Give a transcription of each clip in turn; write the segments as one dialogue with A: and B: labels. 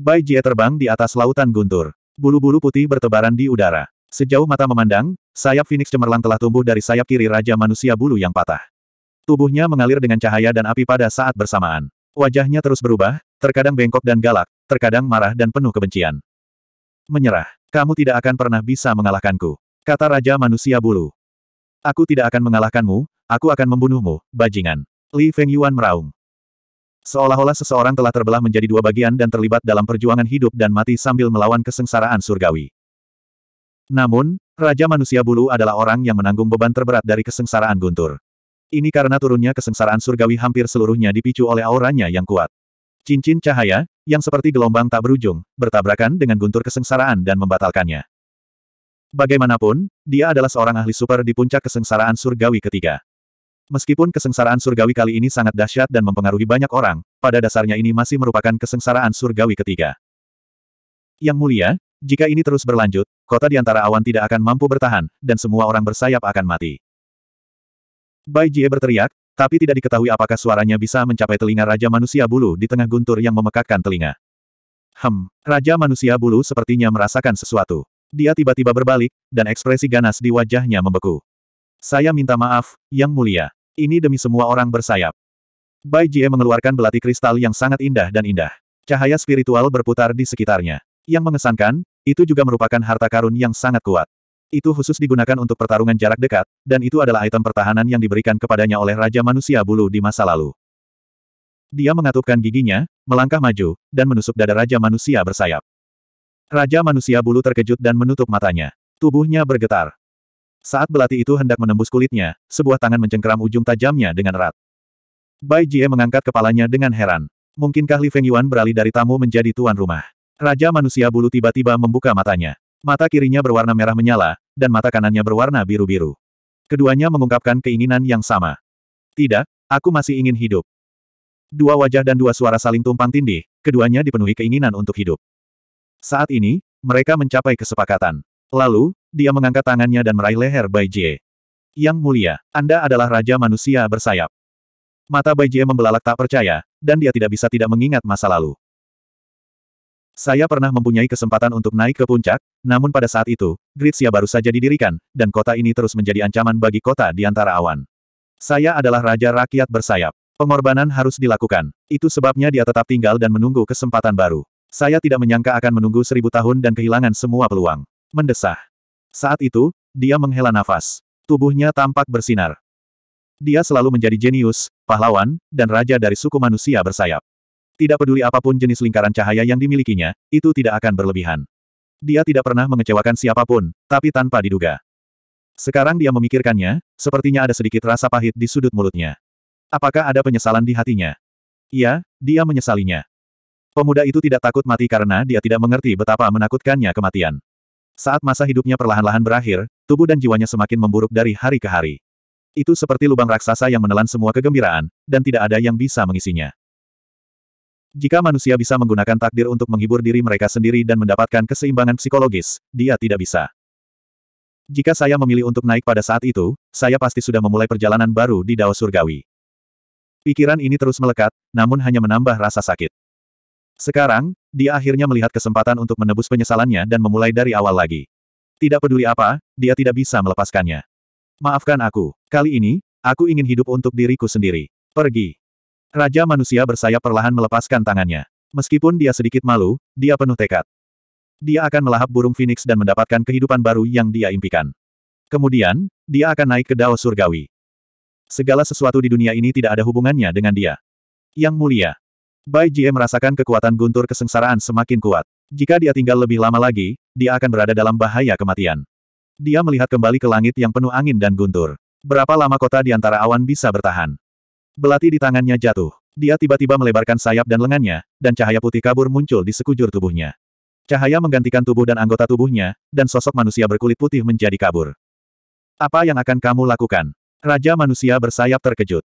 A: Bai Jie terbang di atas lautan guntur. Bulu-bulu putih bertebaran di udara. Sejauh mata memandang, sayap Phoenix cemerlang telah tumbuh dari sayap kiri Raja Manusia Bulu yang patah. Tubuhnya mengalir dengan cahaya dan api pada saat bersamaan. Wajahnya terus berubah, terkadang bengkok dan galak, terkadang marah dan penuh kebencian. Menyerah. Kamu tidak akan pernah bisa mengalahkanku. Kata Raja Manusia Bulu. Aku tidak akan mengalahkanmu, aku akan membunuhmu, bajingan. Li Feng Yuan meraung. Seolah-olah seseorang telah terbelah menjadi dua bagian dan terlibat dalam perjuangan hidup dan mati sambil melawan kesengsaraan surgawi. Namun, Raja Manusia Bulu adalah orang yang menanggung beban terberat dari kesengsaraan guntur. Ini karena turunnya kesengsaraan surgawi hampir seluruhnya dipicu oleh auranya yang kuat. Cincin cahaya, yang seperti gelombang tak berujung, bertabrakan dengan guntur kesengsaraan dan membatalkannya. Bagaimanapun, dia adalah seorang ahli super di puncak kesengsaraan surgawi ketiga. Meskipun kesengsaraan surgawi kali ini sangat dahsyat dan mempengaruhi banyak orang, pada dasarnya ini masih merupakan kesengsaraan surgawi ketiga. Yang mulia, jika ini terus berlanjut, kota di antara awan tidak akan mampu bertahan, dan semua orang bersayap akan mati. Bai Jie berteriak, tapi tidak diketahui apakah suaranya bisa mencapai telinga Raja Manusia Bulu di tengah guntur yang memekakkan telinga. Hem, Raja Manusia Bulu sepertinya merasakan sesuatu. Dia tiba-tiba berbalik, dan ekspresi ganas di wajahnya membeku. Saya minta maaf, Yang Mulia. Ini demi semua orang bersayap. Bai Jie mengeluarkan belati kristal yang sangat indah dan indah. Cahaya spiritual berputar di sekitarnya. Yang mengesankan, itu juga merupakan harta karun yang sangat kuat. Itu khusus digunakan untuk pertarungan jarak dekat, dan itu adalah item pertahanan yang diberikan kepadanya oleh Raja Manusia Bulu di masa lalu. Dia mengatupkan giginya, melangkah maju, dan menusuk dada Raja Manusia bersayap. Raja Manusia Bulu terkejut dan menutup matanya. Tubuhnya bergetar. Saat belati itu hendak menembus kulitnya, sebuah tangan mencengkeram ujung tajamnya dengan erat. Bai Jie mengangkat kepalanya dengan heran. Mungkinkah Li Feng Yuan beralih dari tamu menjadi tuan rumah? Raja manusia bulu tiba-tiba membuka matanya. Mata kirinya berwarna merah menyala, dan mata kanannya berwarna biru-biru. Keduanya mengungkapkan keinginan yang sama. Tidak, aku masih ingin hidup. Dua wajah dan dua suara saling tumpang tindih, keduanya dipenuhi keinginan untuk hidup. Saat ini, mereka mencapai kesepakatan. Lalu, dia mengangkat tangannya dan meraih leher Bai Jie. Yang mulia, Anda adalah raja manusia bersayap. Mata Bai Jie membelalak tak percaya, dan dia tidak bisa tidak mengingat masa lalu. Saya pernah mempunyai kesempatan untuk naik ke puncak, namun pada saat itu, Gritsia baru saja didirikan, dan kota ini terus menjadi ancaman bagi kota di antara awan. Saya adalah raja rakyat bersayap. Pengorbanan harus dilakukan. Itu sebabnya dia tetap tinggal dan menunggu kesempatan baru. Saya tidak menyangka akan menunggu seribu tahun dan kehilangan semua peluang. Mendesah. Saat itu, dia menghela nafas. Tubuhnya tampak bersinar. Dia selalu menjadi jenius, pahlawan, dan raja dari suku manusia bersayap. Tidak peduli apapun jenis lingkaran cahaya yang dimilikinya, itu tidak akan berlebihan. Dia tidak pernah mengecewakan siapapun, tapi tanpa diduga. Sekarang dia memikirkannya, sepertinya ada sedikit rasa pahit di sudut mulutnya. Apakah ada penyesalan di hatinya? Iya, dia menyesalinya. Pemuda itu tidak takut mati karena dia tidak mengerti betapa menakutkannya kematian. Saat masa hidupnya perlahan-lahan berakhir, tubuh dan jiwanya semakin memburuk dari hari ke hari. Itu seperti lubang raksasa yang menelan semua kegembiraan, dan tidak ada yang bisa mengisinya. Jika manusia bisa menggunakan takdir untuk menghibur diri mereka sendiri dan mendapatkan keseimbangan psikologis, dia tidak bisa. Jika saya memilih untuk naik pada saat itu, saya pasti sudah memulai perjalanan baru di Dao Surgawi. Pikiran ini terus melekat, namun hanya menambah rasa sakit. Sekarang, dia akhirnya melihat kesempatan untuk menebus penyesalannya dan memulai dari awal lagi. Tidak peduli apa, dia tidak bisa melepaskannya. Maafkan aku, kali ini, aku ingin hidup untuk diriku sendiri. Pergi. Raja manusia bersayap perlahan melepaskan tangannya. Meskipun dia sedikit malu, dia penuh tekad. Dia akan melahap burung phoenix dan mendapatkan kehidupan baru yang dia impikan. Kemudian, dia akan naik ke Dao Surgawi. Segala sesuatu di dunia ini tidak ada hubungannya dengan dia. Yang mulia, Bai Jie merasakan kekuatan guntur kesengsaraan semakin kuat. Jika dia tinggal lebih lama lagi, dia akan berada dalam bahaya kematian. Dia melihat kembali ke langit yang penuh angin dan guntur. Berapa lama kota di antara awan bisa bertahan? Belati di tangannya jatuh. Dia tiba-tiba melebarkan sayap dan lengannya, dan cahaya putih kabur muncul di sekujur tubuhnya. Cahaya menggantikan tubuh dan anggota tubuhnya, dan sosok manusia berkulit putih menjadi kabur. Apa yang akan kamu lakukan? Raja manusia bersayap terkejut.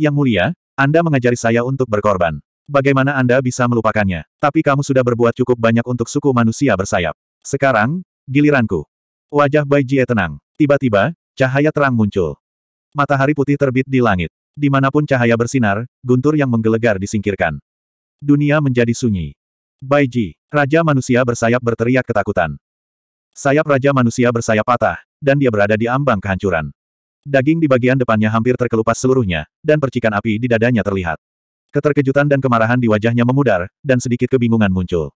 A: Yang mulia, Anda mengajari saya untuk berkorban bagaimana Anda bisa melupakannya? Tapi kamu sudah berbuat cukup banyak untuk suku manusia bersayap. Sekarang, giliranku. Wajah Bai Jie tenang. Tiba-tiba, cahaya terang muncul. Matahari putih terbit di langit. Dimanapun cahaya bersinar, guntur yang menggelegar disingkirkan. Dunia menjadi sunyi. Bai Ji, Raja Manusia Bersayap berteriak ketakutan. Sayap Raja Manusia Bersayap patah, dan dia berada di ambang kehancuran. Daging di bagian depannya hampir terkelupas seluruhnya, dan percikan api di dadanya terlihat. Keterkejutan dan kemarahan di wajahnya memudar, dan sedikit kebingungan muncul.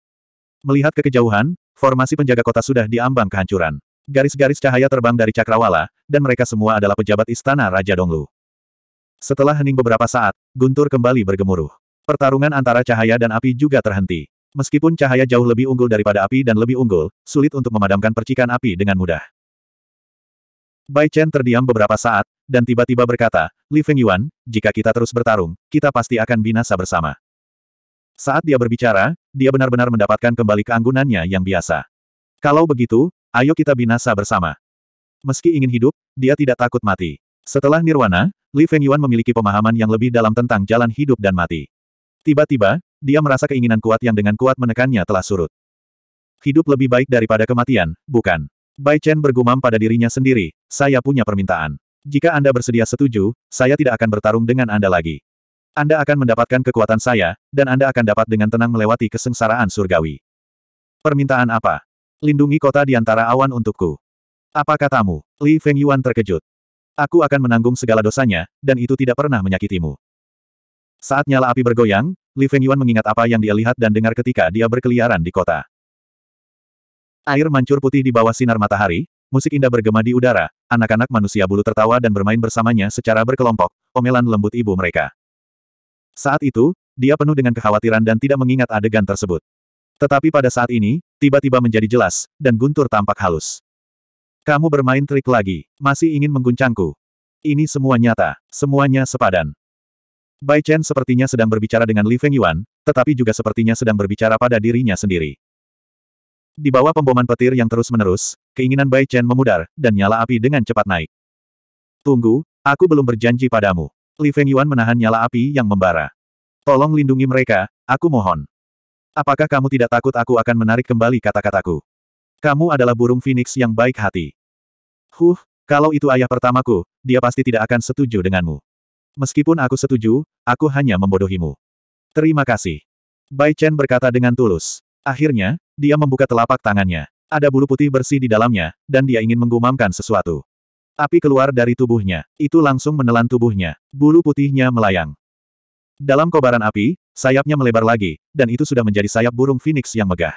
A: Melihat ke kejauhan, formasi penjaga kota sudah diambang kehancuran. Garis-garis cahaya terbang dari Cakrawala, dan mereka semua adalah pejabat istana Raja Donglu. Setelah hening beberapa saat, guntur kembali bergemuruh. Pertarungan antara cahaya dan api juga terhenti. Meskipun cahaya jauh lebih unggul daripada api dan lebih unggul, sulit untuk memadamkan percikan api dengan mudah. Bai Chen terdiam beberapa saat, dan tiba-tiba berkata, Li Feng Yuan, jika kita terus bertarung, kita pasti akan binasa bersama. Saat dia berbicara, dia benar-benar mendapatkan kembali keanggunannya yang biasa. Kalau begitu, ayo kita binasa bersama. Meski ingin hidup, dia tidak takut mati. Setelah nirwana, Li Feng Yuan memiliki pemahaman yang lebih dalam tentang jalan hidup dan mati. Tiba-tiba, dia merasa keinginan kuat yang dengan kuat menekannya telah surut. Hidup lebih baik daripada kematian, bukan? Bai Chen bergumam pada dirinya sendiri, saya punya permintaan. Jika Anda bersedia setuju, saya tidak akan bertarung dengan Anda lagi. Anda akan mendapatkan kekuatan saya, dan Anda akan dapat dengan tenang melewati kesengsaraan surgawi. Permintaan apa? Lindungi kota di antara awan untukku. Apa katamu? Li Feng Yuan terkejut. Aku akan menanggung segala dosanya, dan itu tidak pernah menyakitimu. Saat nyala api bergoyang, Li Feng Yuan mengingat apa yang dia lihat dan dengar ketika dia berkeliaran di kota. Air mancur putih di bawah sinar matahari, musik indah bergema di udara, Anak-anak manusia bulu tertawa dan bermain bersamanya secara berkelompok, omelan lembut ibu mereka. Saat itu, dia penuh dengan kekhawatiran dan tidak mengingat adegan tersebut. Tetapi pada saat ini, tiba-tiba menjadi jelas, dan Guntur tampak halus. Kamu bermain trik lagi, masih ingin mengguncangku. Ini semua nyata, semuanya sepadan. Bai Chen sepertinya sedang berbicara dengan Li Feng Yuan, tetapi juga sepertinya sedang berbicara pada dirinya sendiri. Di bawah pemboman petir yang terus-menerus, keinginan Bai Chen memudar, dan nyala api dengan cepat naik. Tunggu, aku belum berjanji padamu. Li Feng Yuan menahan nyala api yang membara. Tolong lindungi mereka, aku mohon. Apakah kamu tidak takut aku akan menarik kembali kata-kataku? Kamu adalah burung phoenix yang baik hati. Huh, kalau itu ayah pertamaku, dia pasti tidak akan setuju denganmu. Meskipun aku setuju, aku hanya membodohimu. Terima kasih. Bai Chen berkata dengan tulus. Akhirnya, dia membuka telapak tangannya. Ada bulu putih bersih di dalamnya, dan dia ingin menggumamkan sesuatu. Api keluar dari tubuhnya. Itu langsung menelan tubuhnya. Bulu putihnya melayang. Dalam kobaran api, sayapnya melebar lagi, dan itu sudah menjadi sayap burung phoenix yang megah.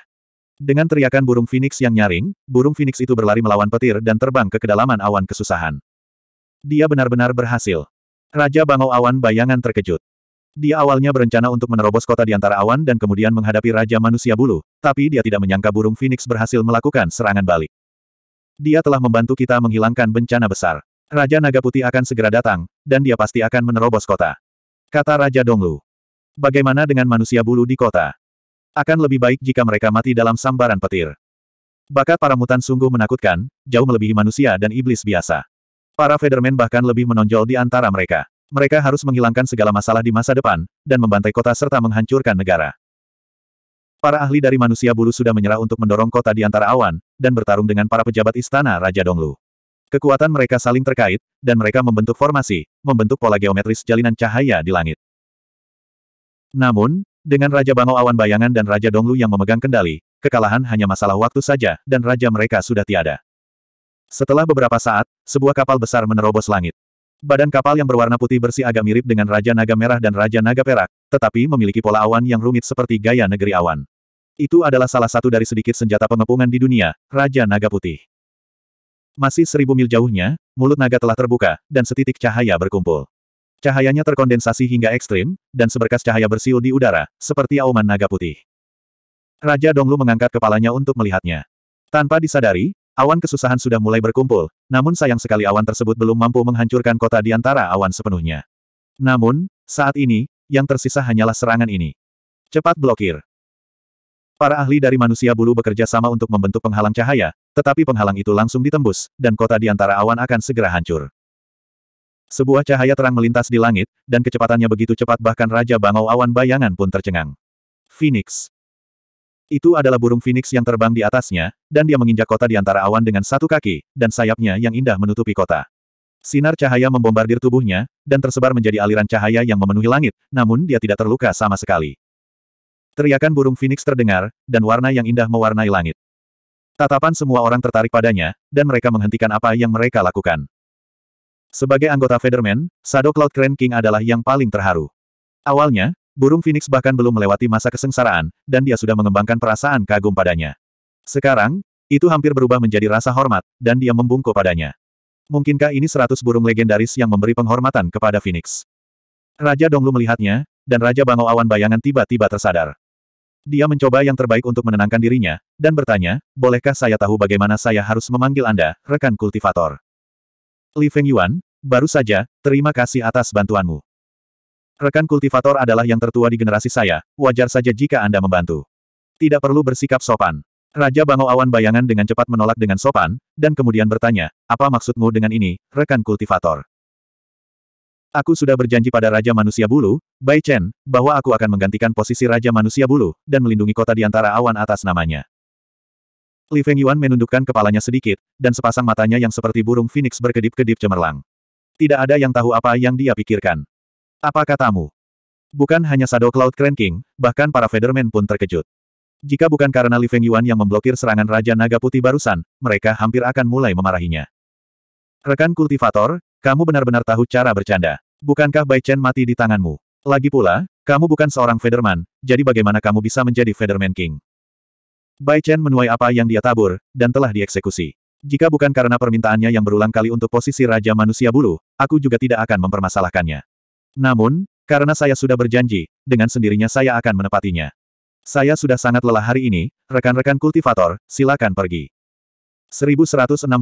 A: Dengan teriakan burung phoenix yang nyaring, burung phoenix itu berlari melawan petir dan terbang ke kedalaman awan kesusahan. Dia benar-benar berhasil. Raja Bangau Awan Bayangan terkejut. Dia awalnya berencana untuk menerobos kota di antara awan dan kemudian menghadapi Raja Manusia Bulu, tapi dia tidak menyangka burung Phoenix berhasil melakukan serangan balik. Dia telah membantu kita menghilangkan bencana besar. Raja Naga Putih akan segera datang, dan dia pasti akan menerobos kota. Kata Raja Donglu. Bagaimana dengan manusia bulu di kota? Akan lebih baik jika mereka mati dalam sambaran petir. Bakat para mutan sungguh menakutkan, jauh melebihi manusia dan iblis biasa. Para Federman bahkan lebih menonjol di antara mereka mereka harus menghilangkan segala masalah di masa depan, dan membantai kota serta menghancurkan negara. Para ahli dari manusia bulu sudah menyerah untuk mendorong kota di antara awan, dan bertarung dengan para pejabat istana Raja Donglu. Kekuatan mereka saling terkait, dan mereka membentuk formasi, membentuk pola geometris jalinan cahaya di langit. Namun, dengan Raja Bangau Awan Bayangan dan Raja Donglu yang memegang kendali, kekalahan hanya masalah waktu saja, dan raja mereka sudah tiada. Setelah beberapa saat, sebuah kapal besar menerobos langit. Badan kapal yang berwarna putih bersih agak mirip dengan Raja Naga Merah dan Raja Naga Perak, tetapi memiliki pola awan yang rumit seperti gaya negeri awan. Itu adalah salah satu dari sedikit senjata pengepungan di dunia, Raja Naga Putih. Masih seribu mil jauhnya, mulut naga telah terbuka, dan setitik cahaya berkumpul. Cahayanya terkondensasi hingga ekstrim, dan seberkas cahaya bersiul di udara, seperti auman naga putih. Raja Donglu mengangkat kepalanya untuk melihatnya. Tanpa disadari, Awan kesusahan sudah mulai berkumpul, namun sayang sekali awan tersebut belum mampu menghancurkan kota di antara awan sepenuhnya. Namun, saat ini, yang tersisa hanyalah serangan ini. Cepat blokir. Para ahli dari manusia bulu bekerja sama untuk membentuk penghalang cahaya, tetapi penghalang itu langsung ditembus, dan kota di antara awan akan segera hancur. Sebuah cahaya terang melintas di langit, dan kecepatannya begitu cepat bahkan Raja Bangau Awan Bayangan pun tercengang. Phoenix. Itu adalah burung phoenix yang terbang di atasnya, dan dia menginjak kota di antara awan dengan satu kaki, dan sayapnya yang indah menutupi kota. Sinar cahaya membombardir tubuhnya, dan tersebar menjadi aliran cahaya yang memenuhi langit, namun dia tidak terluka sama sekali. Teriakan burung phoenix terdengar, dan warna yang indah mewarnai langit. Tatapan semua orang tertarik padanya, dan mereka menghentikan apa yang mereka lakukan. Sebagai anggota Federman, Shadow Cloud Grand King adalah yang paling terharu. Awalnya, Burung Phoenix bahkan belum melewati masa kesengsaraan, dan dia sudah mengembangkan perasaan kagum padanya. Sekarang, itu hampir berubah menjadi rasa hormat, dan dia membungkuk padanya. Mungkinkah ini seratus burung legendaris yang memberi penghormatan kepada Phoenix? Raja Donglu melihatnya, dan Raja Bangau Awan Bayangan tiba-tiba tersadar. Dia mencoba yang terbaik untuk menenangkan dirinya, dan bertanya, bolehkah saya tahu bagaimana saya harus memanggil Anda, rekan kultivator? Li Feng Yuan, baru saja, terima kasih atas bantuanmu. Rekan kultivator adalah yang tertua di generasi saya, wajar saja jika Anda membantu. Tidak perlu bersikap sopan. Raja Bangau Awan Bayangan dengan cepat menolak dengan sopan, dan kemudian bertanya, apa maksudmu dengan ini, rekan kultivator? Aku sudah berjanji pada Raja Manusia Bulu, Bai Chen, bahwa aku akan menggantikan posisi Raja Manusia Bulu, dan melindungi kota di antara awan atas namanya. Li Feng Yuan menundukkan kepalanya sedikit, dan sepasang matanya yang seperti burung phoenix berkedip-kedip cemerlang. Tidak ada yang tahu apa yang dia pikirkan. Apa katamu? Bukan hanya Shadow Cloud Grand King, bahkan para Federman pun terkejut. Jika bukan karena Li Feng Yuan yang memblokir serangan Raja Naga Putih barusan, mereka hampir akan mulai memarahinya. Rekan kultivator, kamu benar-benar tahu cara bercanda. Bukankah Bai Chen mati di tanganmu? Lagi pula, kamu bukan seorang Federman, jadi bagaimana kamu bisa menjadi Federman King? Bai Chen menuai apa yang dia tabur, dan telah dieksekusi. Jika bukan karena permintaannya yang berulang kali untuk posisi Raja Manusia Bulu, aku juga tidak akan mempermasalahkannya. Namun, karena saya sudah berjanji, dengan sendirinya saya akan menepatinya. Saya sudah sangat lelah hari ini, rekan-rekan kultivator, silakan pergi. 1162.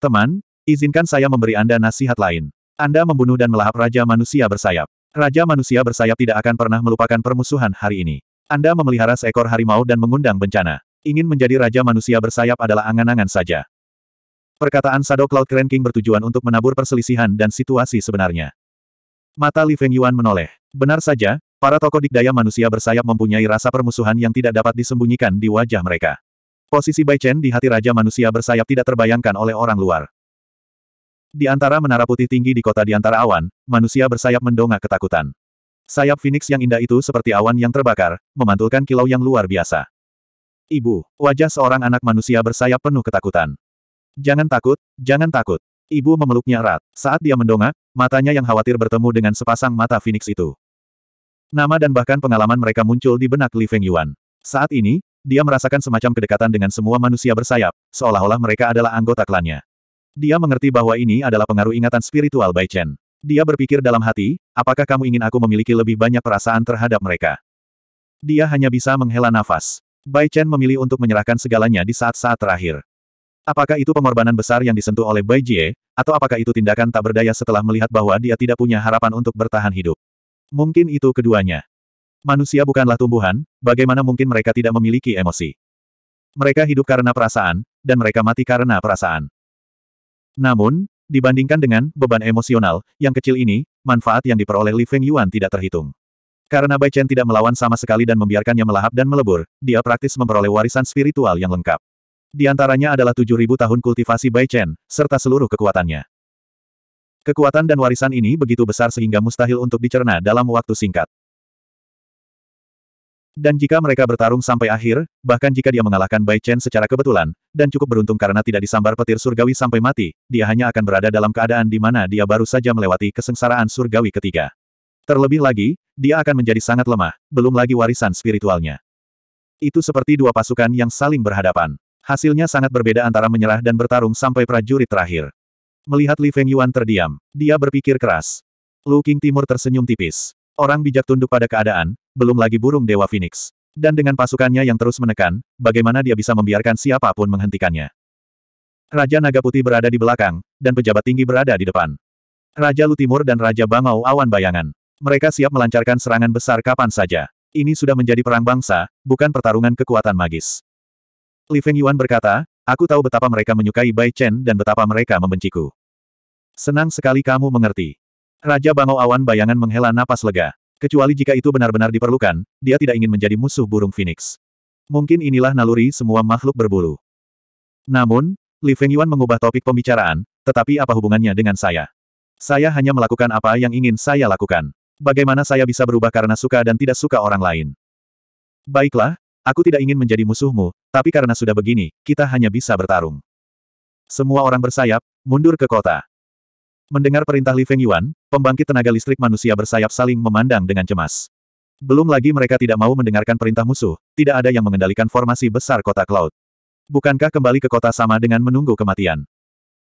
A: Teman, izinkan saya memberi Anda nasihat lain. Anda membunuh dan melahap Raja Manusia Bersayap. Raja Manusia Bersayap tidak akan pernah melupakan permusuhan hari ini. Anda memelihara seekor harimau dan mengundang bencana. Ingin menjadi Raja Manusia Bersayap adalah angan-angan saja. Perkataan Sado Cloud Keren bertujuan untuk menabur perselisihan dan situasi sebenarnya. Mata Li Feng Yuan menoleh. Benar saja, para tokoh dikdaya manusia bersayap mempunyai rasa permusuhan yang tidak dapat disembunyikan di wajah mereka. Posisi Bai Chen di hati raja manusia bersayap tidak terbayangkan oleh orang luar. Di antara menara putih tinggi di kota di antara awan, manusia bersayap mendongak ketakutan. Sayap Phoenix yang indah itu seperti awan yang terbakar, memantulkan kilau yang luar biasa. Ibu, wajah seorang anak manusia bersayap penuh ketakutan. Jangan takut, jangan takut. Ibu memeluknya erat. Saat dia mendongak, matanya yang khawatir bertemu dengan sepasang mata Phoenix itu. Nama dan bahkan pengalaman mereka muncul di benak Li Feng Yuan. Saat ini, dia merasakan semacam kedekatan dengan semua manusia bersayap, seolah-olah mereka adalah anggota klannya. Dia mengerti bahwa ini adalah pengaruh ingatan spiritual Bai Chen. Dia berpikir dalam hati, apakah kamu ingin aku memiliki lebih banyak perasaan terhadap mereka? Dia hanya bisa menghela nafas. Bai Chen memilih untuk menyerahkan segalanya di saat-saat terakhir. Apakah itu pengorbanan besar yang disentuh oleh Bai Jie, atau apakah itu tindakan tak berdaya setelah melihat bahwa dia tidak punya harapan untuk bertahan hidup? Mungkin itu keduanya. Manusia bukanlah tumbuhan, bagaimana mungkin mereka tidak memiliki emosi? Mereka hidup karena perasaan, dan mereka mati karena perasaan. Namun, dibandingkan dengan beban emosional yang kecil ini, manfaat yang diperoleh Li Feng Yuan tidak terhitung. Karena Bai Chen tidak melawan sama sekali dan membiarkannya melahap dan melebur, dia praktis memperoleh warisan spiritual yang lengkap. Di antaranya adalah 7.000 tahun kultivasi Bai Chen, serta seluruh kekuatannya. Kekuatan dan warisan ini begitu besar sehingga mustahil untuk dicerna dalam waktu singkat. Dan jika mereka bertarung sampai akhir, bahkan jika dia mengalahkan Bai Chen secara kebetulan, dan cukup beruntung karena tidak disambar petir surgawi sampai mati, dia hanya akan berada dalam keadaan di mana dia baru saja melewati kesengsaraan surgawi ketiga. Terlebih lagi, dia akan menjadi sangat lemah, belum lagi warisan spiritualnya. Itu seperti dua pasukan yang saling berhadapan. Hasilnya sangat berbeda antara menyerah dan bertarung sampai prajurit terakhir. Melihat Li Feng Yuan terdiam, dia berpikir keras. Lu King Timur tersenyum tipis. Orang bijak tunduk pada keadaan, belum lagi burung Dewa Phoenix. Dan dengan pasukannya yang terus menekan, bagaimana dia bisa membiarkan siapapun menghentikannya. Raja Naga Putih berada di belakang, dan pejabat tinggi berada di depan. Raja Lu Timur dan Raja Bangau awan bayangan. Mereka siap melancarkan serangan besar kapan saja. Ini sudah menjadi perang bangsa, bukan pertarungan kekuatan magis. Li Feng Yuan berkata, aku tahu betapa mereka menyukai Bai Chen dan betapa mereka membenciku. Senang sekali kamu mengerti. Raja Bangau Awan bayangan menghela napas lega. Kecuali jika itu benar-benar diperlukan, dia tidak ingin menjadi musuh burung Phoenix. Mungkin inilah naluri semua makhluk berbulu. Namun, Li Feng Yuan mengubah topik pembicaraan, tetapi apa hubungannya dengan saya? Saya hanya melakukan apa yang ingin saya lakukan. Bagaimana saya bisa berubah karena suka dan tidak suka orang lain? Baiklah, aku tidak ingin menjadi musuhmu, tapi karena sudah begini, kita hanya bisa bertarung. Semua orang bersayap, mundur ke kota. Mendengar perintah Li Feng Yuan, pembangkit tenaga listrik manusia bersayap saling memandang dengan cemas. Belum lagi mereka tidak mau mendengarkan perintah musuh, tidak ada yang mengendalikan formasi besar kota Cloud. Bukankah kembali ke kota sama dengan menunggu kematian?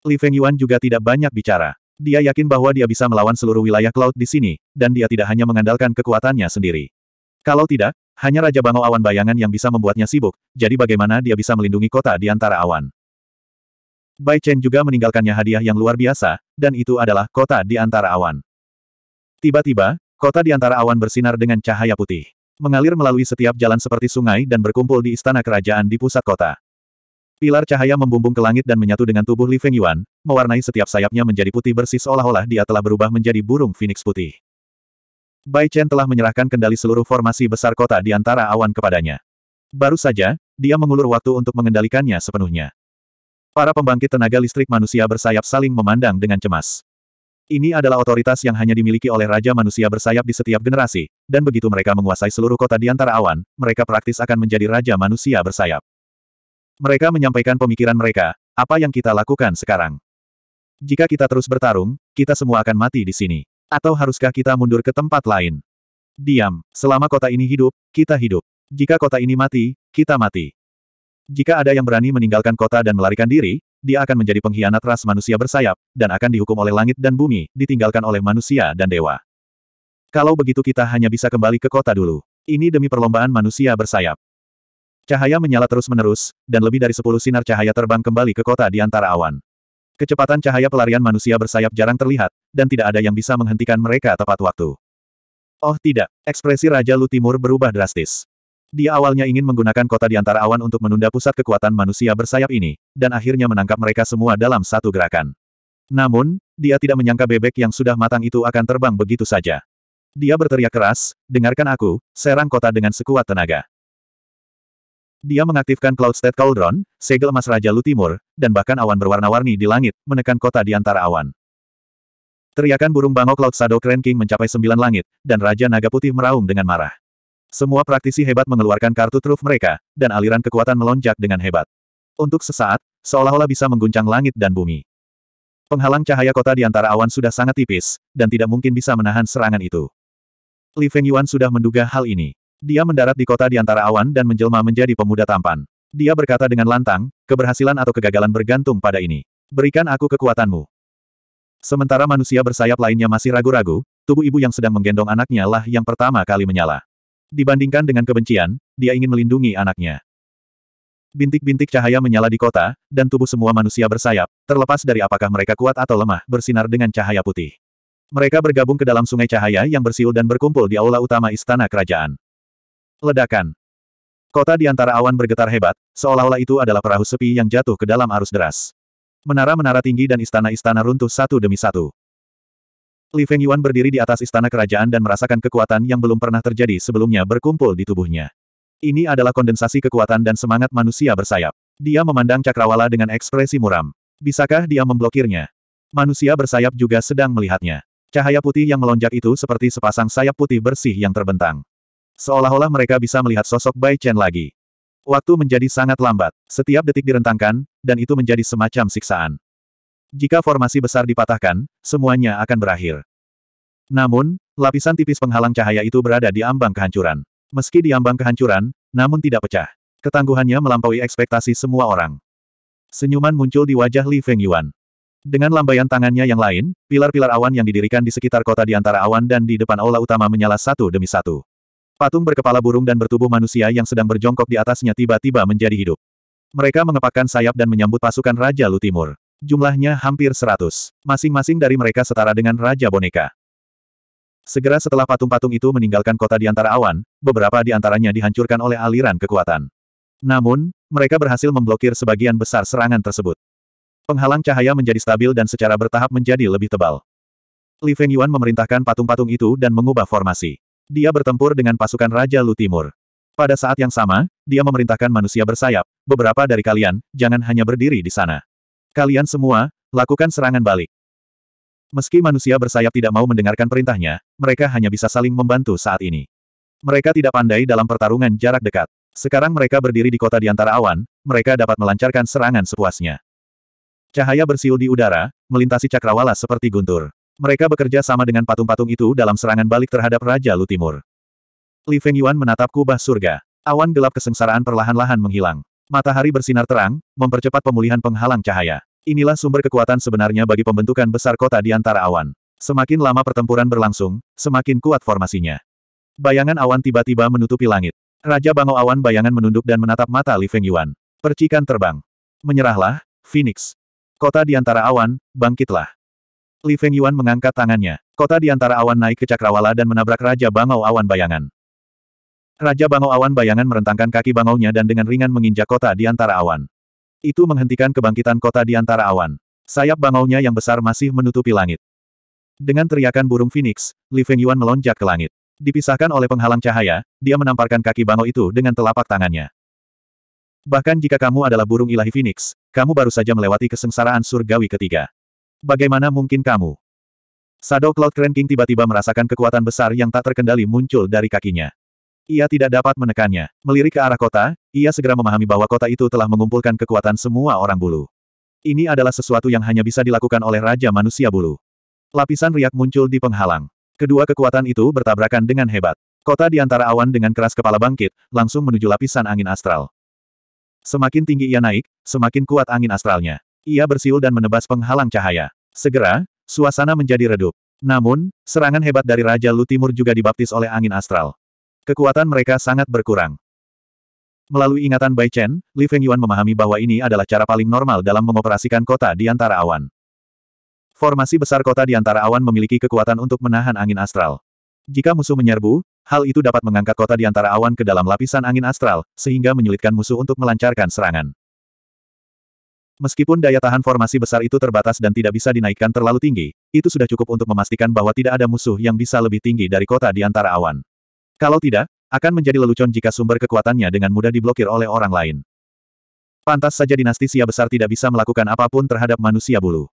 A: Li Feng Yuan juga tidak banyak bicara. Dia yakin bahwa dia bisa melawan seluruh wilayah Cloud di sini, dan dia tidak hanya mengandalkan kekuatannya sendiri. Kalau tidak, hanya Raja Bangau Awan Bayangan yang bisa membuatnya sibuk, jadi bagaimana dia bisa melindungi kota di antara awan? Bai Chen juga meninggalkannya hadiah yang luar biasa, dan itu adalah kota di antara awan. Tiba-tiba, kota di antara awan bersinar dengan cahaya putih. Mengalir melalui setiap jalan seperti sungai dan berkumpul di istana kerajaan di pusat kota. Pilar cahaya membumbung ke langit dan menyatu dengan tubuh Li Feng Yuan, mewarnai setiap sayapnya menjadi putih bersih seolah-olah dia telah berubah menjadi burung phoenix putih. Bai Chen telah menyerahkan kendali seluruh formasi besar kota di antara awan kepadanya. Baru saja, dia mengulur waktu untuk mengendalikannya sepenuhnya. Para pembangkit tenaga listrik manusia bersayap saling memandang dengan cemas. Ini adalah otoritas yang hanya dimiliki oleh Raja Manusia Bersayap di setiap generasi, dan begitu mereka menguasai seluruh kota di antara awan, mereka praktis akan menjadi Raja Manusia Bersayap. Mereka menyampaikan pemikiran mereka, apa yang kita lakukan sekarang. Jika kita terus bertarung, kita semua akan mati di sini. Atau haruskah kita mundur ke tempat lain? Diam, selama kota ini hidup, kita hidup. Jika kota ini mati, kita mati. Jika ada yang berani meninggalkan kota dan melarikan diri, dia akan menjadi pengkhianat ras manusia bersayap, dan akan dihukum oleh langit dan bumi, ditinggalkan oleh manusia dan dewa. Kalau begitu kita hanya bisa kembali ke kota dulu. Ini demi perlombaan manusia bersayap. Cahaya menyala terus-menerus, dan lebih dari sepuluh sinar cahaya terbang kembali ke kota di antara awan. Kecepatan cahaya pelarian manusia bersayap jarang terlihat, dan tidak ada yang bisa menghentikan mereka tepat waktu. Oh tidak, ekspresi Raja Lu Timur berubah drastis. Dia awalnya ingin menggunakan kota di antara awan untuk menunda pusat kekuatan manusia bersayap ini, dan akhirnya menangkap mereka semua dalam satu gerakan. Namun, dia tidak menyangka bebek yang sudah matang itu akan terbang begitu saja. Dia berteriak keras, dengarkan aku, serang kota dengan sekuat tenaga. Dia mengaktifkan Cloud State Cauldron, segel emas Raja Lu Timur, dan bahkan awan berwarna-warni di langit, menekan kota di antara awan. Teriakan burung bangau Cloud Shadow Clan King mencapai sembilan langit, dan Raja Naga Putih meraung dengan marah. Semua praktisi hebat mengeluarkan kartu truf mereka, dan aliran kekuatan melonjak dengan hebat. Untuk sesaat, seolah-olah bisa mengguncang langit dan bumi. Penghalang cahaya kota di antara awan sudah sangat tipis, dan tidak mungkin bisa menahan serangan itu. Li Feng Yuan sudah menduga hal ini. Dia mendarat di kota di antara awan dan menjelma menjadi pemuda tampan. Dia berkata dengan lantang, keberhasilan atau kegagalan bergantung pada ini. Berikan aku kekuatanmu. Sementara manusia bersayap lainnya masih ragu-ragu, tubuh ibu yang sedang menggendong anaknya lah yang pertama kali menyala. Dibandingkan dengan kebencian, dia ingin melindungi anaknya. Bintik-bintik cahaya menyala di kota, dan tubuh semua manusia bersayap, terlepas dari apakah mereka kuat atau lemah, bersinar dengan cahaya putih. Mereka bergabung ke dalam sungai cahaya yang bersiul dan berkumpul di aula utama istana kerajaan. Ledakan. Kota di antara awan bergetar hebat, seolah-olah itu adalah perahu sepi yang jatuh ke dalam arus deras. Menara-menara tinggi dan istana-istana runtuh satu demi satu. Li Feng Yuan berdiri di atas istana kerajaan dan merasakan kekuatan yang belum pernah terjadi sebelumnya berkumpul di tubuhnya. Ini adalah kondensasi kekuatan dan semangat manusia bersayap. Dia memandang cakrawala dengan ekspresi muram. Bisakah dia memblokirnya? Manusia bersayap juga sedang melihatnya. Cahaya putih yang melonjak itu seperti sepasang sayap putih bersih yang terbentang. Seolah-olah mereka bisa melihat sosok Bai Chen lagi. Waktu menjadi sangat lambat, setiap detik direntangkan, dan itu menjadi semacam siksaan. Jika formasi besar dipatahkan, semuanya akan berakhir. Namun, lapisan tipis penghalang cahaya itu berada di ambang kehancuran. Meski di ambang kehancuran, namun tidak pecah. Ketangguhannya melampaui ekspektasi semua orang. Senyuman muncul di wajah Li Feng Yuan. Dengan lambaian tangannya yang lain, pilar-pilar awan yang didirikan di sekitar kota di antara awan dan di depan aula utama menyala satu demi satu. Patung berkepala burung dan bertubuh manusia yang sedang berjongkok di atasnya tiba-tiba menjadi hidup. Mereka mengepakkan sayap dan menyambut pasukan Raja Lu Timur. Jumlahnya hampir seratus. Masing-masing dari mereka setara dengan Raja Boneka. Segera setelah patung-patung itu meninggalkan kota di antara awan, beberapa di antaranya dihancurkan oleh aliran kekuatan. Namun, mereka berhasil memblokir sebagian besar serangan tersebut. Penghalang cahaya menjadi stabil dan secara bertahap menjadi lebih tebal. Li Feng Yuan memerintahkan patung-patung itu dan mengubah formasi. Dia bertempur dengan pasukan Raja Lu Timur. Pada saat yang sama, dia memerintahkan manusia bersayap, beberapa dari kalian, jangan hanya berdiri di sana. Kalian semua, lakukan serangan balik. Meski manusia bersayap tidak mau mendengarkan perintahnya, mereka hanya bisa saling membantu saat ini. Mereka tidak pandai dalam pertarungan jarak dekat. Sekarang mereka berdiri di kota di antara awan, mereka dapat melancarkan serangan sepuasnya. Cahaya bersiul di udara, melintasi cakrawala seperti guntur. Mereka bekerja sama dengan patung-patung itu dalam serangan balik terhadap Raja Lu Timur. Li Feng Yuan menatap kubah surga. Awan gelap kesengsaraan perlahan-lahan menghilang. Matahari bersinar terang, mempercepat pemulihan penghalang cahaya. Inilah sumber kekuatan sebenarnya bagi pembentukan besar kota di antara awan. Semakin lama pertempuran berlangsung, semakin kuat formasinya. Bayangan awan tiba-tiba menutupi langit. Raja Bango Awan bayangan menunduk dan menatap mata Li Feng Yuan. Percikan terbang. Menyerahlah, Phoenix. Kota di antara awan, bangkitlah. Li Feng Yuan mengangkat tangannya. Kota di antara awan naik ke cakrawala dan menabrak Raja Bangau Awan Bayangan. Raja Bangau Awan Bayangan merentangkan kaki bangaunya dan dengan ringan menginjak kota di antara awan. Itu menghentikan kebangkitan kota di antara awan. Sayap bangaunya yang besar masih menutupi langit. Dengan teriakan burung phoenix, Li Feng Yuan melonjak ke langit. Dipisahkan oleh penghalang cahaya, dia menamparkan kaki bangau itu dengan telapak tangannya. Bahkan jika kamu adalah burung ilahi phoenix, kamu baru saja melewati kesengsaraan surgawi ketiga. Bagaimana mungkin kamu? Shadow Cloud Cranking tiba-tiba merasakan kekuatan besar yang tak terkendali muncul dari kakinya. Ia tidak dapat menekannya. Melirik ke arah kota, ia segera memahami bahwa kota itu telah mengumpulkan kekuatan semua orang bulu. Ini adalah sesuatu yang hanya bisa dilakukan oleh Raja Manusia Bulu. Lapisan riak muncul di penghalang. Kedua kekuatan itu bertabrakan dengan hebat. Kota di antara awan dengan keras kepala bangkit, langsung menuju lapisan angin astral. Semakin tinggi ia naik, semakin kuat angin astralnya. Ia bersiul dan menebas penghalang cahaya. Segera, suasana menjadi redup. Namun, serangan hebat dari Raja Lu Timur juga dibaptis oleh angin astral. Kekuatan mereka sangat berkurang. Melalui ingatan Bai Chen, Li Feng Yuan memahami bahwa ini adalah cara paling normal dalam mengoperasikan kota di antara awan. Formasi besar kota di antara awan memiliki kekuatan untuk menahan angin astral. Jika musuh menyerbu, hal itu dapat mengangkat kota di antara awan ke dalam lapisan angin astral, sehingga menyulitkan musuh untuk melancarkan serangan. Meskipun daya tahan formasi besar itu terbatas dan tidak bisa dinaikkan terlalu tinggi, itu sudah cukup untuk memastikan bahwa tidak ada musuh yang bisa lebih tinggi dari kota di antara awan. Kalau tidak, akan menjadi lelucon jika sumber kekuatannya dengan mudah diblokir oleh orang lain. Pantas saja dinasti Sia besar tidak bisa melakukan apapun terhadap manusia bulu.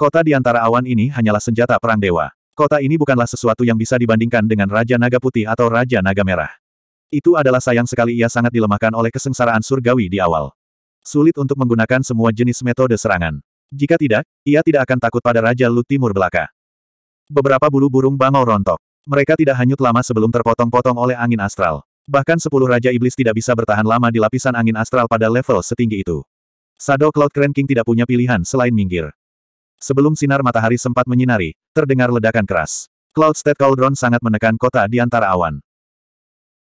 A: Kota di antara awan ini hanyalah senjata perang dewa. Kota ini bukanlah sesuatu yang bisa dibandingkan dengan Raja Naga Putih atau Raja Naga Merah. Itu adalah sayang sekali ia sangat dilemahkan oleh kesengsaraan surgawi di awal sulit untuk menggunakan semua jenis metode serangan. Jika tidak, ia tidak akan takut pada Raja Lut Timur Belaka. Beberapa bulu burung bangau rontok. Mereka tidak hanyut lama sebelum terpotong-potong oleh angin astral. Bahkan sepuluh Raja Iblis tidak bisa bertahan lama di lapisan angin astral pada level setinggi itu. Shadow Cloud Grand King tidak punya pilihan selain minggir. Sebelum sinar matahari sempat menyinari, terdengar ledakan keras. Cloud State Cauldron sangat menekan kota di antara awan.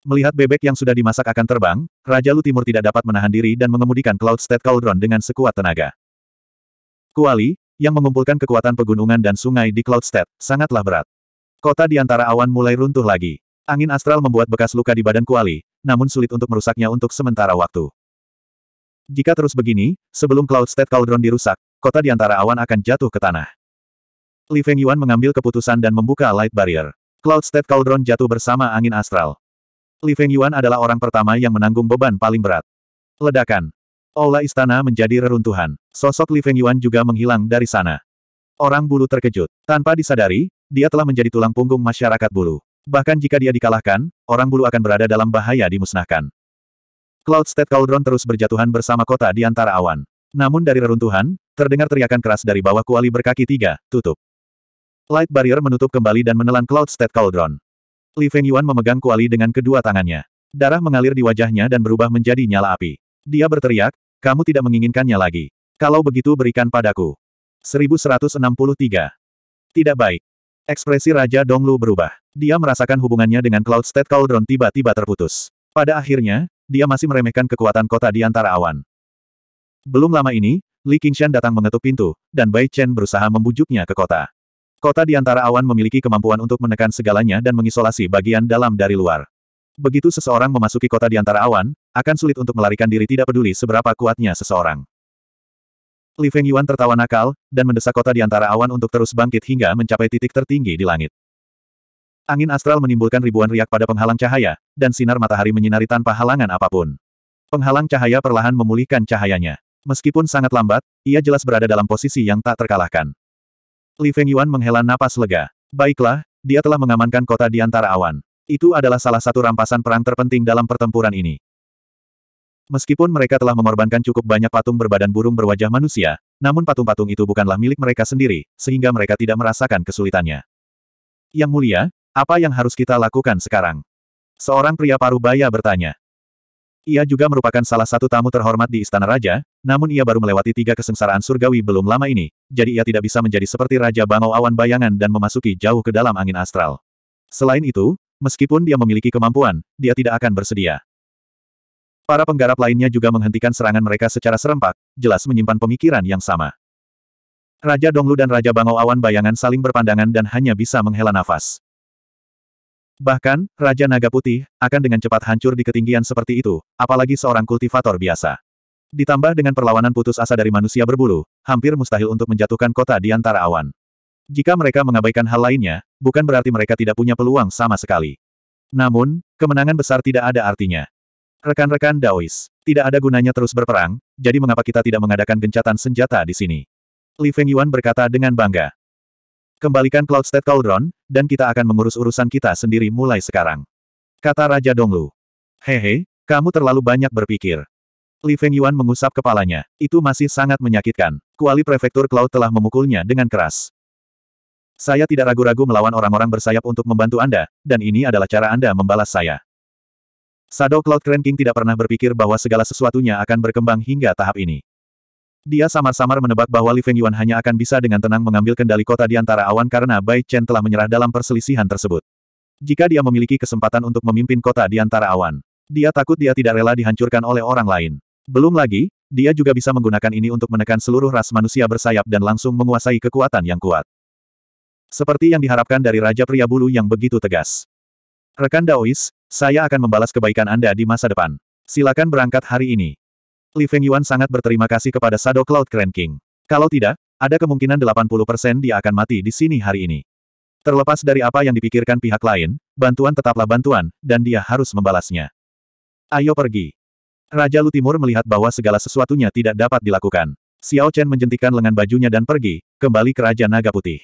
A: Melihat bebek yang sudah dimasak akan terbang, Raja Lu Timur tidak dapat menahan diri dan mengemudikan Cloud State Cauldron dengan sekuat tenaga. Kuali, yang mengumpulkan kekuatan pegunungan dan sungai di Cloud State, sangatlah berat. Kota di antara awan mulai runtuh lagi. Angin astral membuat bekas luka di badan Kuali, namun sulit untuk merusaknya untuk sementara waktu. Jika terus begini, sebelum Cloud State Cauldron dirusak, kota di antara awan akan jatuh ke tanah. Li Feng Yuan mengambil keputusan dan membuka Light Barrier. Cloud State Cauldron jatuh bersama angin astral. Li Feng Yuan adalah orang pertama yang menanggung beban paling berat. Ledakan. Aula istana menjadi reruntuhan. Sosok Li Feng Yuan juga menghilang dari sana. Orang bulu terkejut. Tanpa disadari, dia telah menjadi tulang punggung masyarakat bulu. Bahkan jika dia dikalahkan, orang bulu akan berada dalam bahaya dimusnahkan. Cloud State Cauldron terus berjatuhan bersama kota di antara awan. Namun dari reruntuhan, terdengar teriakan keras dari bawah kuali berkaki tiga, tutup. Light Barrier menutup kembali dan menelan Cloud State Cauldron. Li Feng Yuan memegang kuali dengan kedua tangannya. Darah mengalir di wajahnya dan berubah menjadi nyala api. Dia berteriak, kamu tidak menginginkannya lagi. Kalau begitu berikan padaku. 1163. Tidak baik. Ekspresi Raja Donglu berubah. Dia merasakan hubungannya dengan Cloud State Cauldron tiba-tiba terputus. Pada akhirnya, dia masih meremehkan kekuatan kota di antara awan. Belum lama ini, Li Qingshan datang mengetuk pintu, dan Bai Chen berusaha membujuknya ke kota. Kota di antara awan memiliki kemampuan untuk menekan segalanya dan mengisolasi bagian dalam dari luar. Begitu seseorang memasuki kota di antara awan, akan sulit untuk melarikan diri tidak peduli seberapa kuatnya seseorang. Li Feng Yuan tertawa nakal, dan mendesak kota di antara awan untuk terus bangkit hingga mencapai titik tertinggi di langit. Angin astral menimbulkan ribuan riak pada penghalang cahaya, dan sinar matahari menyinari tanpa halangan apapun. Penghalang cahaya perlahan memulihkan cahayanya. Meskipun sangat lambat, ia jelas berada dalam posisi yang tak terkalahkan. Li Feng Yuan menghela napas lega. Baiklah, dia telah mengamankan kota di antara awan. Itu adalah salah satu rampasan perang terpenting dalam pertempuran ini. Meskipun mereka telah mengorbankan cukup banyak patung berbadan burung berwajah manusia, namun patung-patung itu bukanlah milik mereka sendiri, sehingga mereka tidak merasakan kesulitannya. Yang mulia, apa yang harus kita lakukan sekarang? Seorang pria paruh baya bertanya. Ia juga merupakan salah satu tamu terhormat di Istana Raja, namun ia baru melewati tiga kesengsaraan surgawi belum lama ini, jadi ia tidak bisa menjadi seperti Raja Bangau Awan Bayangan dan memasuki jauh ke dalam angin astral. Selain itu, meskipun dia memiliki kemampuan, dia tidak akan bersedia. Para penggarap lainnya juga menghentikan serangan mereka secara serempak, jelas menyimpan pemikiran yang sama. Raja Donglu dan Raja Bangau Awan Bayangan saling berpandangan dan hanya bisa menghela nafas. Bahkan, Raja Naga Putih, akan dengan cepat hancur di ketinggian seperti itu, apalagi seorang kultivator biasa. Ditambah dengan perlawanan putus asa dari manusia berbulu, hampir mustahil untuk menjatuhkan kota di antara awan. Jika mereka mengabaikan hal lainnya, bukan berarti mereka tidak punya peluang sama sekali. Namun, kemenangan besar tidak ada artinya. Rekan-rekan Daois, tidak ada gunanya terus berperang, jadi mengapa kita tidak mengadakan gencatan senjata di sini? Li Feng Yuan berkata dengan bangga. Kembalikan Cloud State Cauldron, dan kita akan mengurus urusan kita sendiri mulai sekarang. Kata Raja Donglu. Hehe, kamu terlalu banyak berpikir. Li Feng Yuan mengusap kepalanya. Itu masih sangat menyakitkan. Kuali Prefektur Cloud telah memukulnya dengan keras. Saya tidak ragu-ragu melawan orang-orang bersayap untuk membantu Anda, dan ini adalah cara Anda membalas saya. Shadow Cloud Ranking tidak pernah berpikir bahwa segala sesuatunya akan berkembang hingga tahap ini. Dia samar-samar menebak bahwa Li Feng Yuan hanya akan bisa dengan tenang mengambil kendali kota di antara awan karena Bai Chen telah menyerah dalam perselisihan tersebut. Jika dia memiliki kesempatan untuk memimpin kota di antara awan, dia takut dia tidak rela dihancurkan oleh orang lain. Belum lagi, dia juga bisa menggunakan ini untuk menekan seluruh ras manusia bersayap dan langsung menguasai kekuatan yang kuat. Seperti yang diharapkan dari Raja Pria Bulu yang begitu tegas. Rekan Daois, saya akan membalas kebaikan Anda di masa depan. Silakan berangkat hari ini. Li Feng Yuan sangat berterima kasih kepada Shadow Cloud Grand King. Kalau tidak, ada kemungkinan 80% dia akan mati di sini hari ini. Terlepas dari apa yang dipikirkan pihak lain, bantuan tetaplah bantuan, dan dia harus membalasnya. Ayo pergi. Raja Lu Timur melihat bahwa segala sesuatunya tidak dapat dilakukan. Xiao Chen menjentikan lengan bajunya dan pergi, kembali ke Raja Naga Putih.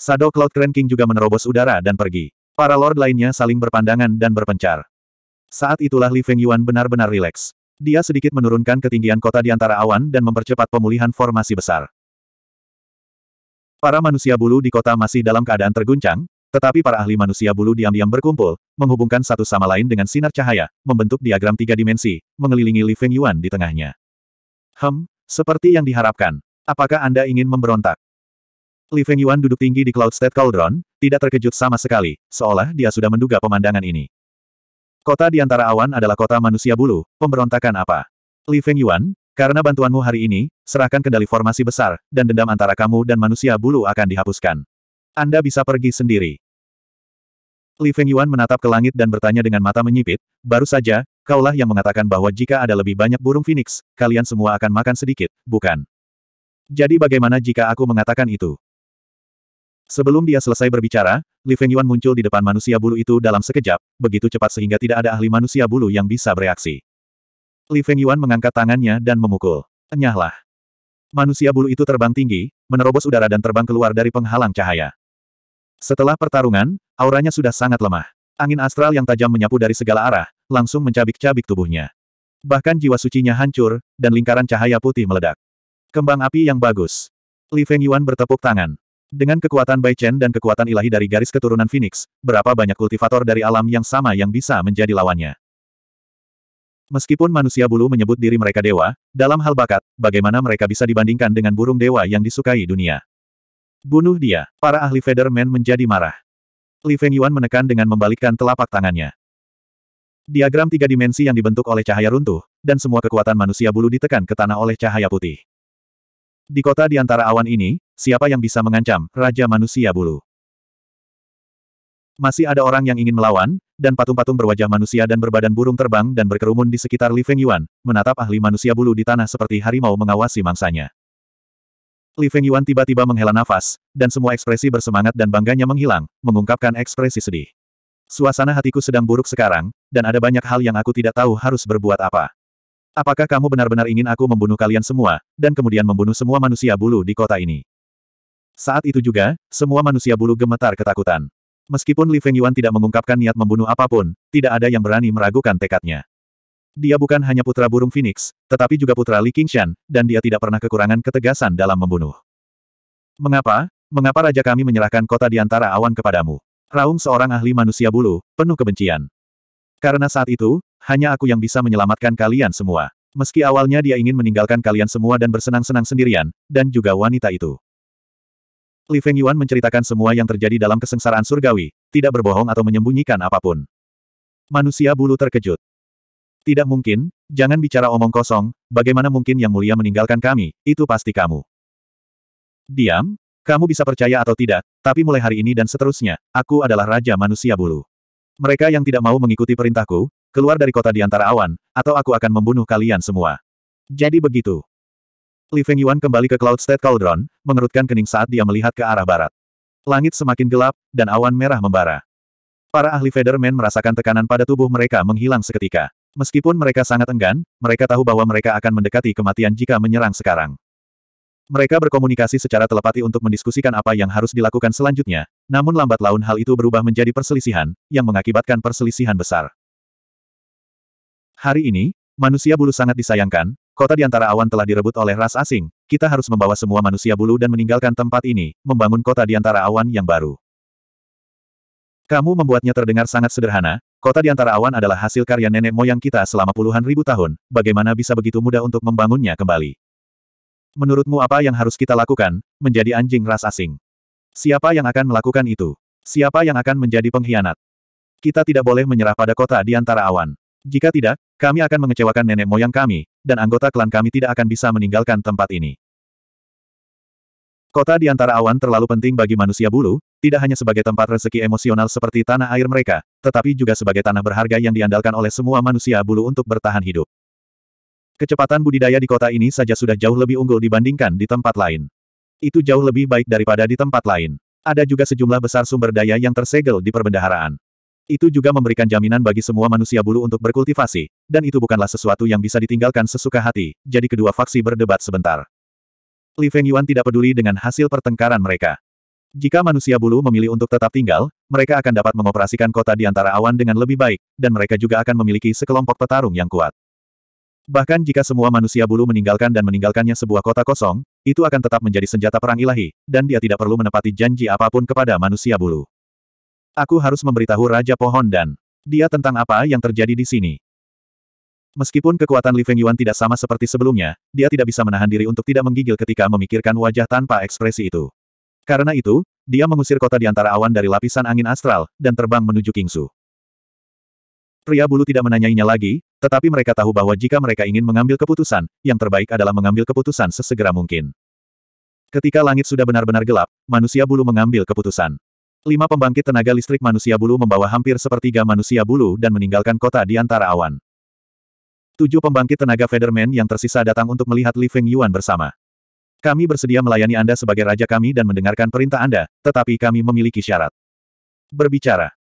A: Shadow Cloud Grand King juga menerobos udara dan pergi. Para lord lainnya saling berpandangan dan berpencar. Saat itulah Li Feng Yuan benar-benar rileks. Dia sedikit menurunkan ketinggian kota di antara awan dan mempercepat pemulihan formasi besar. Para manusia bulu di kota masih dalam keadaan terguncang, tetapi para ahli manusia bulu diam-diam berkumpul, menghubungkan satu sama lain dengan sinar cahaya, membentuk diagram tiga dimensi, mengelilingi Li Feng Yuan di tengahnya. Hem, seperti yang diharapkan. Apakah Anda ingin memberontak? Li Feng Yuan duduk tinggi di Cloud State Cauldron, tidak terkejut sama sekali, seolah dia sudah menduga pemandangan ini. Kota di antara awan adalah kota manusia bulu, pemberontakan apa? Li Feng Yuan, karena bantuanmu hari ini, serahkan kendali formasi besar, dan dendam antara kamu dan manusia bulu akan dihapuskan. Anda bisa pergi sendiri. Li Feng Yuan menatap ke langit dan bertanya dengan mata menyipit, baru saja, kaulah yang mengatakan bahwa jika ada lebih banyak burung phoenix, kalian semua akan makan sedikit, bukan? Jadi bagaimana jika aku mengatakan itu? Sebelum dia selesai berbicara, Li Yuan muncul di depan manusia bulu itu dalam sekejap, begitu cepat sehingga tidak ada ahli manusia bulu yang bisa bereaksi. Li Yuan mengangkat tangannya dan memukul. Enyahlah. Manusia bulu itu terbang tinggi, menerobos udara dan terbang keluar dari penghalang cahaya. Setelah pertarungan, auranya sudah sangat lemah. Angin astral yang tajam menyapu dari segala arah, langsung mencabik-cabik tubuhnya. Bahkan jiwa sucinya hancur, dan lingkaran cahaya putih meledak. Kembang api yang bagus. Li Yuan bertepuk tangan. Dengan kekuatan Bai Chen dan kekuatan ilahi dari garis keturunan Phoenix, berapa banyak kultivator dari alam yang sama yang bisa menjadi lawannya? Meskipun manusia bulu menyebut diri mereka dewa, dalam hal bakat, bagaimana mereka bisa dibandingkan dengan burung dewa yang disukai dunia? Bunuh dia, para ahli Featherman menjadi marah. Li Feng Yuan menekan dengan membalikkan telapak tangannya. Diagram tiga dimensi yang dibentuk oleh cahaya runtuh, dan semua kekuatan manusia bulu ditekan ke tanah oleh cahaya putih. Di kota di antara awan ini, Siapa yang bisa mengancam, Raja Manusia Bulu? Masih ada orang yang ingin melawan, dan patung-patung berwajah manusia dan berbadan burung terbang dan berkerumun di sekitar Li Feng Yuan, menatap ahli manusia bulu di tanah seperti harimau mengawasi mangsanya. Li Feng Yuan tiba-tiba menghela nafas, dan semua ekspresi bersemangat dan bangganya menghilang, mengungkapkan ekspresi sedih. Suasana hatiku sedang buruk sekarang, dan ada banyak hal yang aku tidak tahu harus berbuat apa. Apakah kamu benar-benar ingin aku membunuh kalian semua, dan kemudian membunuh semua manusia bulu di kota ini? Saat itu juga, semua manusia bulu gemetar ketakutan. Meskipun Li Feng Yuan tidak mengungkapkan niat membunuh apapun, tidak ada yang berani meragukan tekadnya. Dia bukan hanya putra burung Phoenix, tetapi juga putra Li Qingshan, dan dia tidak pernah kekurangan ketegasan dalam membunuh. Mengapa? Mengapa raja kami menyerahkan kota di antara awan kepadamu? Raung seorang ahli manusia bulu, penuh kebencian. Karena saat itu, hanya aku yang bisa menyelamatkan kalian semua. Meski awalnya dia ingin meninggalkan kalian semua dan bersenang-senang sendirian, dan juga wanita itu. Li Feng Yuan menceritakan semua yang terjadi dalam kesengsaraan surgawi, tidak berbohong atau menyembunyikan apapun. Manusia bulu terkejut. Tidak mungkin, jangan bicara omong kosong, bagaimana mungkin yang mulia meninggalkan kami, itu pasti kamu. Diam, kamu bisa percaya atau tidak, tapi mulai hari ini dan seterusnya, aku adalah Raja Manusia Bulu. Mereka yang tidak mau mengikuti perintahku, keluar dari kota di antara awan, atau aku akan membunuh kalian semua. Jadi begitu. Li Feng Yuan kembali ke Cloud State Cauldron, mengerutkan kening saat dia melihat ke arah barat. Langit semakin gelap, dan awan merah membara. Para ahli Featherman merasakan tekanan pada tubuh mereka menghilang seketika. Meskipun mereka sangat enggan, mereka tahu bahwa mereka akan mendekati kematian jika menyerang sekarang. Mereka berkomunikasi secara telepati untuk mendiskusikan apa yang harus dilakukan selanjutnya, namun lambat laun hal itu berubah menjadi perselisihan, yang mengakibatkan perselisihan besar. Hari ini, manusia bulu sangat disayangkan, Kota di antara awan telah direbut oleh ras asing, kita harus membawa semua manusia bulu dan meninggalkan tempat ini, membangun kota di antara awan yang baru. Kamu membuatnya terdengar sangat sederhana, kota di antara awan adalah hasil karya nenek moyang kita selama puluhan ribu tahun, bagaimana bisa begitu mudah untuk membangunnya kembali? Menurutmu apa yang harus kita lakukan, menjadi anjing ras asing? Siapa yang akan melakukan itu? Siapa yang akan menjadi pengkhianat? Kita tidak boleh menyerah pada kota di antara awan. Jika tidak, kami akan mengecewakan nenek moyang kami, dan anggota klan kami tidak akan bisa meninggalkan tempat ini. Kota di antara awan terlalu penting bagi manusia bulu, tidak hanya sebagai tempat rezeki emosional seperti tanah air mereka, tetapi juga sebagai tanah berharga yang diandalkan oleh semua manusia bulu untuk bertahan hidup. Kecepatan budidaya di kota ini saja sudah jauh lebih unggul dibandingkan di tempat lain. Itu jauh lebih baik daripada di tempat lain. Ada juga sejumlah besar sumber daya yang tersegel di perbendaharaan. Itu juga memberikan jaminan bagi semua manusia bulu untuk berkultivasi, dan itu bukanlah sesuatu yang bisa ditinggalkan sesuka hati, jadi kedua faksi berdebat sebentar. Li Feng Yuan tidak peduli dengan hasil pertengkaran mereka. Jika manusia bulu memilih untuk tetap tinggal, mereka akan dapat mengoperasikan kota di antara awan dengan lebih baik, dan mereka juga akan memiliki sekelompok petarung yang kuat. Bahkan jika semua manusia bulu meninggalkan dan meninggalkannya sebuah kota kosong, itu akan tetap menjadi senjata perang ilahi, dan dia tidak perlu menepati janji apapun kepada manusia bulu. Aku harus memberitahu Raja Pohon dan dia tentang apa yang terjadi di sini. Meskipun kekuatan Li Feng Yuan tidak sama seperti sebelumnya, dia tidak bisa menahan diri untuk tidak menggigil ketika memikirkan wajah tanpa ekspresi itu. Karena itu, dia mengusir kota di antara awan dari lapisan angin astral, dan terbang menuju Kingsu. Pria bulu tidak menanyainya lagi, tetapi mereka tahu bahwa jika mereka ingin mengambil keputusan, yang terbaik adalah mengambil keputusan sesegera mungkin. Ketika langit sudah benar-benar gelap, manusia bulu mengambil keputusan. Lima pembangkit tenaga listrik manusia bulu membawa hampir sepertiga manusia bulu dan meninggalkan kota di antara awan. Tujuh pembangkit tenaga Federman yang tersisa datang untuk melihat Li Feng Yuan bersama. Kami bersedia melayani Anda sebagai raja kami dan mendengarkan perintah Anda, tetapi kami memiliki syarat. Berbicara.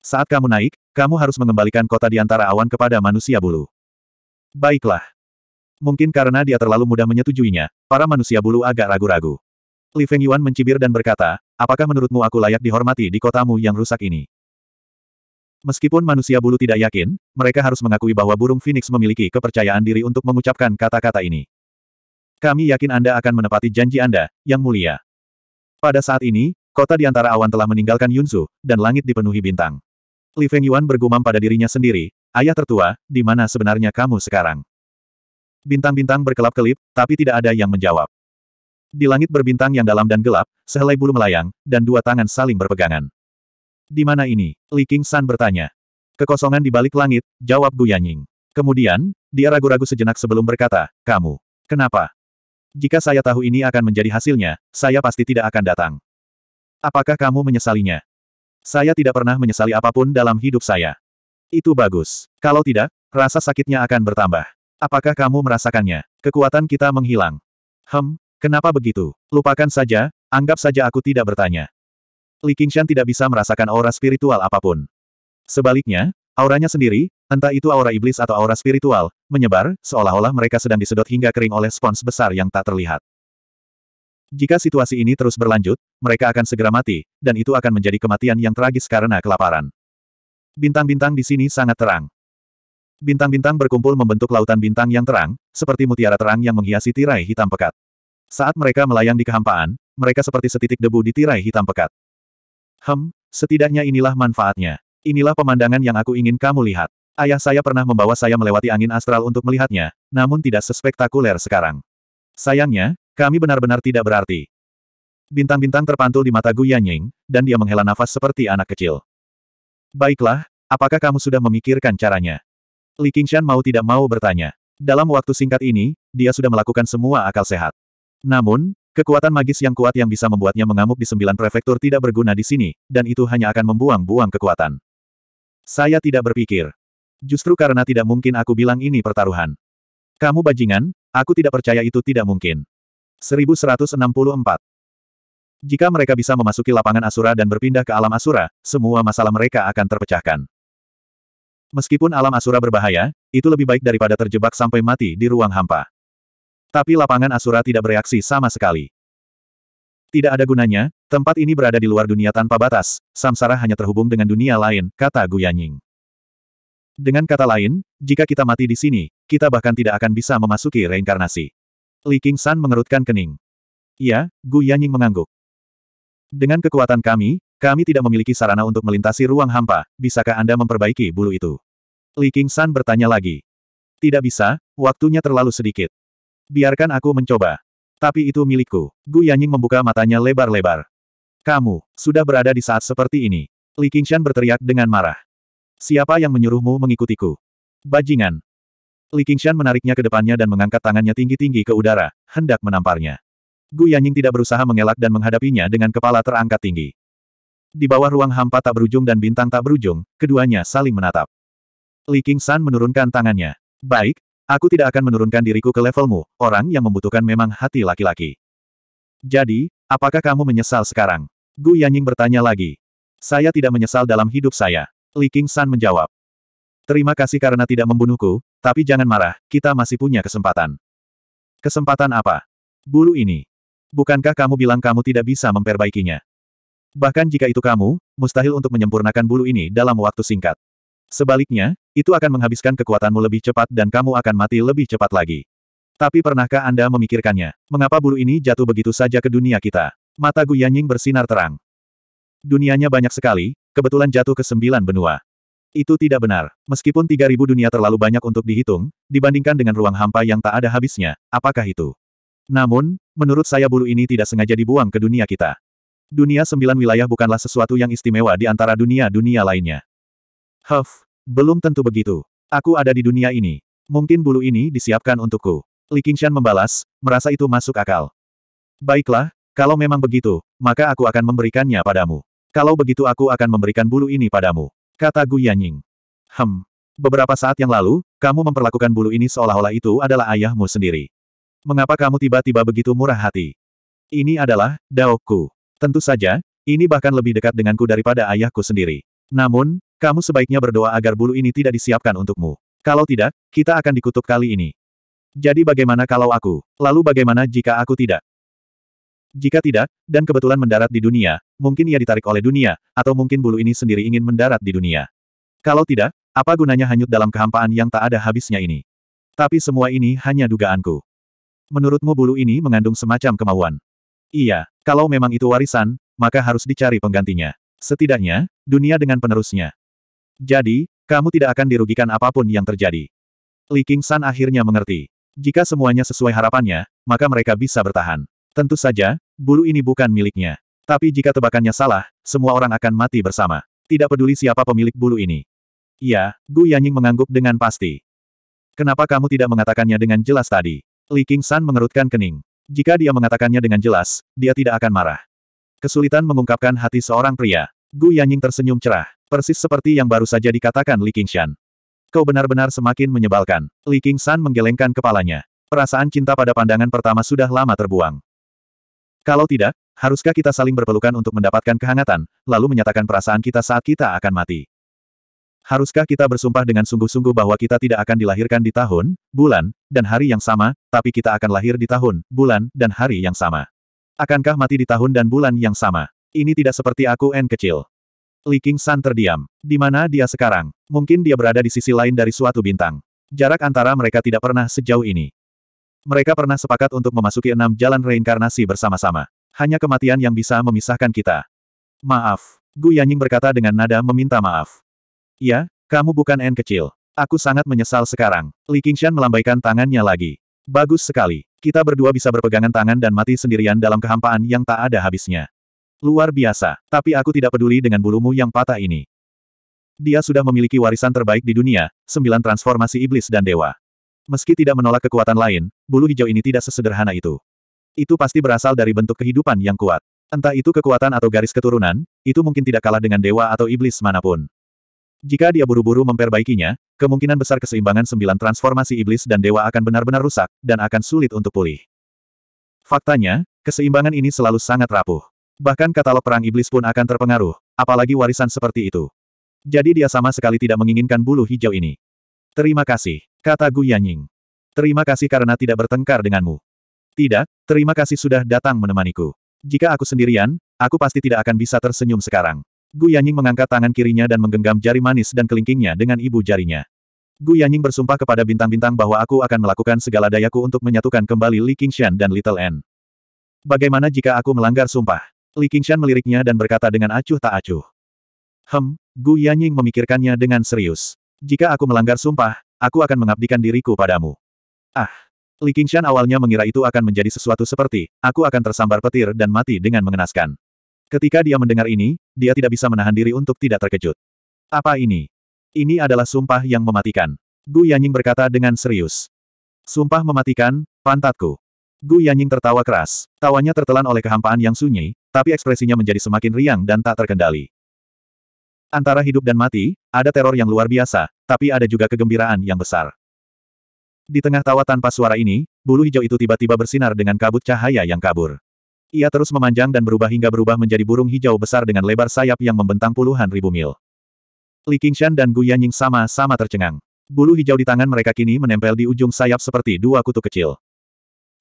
A: Saat kamu naik, kamu harus mengembalikan kota di antara awan kepada manusia bulu. Baiklah. Mungkin karena dia terlalu mudah menyetujuinya, para manusia bulu agak ragu-ragu. Li Feng Yuan mencibir dan berkata, Apakah menurutmu aku layak dihormati di kotamu yang rusak ini? Meskipun manusia bulu tidak yakin, mereka harus mengakui bahwa burung Phoenix memiliki kepercayaan diri untuk mengucapkan kata-kata ini. Kami yakin Anda akan menepati janji Anda, yang mulia. Pada saat ini, kota di antara awan telah meninggalkan Yunzu, dan langit dipenuhi bintang. Li Feng Yuan bergumam pada dirinya sendiri, ayah tertua, di mana sebenarnya kamu sekarang? Bintang-bintang berkelap-kelip, tapi tidak ada yang menjawab. Di langit berbintang yang dalam dan gelap, sehelai bulu melayang, dan dua tangan saling berpegangan. Di mana ini? Li King San bertanya. Kekosongan di balik langit, jawab Yanying. Kemudian, dia ragu-ragu sejenak sebelum berkata, kamu. Kenapa? Jika saya tahu ini akan menjadi hasilnya, saya pasti tidak akan datang. Apakah kamu menyesalinya? Saya tidak pernah menyesali apapun dalam hidup saya. Itu bagus. Kalau tidak, rasa sakitnya akan bertambah. Apakah kamu merasakannya? Kekuatan kita menghilang. Hem, Kenapa begitu? Lupakan saja, anggap saja aku tidak bertanya. Li Qingshan tidak bisa merasakan aura spiritual apapun. Sebaliknya, auranya sendiri, entah itu aura iblis atau aura spiritual, menyebar, seolah-olah mereka sedang disedot hingga kering oleh spons besar yang tak terlihat. Jika situasi ini terus berlanjut, mereka akan segera mati, dan itu akan menjadi kematian yang tragis karena kelaparan. Bintang-bintang di sini sangat terang. Bintang-bintang berkumpul membentuk lautan bintang yang terang, seperti mutiara terang yang menghiasi tirai hitam pekat. Saat mereka melayang di kehampaan, mereka seperti setitik debu di tirai hitam pekat. Hem, setidaknya inilah manfaatnya. Inilah pemandangan yang aku ingin kamu lihat. Ayah saya pernah membawa saya melewati angin astral untuk melihatnya, namun tidak sespektakuler sekarang. Sayangnya, kami benar-benar tidak berarti. Bintang-bintang terpantul di mata Gu Yanying, dan dia menghela nafas seperti anak kecil. Baiklah, apakah kamu sudah memikirkan caranya? Li Qingshan mau tidak mau bertanya. Dalam waktu singkat ini, dia sudah melakukan semua akal sehat. Namun, kekuatan magis yang kuat yang bisa membuatnya mengamuk di sembilan prefektur tidak berguna di sini, dan itu hanya akan membuang-buang kekuatan. Saya tidak berpikir. Justru karena tidak mungkin aku bilang ini pertaruhan. Kamu bajingan, aku tidak percaya itu tidak mungkin. 1164 jika mereka bisa memasuki lapangan Asura dan berpindah ke alam Asura, semua masalah mereka akan terpecahkan. Meskipun alam Asura berbahaya, itu lebih baik daripada terjebak sampai mati di ruang hampa. Tapi lapangan Asura tidak bereaksi sama sekali. Tidak ada gunanya, tempat ini berada di luar dunia tanpa batas, samsara hanya terhubung dengan dunia lain, kata Guyanying. Dengan kata lain, jika kita mati di sini, kita bahkan tidak akan bisa memasuki reinkarnasi. Li King San mengerutkan kening. Iya, Guyanying mengangguk. Dengan kekuatan kami, kami tidak memiliki sarana untuk melintasi ruang hampa, bisakah Anda memperbaiki bulu itu? Li King San bertanya lagi. Tidak bisa, waktunya terlalu sedikit. Biarkan aku mencoba. Tapi itu milikku. Gu Yanying membuka matanya lebar-lebar. Kamu, sudah berada di saat seperti ini. Li Qingshan berteriak dengan marah. Siapa yang menyuruhmu mengikutiku? Bajingan. Li Qingshan menariknya ke depannya dan mengangkat tangannya tinggi-tinggi ke udara, hendak menamparnya. Gu Yanying tidak berusaha mengelak dan menghadapinya dengan kepala terangkat tinggi. Di bawah ruang hampa tak berujung dan bintang tak berujung, keduanya saling menatap. Li Qingshan menurunkan tangannya. Baik, Aku tidak akan menurunkan diriku ke levelmu, orang yang membutuhkan memang hati laki-laki. Jadi, apakah kamu menyesal sekarang? Gu Yanying bertanya lagi. Saya tidak menyesal dalam hidup saya. Li King San menjawab. Terima kasih karena tidak membunuhku, tapi jangan marah, kita masih punya kesempatan. Kesempatan apa? Bulu ini. Bukankah kamu bilang kamu tidak bisa memperbaikinya? Bahkan jika itu kamu, mustahil untuk menyempurnakan bulu ini dalam waktu singkat. Sebaliknya, itu akan menghabiskan kekuatanmu lebih cepat dan kamu akan mati lebih cepat lagi. Tapi pernahkah Anda memikirkannya? Mengapa bulu ini jatuh begitu saja ke dunia kita? Mata Gu Yanying bersinar terang. Dunianya banyak sekali, kebetulan jatuh ke sembilan benua. Itu tidak benar. Meskipun 3000 dunia terlalu banyak untuk dihitung, dibandingkan dengan ruang hampa yang tak ada habisnya, apakah itu? Namun, menurut saya bulu ini tidak sengaja dibuang ke dunia kita. Dunia sembilan wilayah bukanlah sesuatu yang istimewa di antara dunia-dunia lainnya. Huff, belum tentu begitu. Aku ada di dunia ini. Mungkin bulu ini disiapkan untukku. Li Qingshan membalas, merasa itu masuk akal. Baiklah, kalau memang begitu, maka aku akan memberikannya padamu. Kalau begitu aku akan memberikan bulu ini padamu. Kata Gu Yanying. Hem. Beberapa saat yang lalu, kamu memperlakukan bulu ini seolah-olah itu adalah ayahmu sendiri. Mengapa kamu tiba-tiba begitu murah hati? Ini adalah, Daoku. Tentu saja, ini bahkan lebih dekat denganku daripada ayahku sendiri. Namun, kamu sebaiknya berdoa agar bulu ini tidak disiapkan untukmu. Kalau tidak, kita akan dikutuk kali ini. Jadi bagaimana kalau aku? Lalu bagaimana jika aku tidak? Jika tidak, dan kebetulan mendarat di dunia, mungkin ia ditarik oleh dunia, atau mungkin bulu ini sendiri ingin mendarat di dunia. Kalau tidak, apa gunanya hanyut dalam kehampaan yang tak ada habisnya ini? Tapi semua ini hanya dugaanku. Menurutmu bulu ini mengandung semacam kemauan? Iya, kalau memang itu warisan, maka harus dicari penggantinya. Setidaknya, dunia dengan penerusnya. Jadi, kamu tidak akan dirugikan apapun yang terjadi. Li King San akhirnya mengerti. Jika semuanya sesuai harapannya, maka mereka bisa bertahan. Tentu saja, bulu ini bukan miliknya. Tapi jika tebakannya salah, semua orang akan mati bersama. Tidak peduli siapa pemilik bulu ini. Ya, Gu Yanying mengangguk dengan pasti. Kenapa kamu tidak mengatakannya dengan jelas tadi? Li King San mengerutkan kening. Jika dia mengatakannya dengan jelas, dia tidak akan marah. Kesulitan mengungkapkan hati seorang pria. Gu Yanying tersenyum cerah. Persis seperti yang baru saja dikatakan Li Qingshan. Kau benar-benar semakin menyebalkan. Li Qingshan menggelengkan kepalanya. Perasaan cinta pada pandangan pertama sudah lama terbuang. Kalau tidak, haruskah kita saling berpelukan untuk mendapatkan kehangatan, lalu menyatakan perasaan kita saat kita akan mati? Haruskah kita bersumpah dengan sungguh-sungguh bahwa kita tidak akan dilahirkan di tahun, bulan, dan hari yang sama, tapi kita akan lahir di tahun, bulan, dan hari yang sama? Akankah mati di tahun dan bulan yang sama? Ini tidak seperti aku N kecil. Li San terdiam. Di mana dia sekarang? Mungkin dia berada di sisi lain dari suatu bintang. Jarak antara mereka tidak pernah sejauh ini. Mereka pernah sepakat untuk memasuki enam jalan reinkarnasi bersama-sama. Hanya kematian yang bisa memisahkan kita. Maaf. Gu Yanying berkata dengan nada meminta maaf. Ya, kamu bukan N kecil. Aku sangat menyesal sekarang. Li Qingshan melambaikan tangannya lagi. Bagus sekali. Kita berdua bisa berpegangan tangan dan mati sendirian dalam kehampaan yang tak ada habisnya. Luar biasa, tapi aku tidak peduli dengan bulumu yang patah ini. Dia sudah memiliki warisan terbaik di dunia, sembilan transformasi iblis dan dewa. Meski tidak menolak kekuatan lain, bulu hijau ini tidak sesederhana itu. Itu pasti berasal dari bentuk kehidupan yang kuat. Entah itu kekuatan atau garis keturunan, itu mungkin tidak kalah dengan dewa atau iblis manapun. Jika dia buru-buru memperbaikinya, kemungkinan besar keseimbangan sembilan transformasi iblis dan dewa akan benar-benar rusak, dan akan sulit untuk pulih. Faktanya, keseimbangan ini selalu sangat rapuh. Bahkan katalog perang iblis pun akan terpengaruh, apalagi warisan seperti itu. Jadi dia sama sekali tidak menginginkan bulu hijau ini. Terima kasih, kata Gu Yanying. Terima kasih karena tidak bertengkar denganmu. Tidak, terima kasih sudah datang menemaniku. Jika aku sendirian, aku pasti tidak akan bisa tersenyum sekarang. Gu Yanying mengangkat tangan kirinya dan menggenggam jari manis dan kelingkingnya dengan ibu jarinya. Gu Yanying bersumpah kepada bintang-bintang bahwa aku akan melakukan segala dayaku untuk menyatukan kembali Li Qingshan dan Little N. Bagaimana jika aku melanggar sumpah? Li Qingshan meliriknya dan berkata dengan acuh tak acuh. Hem, Gu Yanying memikirkannya dengan serius. Jika aku melanggar sumpah, aku akan mengabdikan diriku padamu. Ah! Li Qingshan awalnya mengira itu akan menjadi sesuatu seperti, aku akan tersambar petir dan mati dengan mengenaskan. Ketika dia mendengar ini, dia tidak bisa menahan diri untuk tidak terkejut. Apa ini? Ini adalah sumpah yang mematikan. Gu Yanying berkata dengan serius. Sumpah mematikan, pantatku. Gu Yanying tertawa keras. Tawanya tertelan oleh kehampaan yang sunyi, tapi ekspresinya menjadi semakin riang dan tak terkendali. Antara hidup dan mati, ada teror yang luar biasa, tapi ada juga kegembiraan yang besar. Di tengah tawa tanpa suara ini, bulu hijau itu tiba-tiba bersinar dengan kabut cahaya yang kabur. Ia terus memanjang dan berubah hingga berubah menjadi burung hijau besar dengan lebar sayap yang membentang puluhan ribu mil. Li Qingshan dan Gu Yanying sama-sama tercengang. Bulu hijau di tangan mereka kini menempel di ujung sayap seperti dua kutu kecil.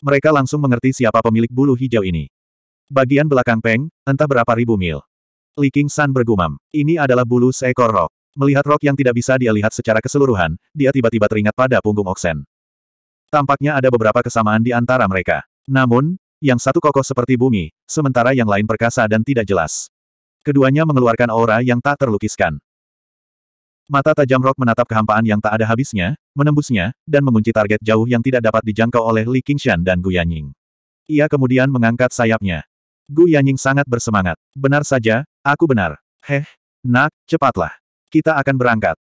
A: Mereka langsung mengerti siapa pemilik bulu hijau ini. Bagian belakang Peng, entah berapa ribu mil. Li King San bergumam. Ini adalah bulu seekor rok. Melihat rok yang tidak bisa dia lihat secara keseluruhan, dia tiba-tiba teringat pada punggung Oksen. Tampaknya ada beberapa kesamaan di antara mereka. Namun, yang satu kokoh seperti bumi, sementara yang lain perkasa dan tidak jelas. Keduanya mengeluarkan aura yang tak terlukiskan. Mata tajam Rok menatap kehampaan yang tak ada habisnya, menembusnya, dan mengunci target jauh yang tidak dapat dijangkau oleh Li Qingshan dan Gu Yanying. Ia kemudian mengangkat sayapnya. Gu Yanying sangat bersemangat. Benar saja, aku benar. Heh, nak, cepatlah. Kita akan berangkat.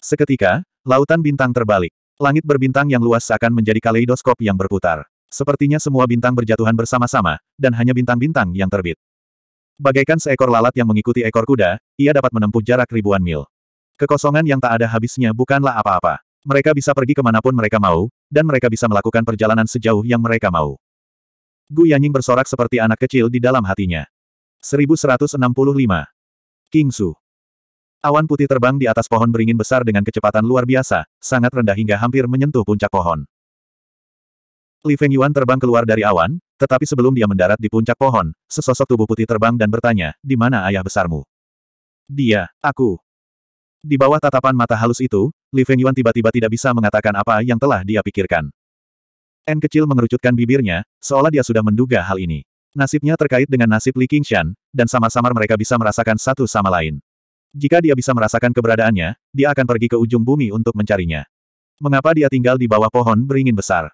A: Seketika, lautan bintang terbalik. Langit berbintang yang luas seakan menjadi kaleidoskop yang berputar. Sepertinya semua bintang berjatuhan bersama-sama, dan hanya bintang-bintang yang terbit. Bagaikan seekor lalat yang mengikuti ekor kuda, ia dapat menempuh jarak ribuan mil. Kekosongan yang tak ada habisnya bukanlah apa-apa. Mereka bisa pergi kemanapun mereka mau, dan mereka bisa melakukan perjalanan sejauh yang mereka mau. Gu Yanying bersorak seperti anak kecil di dalam hatinya. 1165. Su. Awan putih terbang di atas pohon beringin besar dengan kecepatan luar biasa, sangat rendah hingga hampir menyentuh puncak pohon. Li Feng Yuan terbang keluar dari awan, tetapi sebelum dia mendarat di puncak pohon, sesosok tubuh putih terbang dan bertanya, di mana ayah besarmu? Dia, aku. Di bawah tatapan mata halus itu, Li Feng Yuan tiba-tiba tidak bisa mengatakan apa yang telah dia pikirkan. N kecil mengerucutkan bibirnya, seolah dia sudah menduga hal ini. Nasibnya terkait dengan nasib Li Qingshan, dan sama samar mereka bisa merasakan satu sama lain. Jika dia bisa merasakan keberadaannya, dia akan pergi ke ujung bumi untuk mencarinya. Mengapa dia tinggal di bawah pohon beringin besar?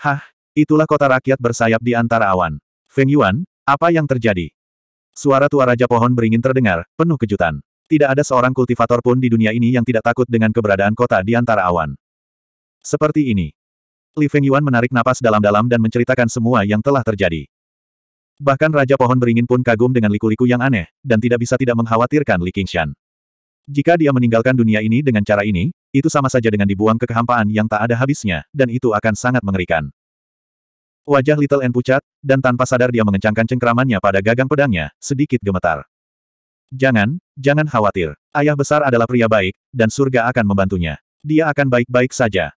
A: Hah, itulah kota rakyat bersayap di antara awan. Feng Yuan, apa yang terjadi? Suara tua raja pohon beringin terdengar, penuh kejutan. Tidak ada seorang kultivator pun di dunia ini yang tidak takut dengan keberadaan kota di antara awan. Seperti ini. Li Feng Yuan menarik napas dalam-dalam dan menceritakan semua yang telah terjadi. Bahkan Raja Pohon Beringin pun kagum dengan liku-liku yang aneh, dan tidak bisa tidak mengkhawatirkan Li Qingshan. Jika dia meninggalkan dunia ini dengan cara ini, itu sama saja dengan dibuang ke kehampaan yang tak ada habisnya, dan itu akan sangat mengerikan. Wajah Little N pucat, dan tanpa sadar dia mengencangkan cengkramannya pada gagang pedangnya, sedikit gemetar. Jangan, jangan khawatir. Ayah besar adalah pria baik, dan surga akan membantunya. Dia akan baik-baik saja.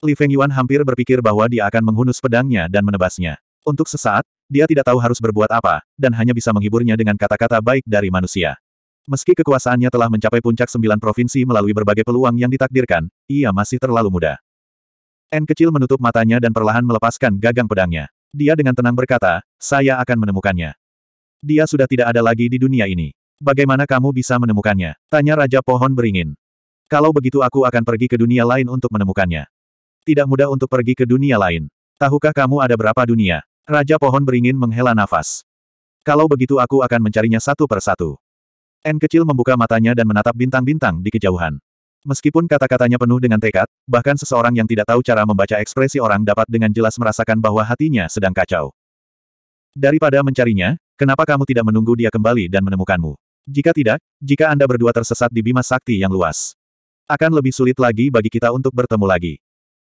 A: Li Feng Yuan hampir berpikir bahwa dia akan menghunus pedangnya dan menebasnya. Untuk sesaat, dia tidak tahu harus berbuat apa, dan hanya bisa menghiburnya dengan kata-kata baik dari manusia. Meski kekuasaannya telah mencapai puncak sembilan provinsi melalui berbagai peluang yang ditakdirkan, ia masih terlalu muda. N kecil menutup matanya dan perlahan melepaskan gagang pedangnya. Dia dengan tenang berkata, saya akan menemukannya. Dia sudah tidak ada lagi di dunia ini. Bagaimana kamu bisa menemukannya? Tanya Raja Pohon Beringin. Kalau begitu aku akan pergi ke dunia lain untuk menemukannya. Tidak mudah untuk pergi ke dunia lain. Tahukah kamu ada berapa dunia? Raja pohon beringin menghela nafas. Kalau begitu aku akan mencarinya satu per satu. N kecil membuka matanya dan menatap bintang-bintang di kejauhan. Meskipun kata-katanya penuh dengan tekad, bahkan seseorang yang tidak tahu cara membaca ekspresi orang dapat dengan jelas merasakan bahwa hatinya sedang kacau. Daripada mencarinya, kenapa kamu tidak menunggu dia kembali dan menemukanmu? Jika tidak, jika Anda berdua tersesat di bima sakti yang luas, akan lebih sulit lagi bagi kita untuk bertemu lagi.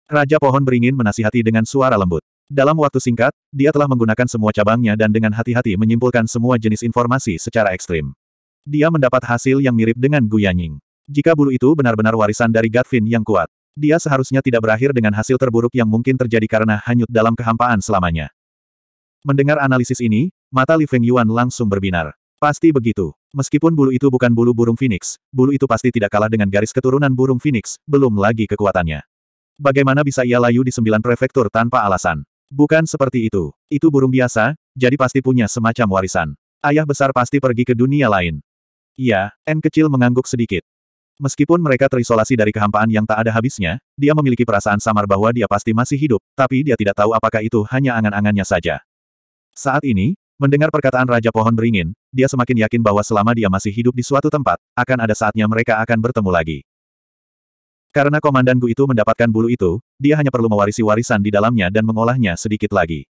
A: Raja Pohon Beringin menasihati dengan suara lembut. Dalam waktu singkat, dia telah menggunakan semua cabangnya dan dengan hati-hati menyimpulkan semua jenis informasi secara ekstrim. Dia mendapat hasil yang mirip dengan Guyanying. Jika bulu itu benar-benar warisan dari Gatvin yang kuat, dia seharusnya tidak berakhir dengan hasil terburuk yang mungkin terjadi karena hanyut dalam kehampaan selamanya. Mendengar analisis ini, mata Li Feng Yuan langsung berbinar. Pasti begitu. Meskipun bulu itu bukan bulu burung phoenix, bulu itu pasti tidak kalah dengan garis keturunan burung phoenix, belum lagi kekuatannya. Bagaimana bisa ia layu di sembilan prefektur tanpa alasan? Bukan seperti itu. Itu burung biasa, jadi pasti punya semacam warisan. Ayah besar pasti pergi ke dunia lain. Iya, N kecil mengangguk sedikit. Meskipun mereka terisolasi dari kehampaan yang tak ada habisnya, dia memiliki perasaan samar bahwa dia pasti masih hidup, tapi dia tidak tahu apakah itu hanya angan-angannya saja. Saat ini, mendengar perkataan Raja Pohon Beringin, dia semakin yakin bahwa selama dia masih hidup di suatu tempat, akan ada saatnya mereka akan bertemu lagi. Karena komandan Gu itu mendapatkan bulu itu, dia hanya perlu mewarisi warisan di dalamnya dan mengolahnya sedikit lagi.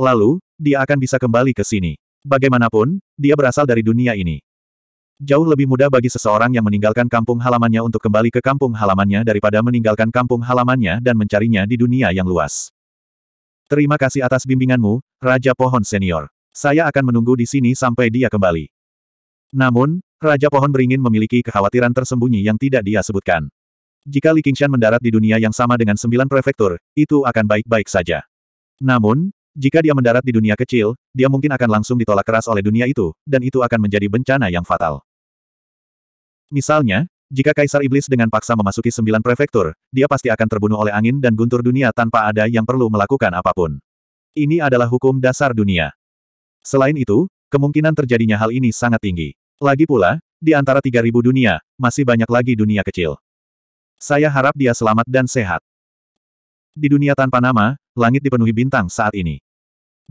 A: Lalu, dia akan bisa kembali ke sini. Bagaimanapun, dia berasal dari dunia ini. Jauh lebih mudah bagi seseorang yang meninggalkan kampung halamannya untuk kembali ke kampung halamannya daripada meninggalkan kampung halamannya dan mencarinya di dunia yang luas. Terima kasih atas bimbinganmu, Raja Pohon Senior. Saya akan menunggu di sini sampai dia kembali. Namun, Raja Pohon beringin memiliki kekhawatiran tersembunyi yang tidak dia sebutkan. Jika Li Qingshan mendarat di dunia yang sama dengan sembilan prefektur, itu akan baik-baik saja. Namun, jika dia mendarat di dunia kecil, dia mungkin akan langsung ditolak keras oleh dunia itu, dan itu akan menjadi bencana yang fatal. Misalnya, jika Kaisar Iblis dengan paksa memasuki sembilan prefektur, dia pasti akan terbunuh oleh angin dan guntur dunia tanpa ada yang perlu melakukan apapun. Ini adalah hukum dasar dunia. Selain itu, kemungkinan terjadinya hal ini sangat tinggi. Lagi pula, di antara 3.000 dunia, masih banyak lagi dunia kecil. Saya harap dia selamat dan sehat. Di dunia tanpa nama, langit dipenuhi bintang saat ini.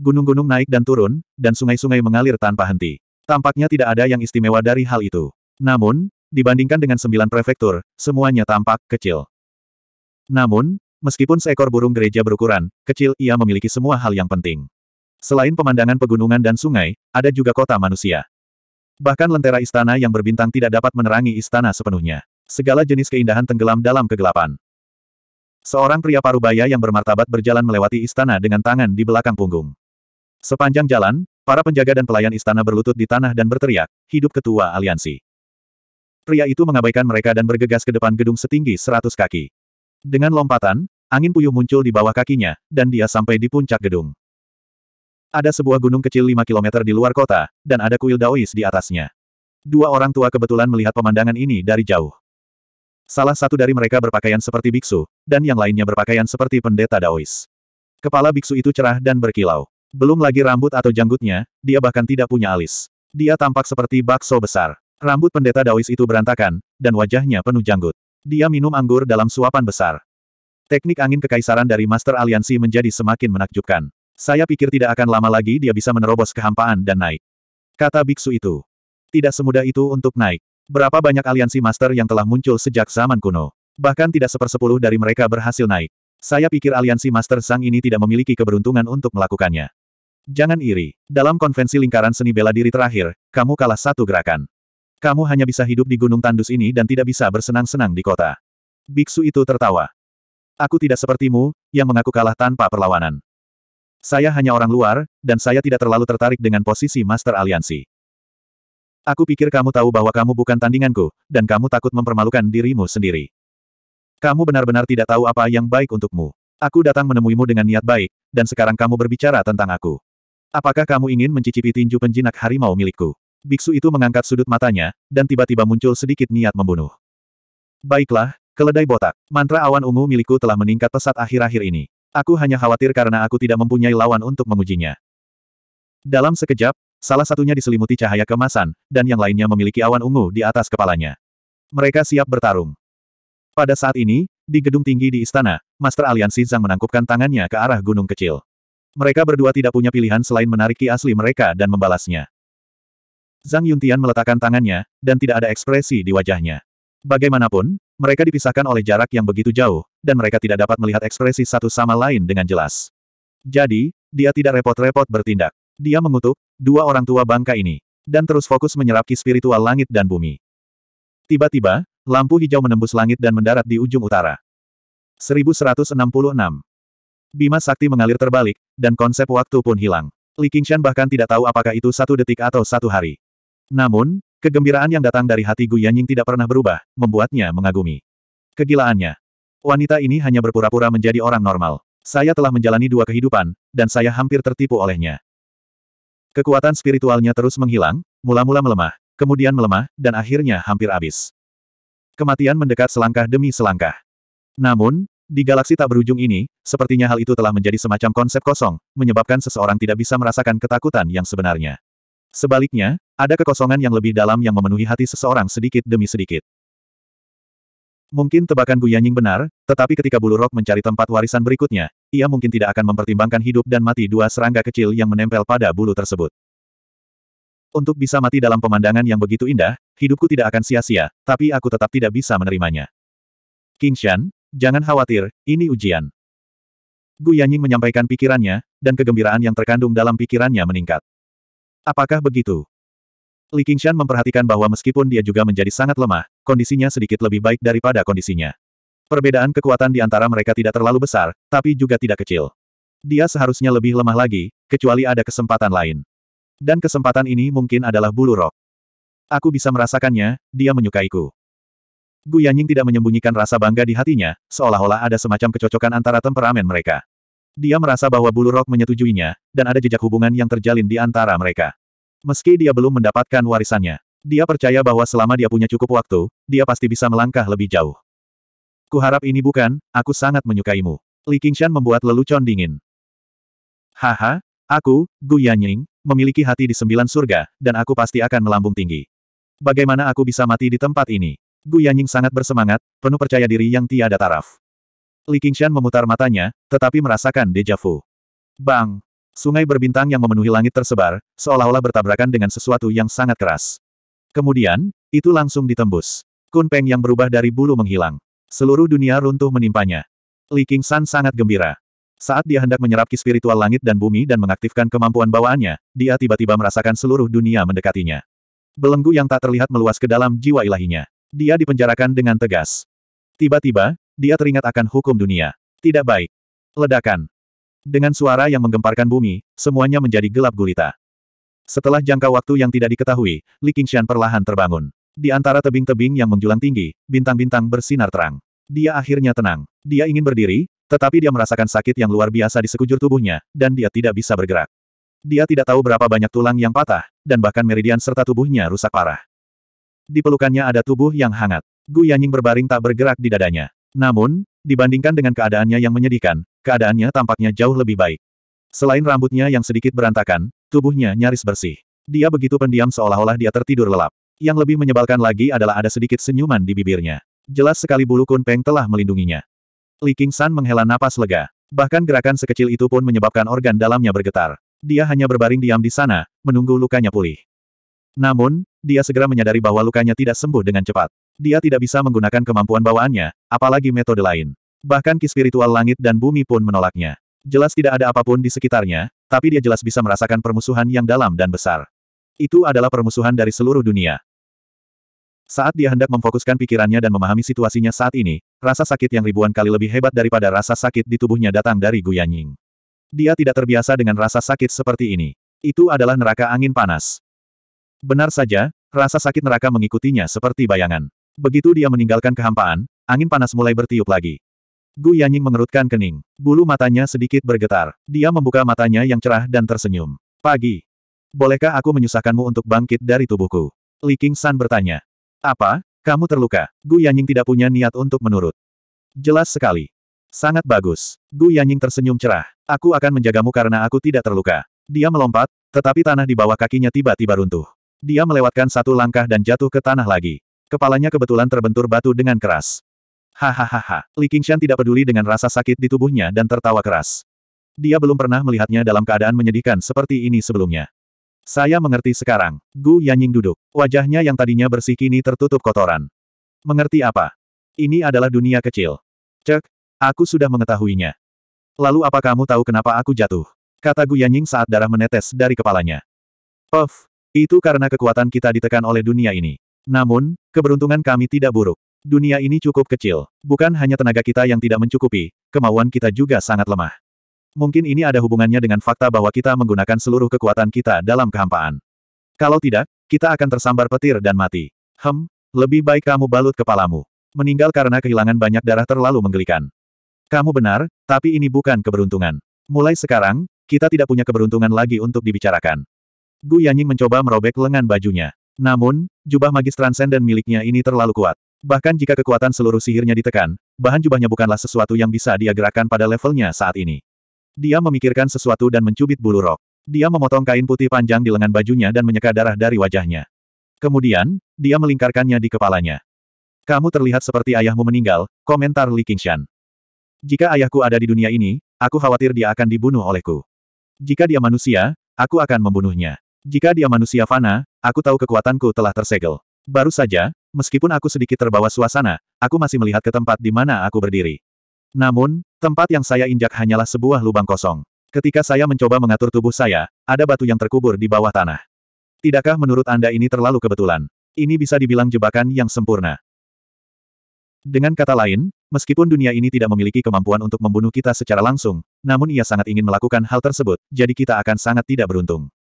A: Gunung-gunung naik dan turun, dan sungai-sungai mengalir tanpa henti. Tampaknya tidak ada yang istimewa dari hal itu. Namun, dibandingkan dengan sembilan prefektur, semuanya tampak kecil. Namun, meskipun seekor burung gereja berukuran kecil, ia memiliki semua hal yang penting. Selain pemandangan pegunungan dan sungai, ada juga kota manusia. Bahkan lentera istana yang berbintang tidak dapat menerangi istana sepenuhnya. Segala jenis keindahan tenggelam dalam kegelapan. Seorang pria parubaya yang bermartabat berjalan melewati istana dengan tangan di belakang punggung. Sepanjang jalan, para penjaga dan pelayan istana berlutut di tanah dan berteriak, hidup ketua aliansi. Pria itu mengabaikan mereka dan bergegas ke depan gedung setinggi seratus kaki. Dengan lompatan, angin puyuh muncul di bawah kakinya, dan dia sampai di puncak gedung. Ada sebuah gunung kecil lima kilometer di luar kota, dan ada kuil daois di atasnya. Dua orang tua kebetulan melihat pemandangan ini dari jauh. Salah satu dari mereka berpakaian seperti biksu, dan yang lainnya berpakaian seperti pendeta Daois. Kepala biksu itu cerah dan berkilau. Belum lagi rambut atau janggutnya, dia bahkan tidak punya alis. Dia tampak seperti bakso besar. Rambut pendeta Daois itu berantakan, dan wajahnya penuh janggut. Dia minum anggur dalam suapan besar. Teknik angin kekaisaran dari Master Aliansi menjadi semakin menakjubkan. Saya pikir tidak akan lama lagi dia bisa menerobos kehampaan dan naik. Kata biksu itu. Tidak semudah itu untuk naik. Berapa banyak aliansi master yang telah muncul sejak zaman kuno? Bahkan tidak sepersepuluh dari mereka berhasil naik. Saya pikir aliansi master sang ini tidak memiliki keberuntungan untuk melakukannya. Jangan iri. Dalam konvensi lingkaran seni bela diri terakhir, kamu kalah satu gerakan. Kamu hanya bisa hidup di gunung tandus ini dan tidak bisa bersenang-senang di kota. Biksu itu tertawa. Aku tidak sepertimu, yang mengaku kalah tanpa perlawanan. Saya hanya orang luar, dan saya tidak terlalu tertarik dengan posisi Master Aliansi. Aku pikir kamu tahu bahwa kamu bukan tandinganku, dan kamu takut mempermalukan dirimu sendiri. Kamu benar-benar tidak tahu apa yang baik untukmu. Aku datang menemuimu dengan niat baik, dan sekarang kamu berbicara tentang aku. Apakah kamu ingin mencicipi tinju penjinak harimau milikku? Biksu itu mengangkat sudut matanya, dan tiba-tiba muncul sedikit niat membunuh. Baiklah, keledai botak. Mantra awan ungu milikku telah meningkat pesat akhir-akhir ini. Aku hanya khawatir karena aku tidak mempunyai lawan untuk mengujinya. Dalam sekejap, Salah satunya diselimuti cahaya kemasan, dan yang lainnya memiliki awan ungu di atas kepalanya. Mereka siap bertarung. Pada saat ini, di gedung tinggi di istana, Master Aliansi Zhang menangkupkan tangannya ke arah gunung kecil. Mereka berdua tidak punya pilihan selain menarik ki asli mereka dan membalasnya. Zhang Yuntian meletakkan tangannya, dan tidak ada ekspresi di wajahnya. Bagaimanapun, mereka dipisahkan oleh jarak yang begitu jauh, dan mereka tidak dapat melihat ekspresi satu sama lain dengan jelas. Jadi, dia tidak repot-repot bertindak. Dia mengutuk, dua orang tua bangka ini, dan terus fokus menyerap ki spiritual langit dan bumi. Tiba-tiba, lampu hijau menembus langit dan mendarat di ujung utara. 1166 Bima Sakti mengalir terbalik, dan konsep waktu pun hilang. Li Qingshan bahkan tidak tahu apakah itu satu detik atau satu hari. Namun, kegembiraan yang datang dari hati Gu Yanying tidak pernah berubah, membuatnya mengagumi. Kegilaannya. Wanita ini hanya berpura-pura menjadi orang normal. Saya telah menjalani dua kehidupan, dan saya hampir tertipu olehnya. Kekuatan spiritualnya terus menghilang, mula-mula melemah, kemudian melemah, dan akhirnya hampir habis. Kematian mendekat selangkah demi selangkah. Namun, di galaksi tak berujung ini, sepertinya hal itu telah menjadi semacam konsep kosong, menyebabkan seseorang tidak bisa merasakan ketakutan yang sebenarnya. Sebaliknya, ada kekosongan yang lebih dalam yang memenuhi hati seseorang sedikit demi sedikit. Mungkin tebakan Bu Yanying benar, tetapi ketika bulu rok mencari tempat warisan berikutnya, ia mungkin tidak akan mempertimbangkan hidup dan mati dua serangga kecil yang menempel pada bulu tersebut. Untuk bisa mati dalam pemandangan yang begitu indah, hidupku tidak akan sia-sia, tapi aku tetap tidak bisa menerimanya. King Shan, jangan khawatir, ini ujian. Gu Yanying menyampaikan pikirannya, dan kegembiraan yang terkandung dalam pikirannya meningkat. Apakah begitu? Li Qingshan memperhatikan bahwa meskipun dia juga menjadi sangat lemah, kondisinya sedikit lebih baik daripada kondisinya. Perbedaan kekuatan di antara mereka tidak terlalu besar, tapi juga tidak kecil. Dia seharusnya lebih lemah lagi, kecuali ada kesempatan lain. Dan kesempatan ini mungkin adalah bulu rok. Aku bisa merasakannya, dia menyukaiku. Gu Yanying tidak menyembunyikan rasa bangga di hatinya, seolah-olah ada semacam kecocokan antara temperamen mereka. Dia merasa bahwa bulu rok menyetujuinya, dan ada jejak hubungan yang terjalin di antara mereka. Meski dia belum mendapatkan warisannya, dia percaya bahwa selama dia punya cukup waktu, dia pasti bisa melangkah lebih jauh. Kuharap ini bukan, aku sangat menyukaimu. Li Qingshan membuat lelucon dingin. Haha, aku, Gu Yanying, memiliki hati di sembilan surga, dan aku pasti akan melambung tinggi. Bagaimana aku bisa mati di tempat ini? Gu Yanying sangat bersemangat, penuh percaya diri yang tiada taraf. Li Qingshan memutar matanya, tetapi merasakan deja vu. Bang! Sungai berbintang yang memenuhi langit tersebar, seolah-olah bertabrakan dengan sesuatu yang sangat keras. Kemudian, itu langsung ditembus. Kunpeng yang berubah dari bulu menghilang. Seluruh dunia runtuh menimpanya. Li King San sangat gembira. Saat dia hendak menyerap ki spiritual langit dan bumi dan mengaktifkan kemampuan bawaannya, dia tiba-tiba merasakan seluruh dunia mendekatinya. Belenggu yang tak terlihat meluas ke dalam jiwa ilahinya. Dia dipenjarakan dengan tegas. Tiba-tiba, dia teringat akan hukum dunia. Tidak baik. Ledakan. Dengan suara yang menggemparkan bumi, semuanya menjadi gelap gulita. Setelah jangka waktu yang tidak diketahui, Li Qingshan perlahan terbangun. Di antara tebing-tebing yang menjulang tinggi, bintang-bintang bersinar terang. Dia akhirnya tenang. Dia ingin berdiri, tetapi dia merasakan sakit yang luar biasa di sekujur tubuhnya, dan dia tidak bisa bergerak. Dia tidak tahu berapa banyak tulang yang patah, dan bahkan meridian serta tubuhnya rusak parah. Di pelukannya ada tubuh yang hangat. Gu Yanying berbaring tak bergerak di dadanya. Namun, dibandingkan dengan keadaannya yang menyedihkan, keadaannya tampaknya jauh lebih baik. Selain rambutnya yang sedikit berantakan, tubuhnya nyaris bersih. Dia begitu pendiam seolah-olah dia tertidur lelap. Yang lebih menyebalkan lagi adalah ada sedikit senyuman di bibirnya. Jelas sekali bulu Kunpeng telah melindunginya. Li San menghela napas lega. Bahkan gerakan sekecil itu pun menyebabkan organ dalamnya bergetar. Dia hanya berbaring diam di sana, menunggu lukanya pulih. Namun, dia segera menyadari bahwa lukanya tidak sembuh dengan cepat. Dia tidak bisa menggunakan kemampuan bawaannya, apalagi metode lain. Bahkan ki spiritual langit dan bumi pun menolaknya. Jelas tidak ada apapun di sekitarnya, tapi dia jelas bisa merasakan permusuhan yang dalam dan besar. Itu adalah permusuhan dari seluruh dunia. Saat dia hendak memfokuskan pikirannya dan memahami situasinya saat ini, rasa sakit yang ribuan kali lebih hebat daripada rasa sakit di tubuhnya datang dari Guyanying. Dia tidak terbiasa dengan rasa sakit seperti ini. Itu adalah neraka angin panas. Benar saja, rasa sakit neraka mengikutinya seperti bayangan. Begitu dia meninggalkan kehampaan, angin panas mulai bertiup lagi. Gu Yanying mengerutkan kening. Bulu matanya sedikit bergetar. Dia membuka matanya yang cerah dan tersenyum. Pagi. Bolehkah aku menyusahkanmu untuk bangkit dari tubuhku? Li King San bertanya. Apa? Kamu terluka? Gu Yanying tidak punya niat untuk menurut. Jelas sekali. Sangat bagus. Gu Yanying tersenyum cerah. Aku akan menjagamu karena aku tidak terluka. Dia melompat, tetapi tanah di bawah kakinya tiba-tiba runtuh. Dia melewatkan satu langkah dan jatuh ke tanah lagi. Kepalanya kebetulan terbentur batu dengan keras. Hahaha, Li Qingshan tidak peduli dengan rasa sakit di tubuhnya dan tertawa keras. Dia belum pernah melihatnya dalam keadaan menyedihkan seperti ini sebelumnya. Saya mengerti sekarang. Gu Yanying duduk. Wajahnya yang tadinya bersih kini tertutup kotoran. Mengerti apa? Ini adalah dunia kecil. Cek, aku sudah mengetahuinya. Lalu apa kamu tahu kenapa aku jatuh? Kata Gu Yanying saat darah menetes dari kepalanya. Puff, itu karena kekuatan kita ditekan oleh dunia ini. Namun, keberuntungan kami tidak buruk. Dunia ini cukup kecil. Bukan hanya tenaga kita yang tidak mencukupi, kemauan kita juga sangat lemah. Mungkin ini ada hubungannya dengan fakta bahwa kita menggunakan seluruh kekuatan kita dalam kehampaan. Kalau tidak, kita akan tersambar petir dan mati. Hem, lebih baik kamu balut kepalamu. Meninggal karena kehilangan banyak darah terlalu menggelikan. Kamu benar, tapi ini bukan keberuntungan. Mulai sekarang, kita tidak punya keberuntungan lagi untuk dibicarakan. Gu Yanying mencoba merobek lengan bajunya. Namun, jubah magis transenden miliknya ini terlalu kuat. Bahkan jika kekuatan seluruh sihirnya ditekan, bahan jubahnya bukanlah sesuatu yang bisa dia gerakkan pada levelnya saat ini. Dia memikirkan sesuatu dan mencubit bulu rok. Dia memotong kain putih panjang di lengan bajunya dan menyeka darah dari wajahnya. Kemudian, dia melingkarkannya di kepalanya. Kamu terlihat seperti ayahmu meninggal, komentar Li Qingshan. Jika ayahku ada di dunia ini, aku khawatir dia akan dibunuh olehku. Jika dia manusia, aku akan membunuhnya. Jika dia manusia fana, Aku tahu kekuatanku telah tersegel. Baru saja, meskipun aku sedikit terbawa suasana, aku masih melihat ke tempat di mana aku berdiri. Namun, tempat yang saya injak hanyalah sebuah lubang kosong. Ketika saya mencoba mengatur tubuh saya, ada batu yang terkubur di bawah tanah. Tidakkah menurut Anda ini terlalu kebetulan? Ini bisa dibilang jebakan yang sempurna. Dengan kata lain, meskipun dunia ini tidak memiliki kemampuan untuk membunuh kita secara langsung, namun ia sangat ingin melakukan hal tersebut, jadi kita akan sangat tidak beruntung.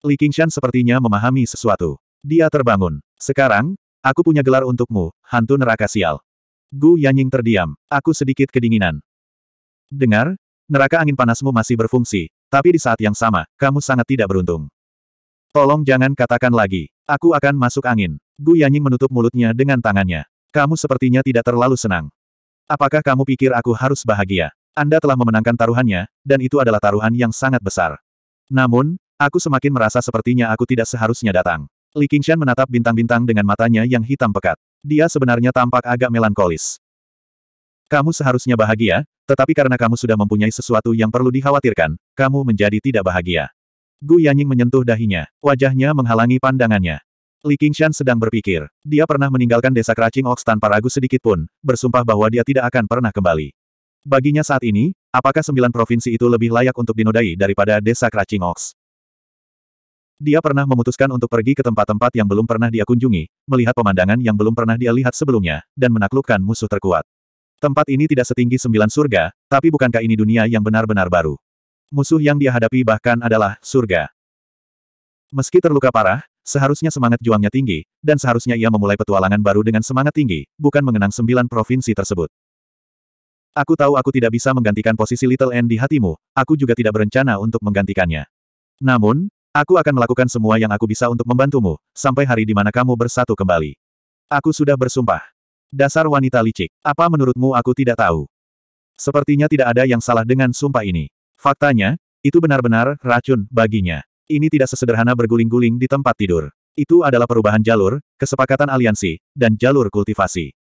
A: Li Qingshan sepertinya memahami sesuatu. Dia terbangun. Sekarang, aku punya gelar untukmu, hantu neraka sial. Gu Yanying terdiam. Aku sedikit kedinginan. Dengar, neraka angin panasmu masih berfungsi, tapi di saat yang sama, kamu sangat tidak beruntung. Tolong jangan katakan lagi. Aku akan masuk angin. Gu Yanying menutup mulutnya dengan tangannya. Kamu sepertinya tidak terlalu senang. Apakah kamu pikir aku harus bahagia? Anda telah memenangkan taruhannya, dan itu adalah taruhan yang sangat besar. Namun, Aku semakin merasa sepertinya aku tidak seharusnya datang. Li Qingshan menatap bintang-bintang dengan matanya yang hitam pekat. Dia sebenarnya tampak agak melankolis. Kamu seharusnya bahagia, tetapi karena kamu sudah mempunyai sesuatu yang perlu dikhawatirkan, kamu menjadi tidak bahagia. Gu Yanying menyentuh dahinya. Wajahnya menghalangi pandangannya. Li Qingshan sedang berpikir. Dia pernah meninggalkan desa Kracing Ox tanpa ragu sedikitpun, bersumpah bahwa dia tidak akan pernah kembali. Baginya saat ini, apakah sembilan provinsi itu lebih layak untuk dinodai daripada desa Kracing Ox? Dia pernah memutuskan untuk pergi ke tempat-tempat yang belum pernah dia kunjungi, melihat pemandangan yang belum pernah dia lihat sebelumnya, dan menaklukkan musuh terkuat. Tempat ini tidak setinggi sembilan surga, tapi bukankah ini dunia yang benar-benar baru? Musuh yang dia hadapi bahkan adalah surga. Meski terluka parah, seharusnya semangat juangnya tinggi, dan seharusnya ia memulai petualangan baru dengan semangat tinggi, bukan mengenang sembilan provinsi tersebut. Aku tahu aku tidak bisa menggantikan posisi Little N di hatimu, aku juga tidak berencana untuk menggantikannya. Namun, Aku akan melakukan semua yang aku bisa untuk membantumu, sampai hari di mana kamu bersatu kembali. Aku sudah bersumpah. Dasar wanita licik, apa menurutmu aku tidak tahu? Sepertinya tidak ada yang salah dengan sumpah ini. Faktanya, itu benar-benar racun baginya. Ini tidak sesederhana berguling-guling di tempat tidur. Itu adalah perubahan jalur, kesepakatan aliansi, dan jalur kultivasi.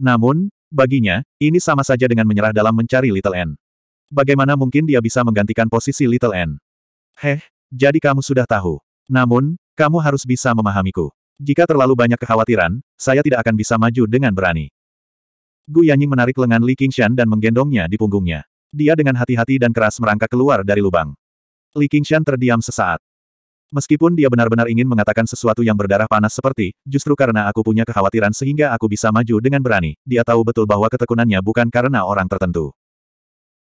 A: Namun, baginya, ini sama saja dengan menyerah dalam mencari Little N. Bagaimana mungkin dia bisa menggantikan posisi Little N? Heh, jadi kamu sudah tahu. Namun, kamu harus bisa memahamiku. Jika terlalu banyak kekhawatiran, saya tidak akan bisa maju dengan berani. Gu Yanying menarik lengan Li Qingshan dan menggendongnya di punggungnya. Dia dengan hati-hati dan keras merangkak keluar dari lubang. Li Qingshan terdiam sesaat. Meskipun dia benar-benar ingin mengatakan sesuatu yang berdarah panas seperti, justru karena aku punya kekhawatiran sehingga aku bisa maju dengan berani, dia tahu betul bahwa ketekunannya bukan karena orang tertentu.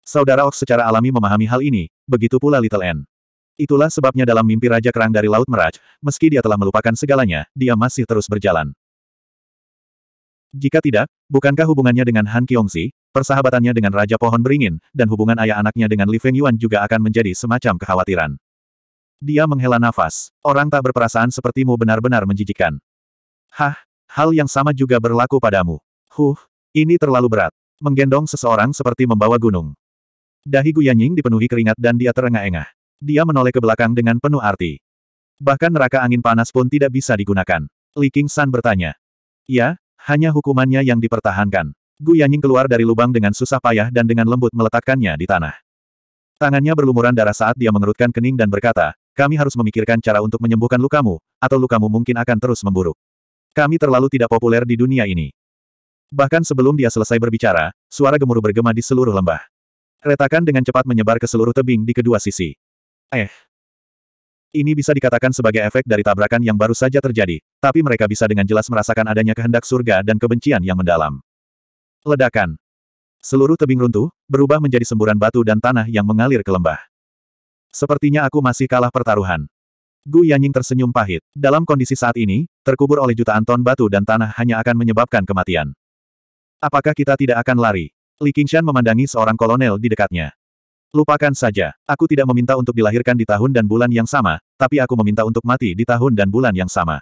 A: Saudara Ox secara alami memahami hal ini, begitu pula Little N. Itulah sebabnya dalam mimpi Raja Kerang dari Laut Meraj, meski dia telah melupakan segalanya, dia masih terus berjalan. Jika tidak, bukankah hubungannya dengan Han Kiongsi, persahabatannya dengan Raja Pohon Beringin, dan hubungan ayah anaknya dengan Li Feng Yuan juga akan menjadi semacam kekhawatiran. Dia menghela nafas. Orang tak berperasaan sepertimu benar-benar menjijikan. Hah, hal yang sama juga berlaku padamu. Huh, ini terlalu berat. Menggendong seseorang seperti membawa gunung. Dahi Guyanying dipenuhi keringat dan dia terengah-engah. Dia menoleh ke belakang dengan penuh arti. Bahkan neraka angin panas pun tidak bisa digunakan. Li King San bertanya. Ya, hanya hukumannya yang dipertahankan. Gu Yanying keluar dari lubang dengan susah payah dan dengan lembut meletakkannya di tanah. Tangannya berlumuran darah saat dia mengerutkan kening dan berkata, kami harus memikirkan cara untuk menyembuhkan lukamu, atau lukamu mungkin akan terus memburuk. Kami terlalu tidak populer di dunia ini. Bahkan sebelum dia selesai berbicara, suara gemuruh bergema di seluruh lembah. Retakan dengan cepat menyebar ke seluruh tebing di kedua sisi. Eh. Ini bisa dikatakan sebagai efek dari tabrakan yang baru saja terjadi, tapi mereka bisa dengan jelas merasakan adanya kehendak surga dan kebencian yang mendalam. Ledakan. Seluruh tebing runtuh, berubah menjadi semburan batu dan tanah yang mengalir ke lembah. Sepertinya aku masih kalah pertaruhan. Gu Yanying tersenyum pahit. Dalam kondisi saat ini, terkubur oleh jutaan ton batu dan tanah hanya akan menyebabkan kematian. Apakah kita tidak akan lari? Li Qingshan memandangi seorang kolonel di dekatnya. Lupakan saja, aku tidak meminta untuk dilahirkan di tahun dan bulan yang sama, tapi aku meminta untuk mati di tahun dan bulan yang sama.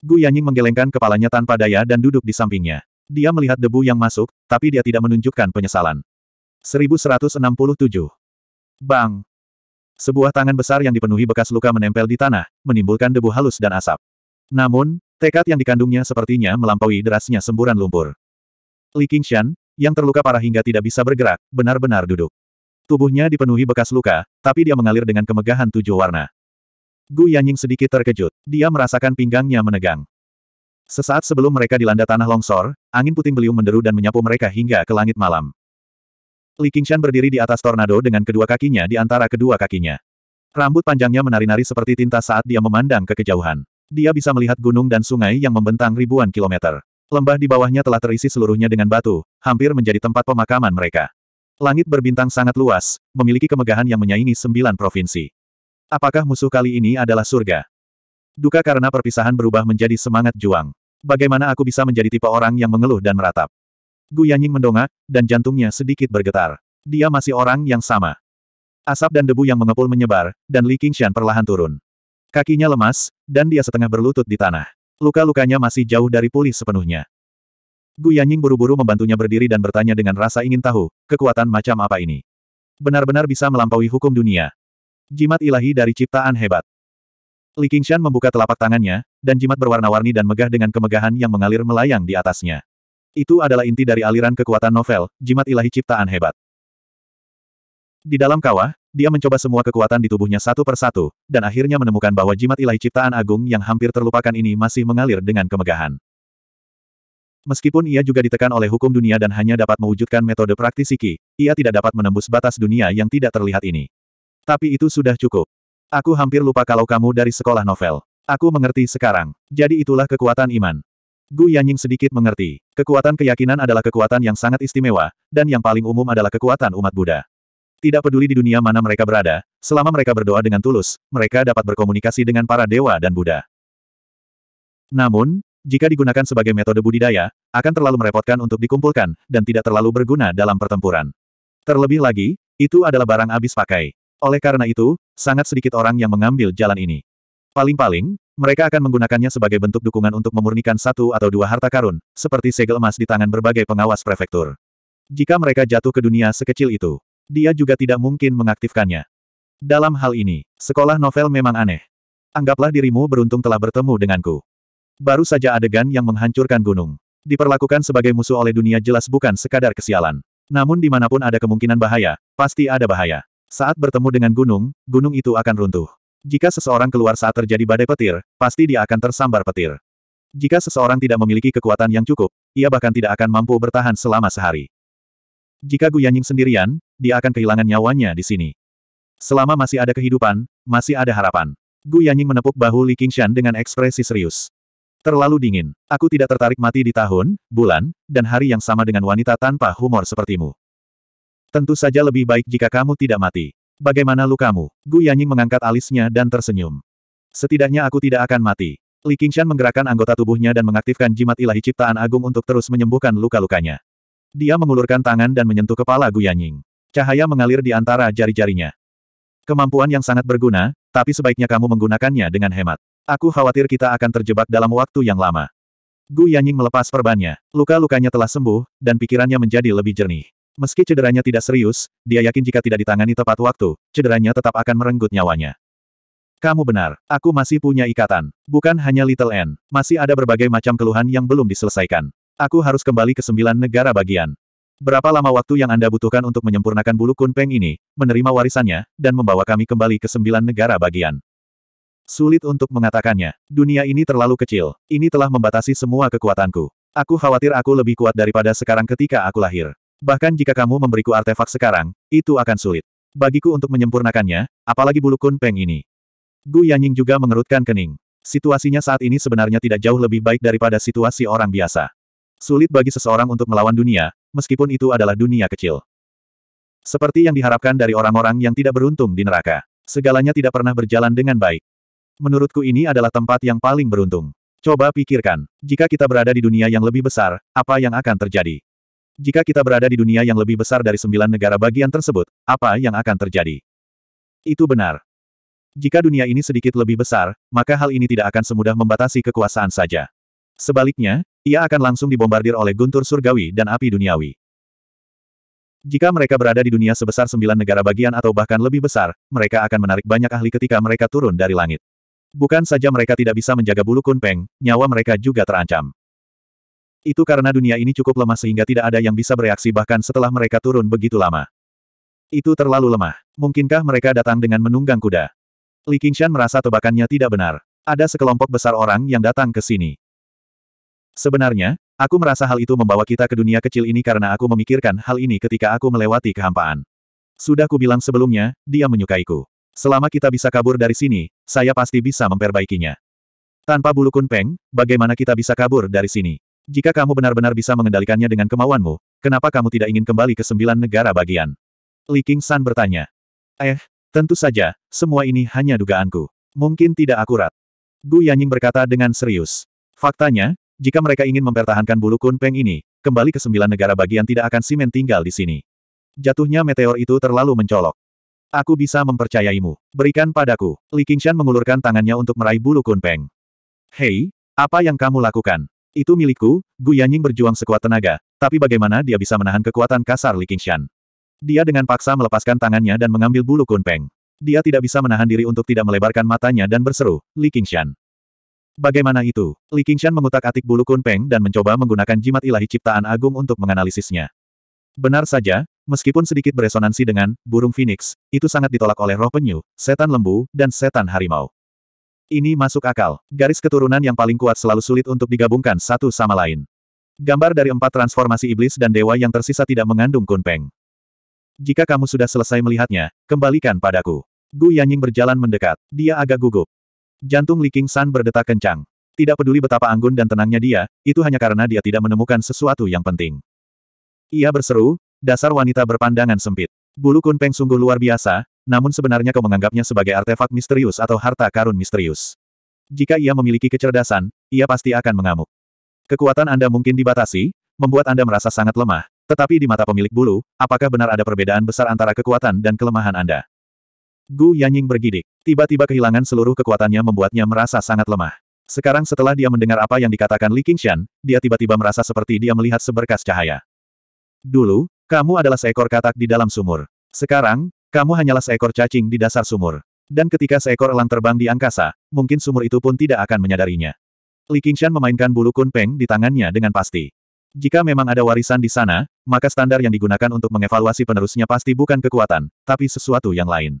A: Gu Yanying menggelengkan kepalanya tanpa daya dan duduk di sampingnya. Dia melihat debu yang masuk, tapi dia tidak menunjukkan penyesalan. 1167. Bang! Sebuah tangan besar yang dipenuhi bekas luka menempel di tanah, menimbulkan debu halus dan asap. Namun, tekad yang dikandungnya sepertinya melampaui derasnya semburan lumpur. Li Qingshan, yang terluka parah hingga tidak bisa bergerak, benar-benar duduk. Tubuhnya dipenuhi bekas luka, tapi dia mengalir dengan kemegahan tujuh warna. Gu Yanying sedikit terkejut. Dia merasakan pinggangnya menegang. Sesaat sebelum mereka dilanda tanah longsor, angin puting beliung menderu dan menyapu mereka hingga ke langit malam. Li Qingshan berdiri di atas tornado dengan kedua kakinya di antara kedua kakinya. Rambut panjangnya menari-nari seperti tinta saat dia memandang ke kejauhan. Dia bisa melihat gunung dan sungai yang membentang ribuan kilometer. Lembah di bawahnya telah terisi seluruhnya dengan batu, hampir menjadi tempat pemakaman mereka. Langit berbintang sangat luas, memiliki kemegahan yang menyaingi sembilan provinsi. Apakah musuh kali ini adalah surga? Duka karena perpisahan berubah menjadi semangat juang. Bagaimana aku bisa menjadi tipe orang yang mengeluh dan meratap? Gu Yanying mendongak, dan jantungnya sedikit bergetar. Dia masih orang yang sama. Asap dan debu yang mengepul menyebar, dan Li Qingshan perlahan turun. Kakinya lemas, dan dia setengah berlutut di tanah. Luka-lukanya masih jauh dari pulih sepenuhnya. Gu Yanying buru-buru membantunya berdiri dan bertanya dengan rasa ingin tahu, kekuatan macam apa ini? Benar-benar bisa melampaui hukum dunia. Jimat ilahi dari ciptaan hebat. Li Qingshan membuka telapak tangannya, dan jimat berwarna-warni dan megah dengan kemegahan yang mengalir melayang di atasnya. Itu adalah inti dari aliran kekuatan novel, jimat ilahi ciptaan hebat. Di dalam kawah, dia mencoba semua kekuatan di tubuhnya satu persatu, dan akhirnya menemukan bahwa jimat ilahi ciptaan agung yang hampir terlupakan ini masih mengalir dengan kemegahan. Meskipun ia juga ditekan oleh hukum dunia dan hanya dapat mewujudkan metode praktisi ia tidak dapat menembus batas dunia yang tidak terlihat ini. Tapi itu sudah cukup. Aku hampir lupa kalau kamu dari sekolah novel. Aku mengerti sekarang. Jadi itulah kekuatan iman. Gu Yanying sedikit mengerti. Kekuatan keyakinan adalah kekuatan yang sangat istimewa, dan yang paling umum adalah kekuatan umat Buddha. Tidak peduli di dunia mana mereka berada, selama mereka berdoa dengan tulus, mereka dapat berkomunikasi dengan para dewa dan Buddha. Namun, jika digunakan sebagai metode budidaya, akan terlalu merepotkan untuk dikumpulkan, dan tidak terlalu berguna dalam pertempuran. Terlebih lagi, itu adalah barang habis pakai. Oleh karena itu, sangat sedikit orang yang mengambil jalan ini. Paling-paling, mereka akan menggunakannya sebagai bentuk dukungan untuk memurnikan satu atau dua harta karun, seperti segel emas di tangan berbagai pengawas prefektur. Jika mereka jatuh ke dunia sekecil itu, dia juga tidak mungkin mengaktifkannya. Dalam hal ini, sekolah novel memang aneh. Anggaplah dirimu beruntung telah bertemu denganku. Baru saja adegan yang menghancurkan gunung. Diperlakukan sebagai musuh oleh dunia jelas bukan sekadar kesialan. Namun dimanapun ada kemungkinan bahaya, pasti ada bahaya. Saat bertemu dengan gunung, gunung itu akan runtuh. Jika seseorang keluar saat terjadi badai petir, pasti dia akan tersambar petir. Jika seseorang tidak memiliki kekuatan yang cukup, ia bahkan tidak akan mampu bertahan selama sehari. Jika Yanying sendirian, dia akan kehilangan nyawanya di sini. Selama masih ada kehidupan, masih ada harapan. Gu Yanying menepuk bahu Li Qingshan dengan ekspresi serius. Terlalu dingin. Aku tidak tertarik mati di tahun, bulan, dan hari yang sama dengan wanita tanpa humor sepertimu. Tentu saja lebih baik jika kamu tidak mati. Bagaimana lukamu? Gu Yanying mengangkat alisnya dan tersenyum. Setidaknya aku tidak akan mati. Li Qingshan menggerakkan anggota tubuhnya dan mengaktifkan jimat ilahi ciptaan agung untuk terus menyembuhkan luka-lukanya. Dia mengulurkan tangan dan menyentuh kepala Gu Yanying. Cahaya mengalir di antara jari-jarinya. Kemampuan yang sangat berguna, tapi sebaiknya kamu menggunakannya dengan hemat. Aku khawatir kita akan terjebak dalam waktu yang lama. Gu Yanying melepas perbannya. Luka-lukanya telah sembuh, dan pikirannya menjadi lebih jernih. Meski cederanya tidak serius, dia yakin jika tidak ditangani tepat waktu, cederanya tetap akan merenggut nyawanya. Kamu benar, aku masih punya ikatan. Bukan hanya Little N, masih ada berbagai macam keluhan yang belum diselesaikan. Aku harus kembali ke sembilan negara bagian. Berapa lama waktu yang Anda butuhkan untuk menyempurnakan bulu kunpeng ini, menerima warisannya, dan membawa kami kembali ke sembilan negara bagian? Sulit untuk mengatakannya. Dunia ini terlalu kecil. Ini telah membatasi semua kekuatanku. Aku khawatir aku lebih kuat daripada sekarang ketika aku lahir. Bahkan jika kamu memberiku artefak sekarang, itu akan sulit. Bagiku untuk menyempurnakannya, apalagi bulu kunpeng ini. Gu Yanying juga mengerutkan kening. Situasinya saat ini sebenarnya tidak jauh lebih baik daripada situasi orang biasa. Sulit bagi seseorang untuk melawan dunia, meskipun itu adalah dunia kecil. Seperti yang diharapkan dari orang-orang yang tidak beruntung di neraka. Segalanya tidak pernah berjalan dengan baik. Menurutku ini adalah tempat yang paling beruntung. Coba pikirkan, jika kita berada di dunia yang lebih besar, apa yang akan terjadi? Jika kita berada di dunia yang lebih besar dari sembilan negara bagian tersebut, apa yang akan terjadi? Itu benar. Jika dunia ini sedikit lebih besar, maka hal ini tidak akan semudah membatasi kekuasaan saja. Sebaliknya, ia akan langsung dibombardir oleh guntur surgawi dan api duniawi. Jika mereka berada di dunia sebesar sembilan negara bagian atau bahkan lebih besar, mereka akan menarik banyak ahli ketika mereka turun dari langit. Bukan saja mereka tidak bisa menjaga bulu kunpeng, nyawa mereka juga terancam. Itu karena dunia ini cukup lemah sehingga tidak ada yang bisa bereaksi bahkan setelah mereka turun begitu lama. Itu terlalu lemah. Mungkinkah mereka datang dengan menunggang kuda? Li Qingshan merasa tebakannya tidak benar. Ada sekelompok besar orang yang datang ke sini. Sebenarnya, aku merasa hal itu membawa kita ke dunia kecil ini karena aku memikirkan hal ini ketika aku melewati kehampaan. Sudah kubilang sebelumnya, dia menyukaiku. Selama kita bisa kabur dari sini, saya pasti bisa memperbaikinya. Tanpa bulu kunpeng, bagaimana kita bisa kabur dari sini? Jika kamu benar-benar bisa mengendalikannya dengan kemauanmu, kenapa kamu tidak ingin kembali ke sembilan negara bagian? Li King San bertanya. Eh, tentu saja, semua ini hanya dugaanku. Mungkin tidak akurat. Gu Yanying berkata dengan serius. Faktanya, jika mereka ingin mempertahankan bulu kunpeng ini, kembali ke sembilan negara bagian tidak akan simen tinggal di sini. Jatuhnya meteor itu terlalu mencolok. Aku bisa mempercayaimu. Berikan padaku. Li Qingshan mengulurkan tangannya untuk meraih bulu kunpeng. Hei, apa yang kamu lakukan? Itu milikku, Gu Yanying berjuang sekuat tenaga, tapi bagaimana dia bisa menahan kekuatan kasar Li Qingshan? Dia dengan paksa melepaskan tangannya dan mengambil bulu kunpeng. Dia tidak bisa menahan diri untuk tidak melebarkan matanya dan berseru, Li Qingshan. Bagaimana itu? Li Qingshan mengutak-atik bulu kunpeng dan mencoba menggunakan jimat ilahi ciptaan agung untuk menganalisisnya. Benar saja, Meskipun sedikit beresonansi dengan burung phoenix, itu sangat ditolak oleh roh penyu, setan lembu, dan setan harimau. Ini masuk akal. Garis keturunan yang paling kuat selalu sulit untuk digabungkan satu sama lain. Gambar dari empat transformasi iblis dan dewa yang tersisa tidak mengandung kunpeng. Jika kamu sudah selesai melihatnya, kembalikan padaku. Gu Yanying berjalan mendekat. Dia agak gugup. Jantung Li King San berdetak kencang. Tidak peduli betapa anggun dan tenangnya dia, itu hanya karena dia tidak menemukan sesuatu yang penting. Ia berseru, Dasar wanita berpandangan sempit. Bulu kunpeng sungguh luar biasa, namun sebenarnya kau menganggapnya sebagai artefak misterius atau harta karun misterius. Jika ia memiliki kecerdasan, ia pasti akan mengamuk. Kekuatan Anda mungkin dibatasi, membuat Anda merasa sangat lemah, tetapi di mata pemilik bulu, apakah benar ada perbedaan besar antara kekuatan dan kelemahan Anda? Gu Yanying bergidik. Tiba-tiba kehilangan seluruh kekuatannya membuatnya merasa sangat lemah. Sekarang setelah dia mendengar apa yang dikatakan Li Qingshan, dia tiba-tiba merasa seperti dia melihat seberkas cahaya. Dulu, kamu adalah seekor katak di dalam sumur. Sekarang, kamu hanyalah seekor cacing di dasar sumur. Dan ketika seekor elang terbang di angkasa, mungkin sumur itu pun tidak akan menyadarinya. Li Qingshan memainkan bulu kunpeng di tangannya dengan pasti. Jika memang ada warisan di sana, maka standar yang digunakan untuk mengevaluasi penerusnya pasti bukan kekuatan, tapi sesuatu yang lain.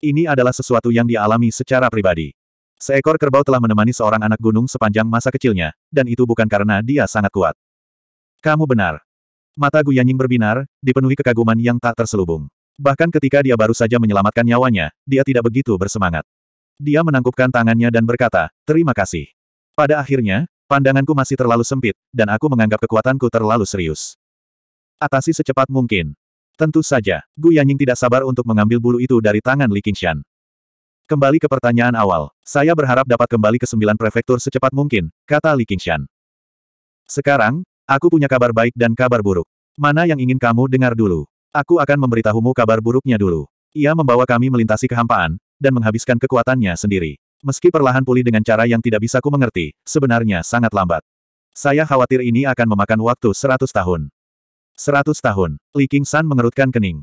A: Ini adalah sesuatu yang dialami secara pribadi. Seekor kerbau telah menemani seorang anak gunung sepanjang masa kecilnya, dan itu bukan karena dia sangat kuat. Kamu benar, Mata Yanying berbinar, dipenuhi kekaguman yang tak terselubung. Bahkan ketika dia baru saja menyelamatkan nyawanya, dia tidak begitu bersemangat. Dia menangkupkan tangannya dan berkata, terima kasih. Pada akhirnya, pandanganku masih terlalu sempit, dan aku menganggap kekuatanku terlalu serius. Atasi secepat mungkin. Tentu saja, Yanying tidak sabar untuk mengambil bulu itu dari tangan Li Qingshan. Kembali ke pertanyaan awal, saya berharap dapat kembali ke sembilan prefektur secepat mungkin, kata Li Qingshan. Sekarang, Aku punya kabar baik dan kabar buruk. Mana yang ingin kamu dengar dulu? Aku akan memberitahumu kabar buruknya dulu. Ia membawa kami melintasi kehampaan, dan menghabiskan kekuatannya sendiri. Meski perlahan pulih dengan cara yang tidak bisa ku mengerti, sebenarnya sangat lambat. Saya khawatir ini akan memakan waktu seratus tahun. Seratus tahun, Li King San mengerutkan kening.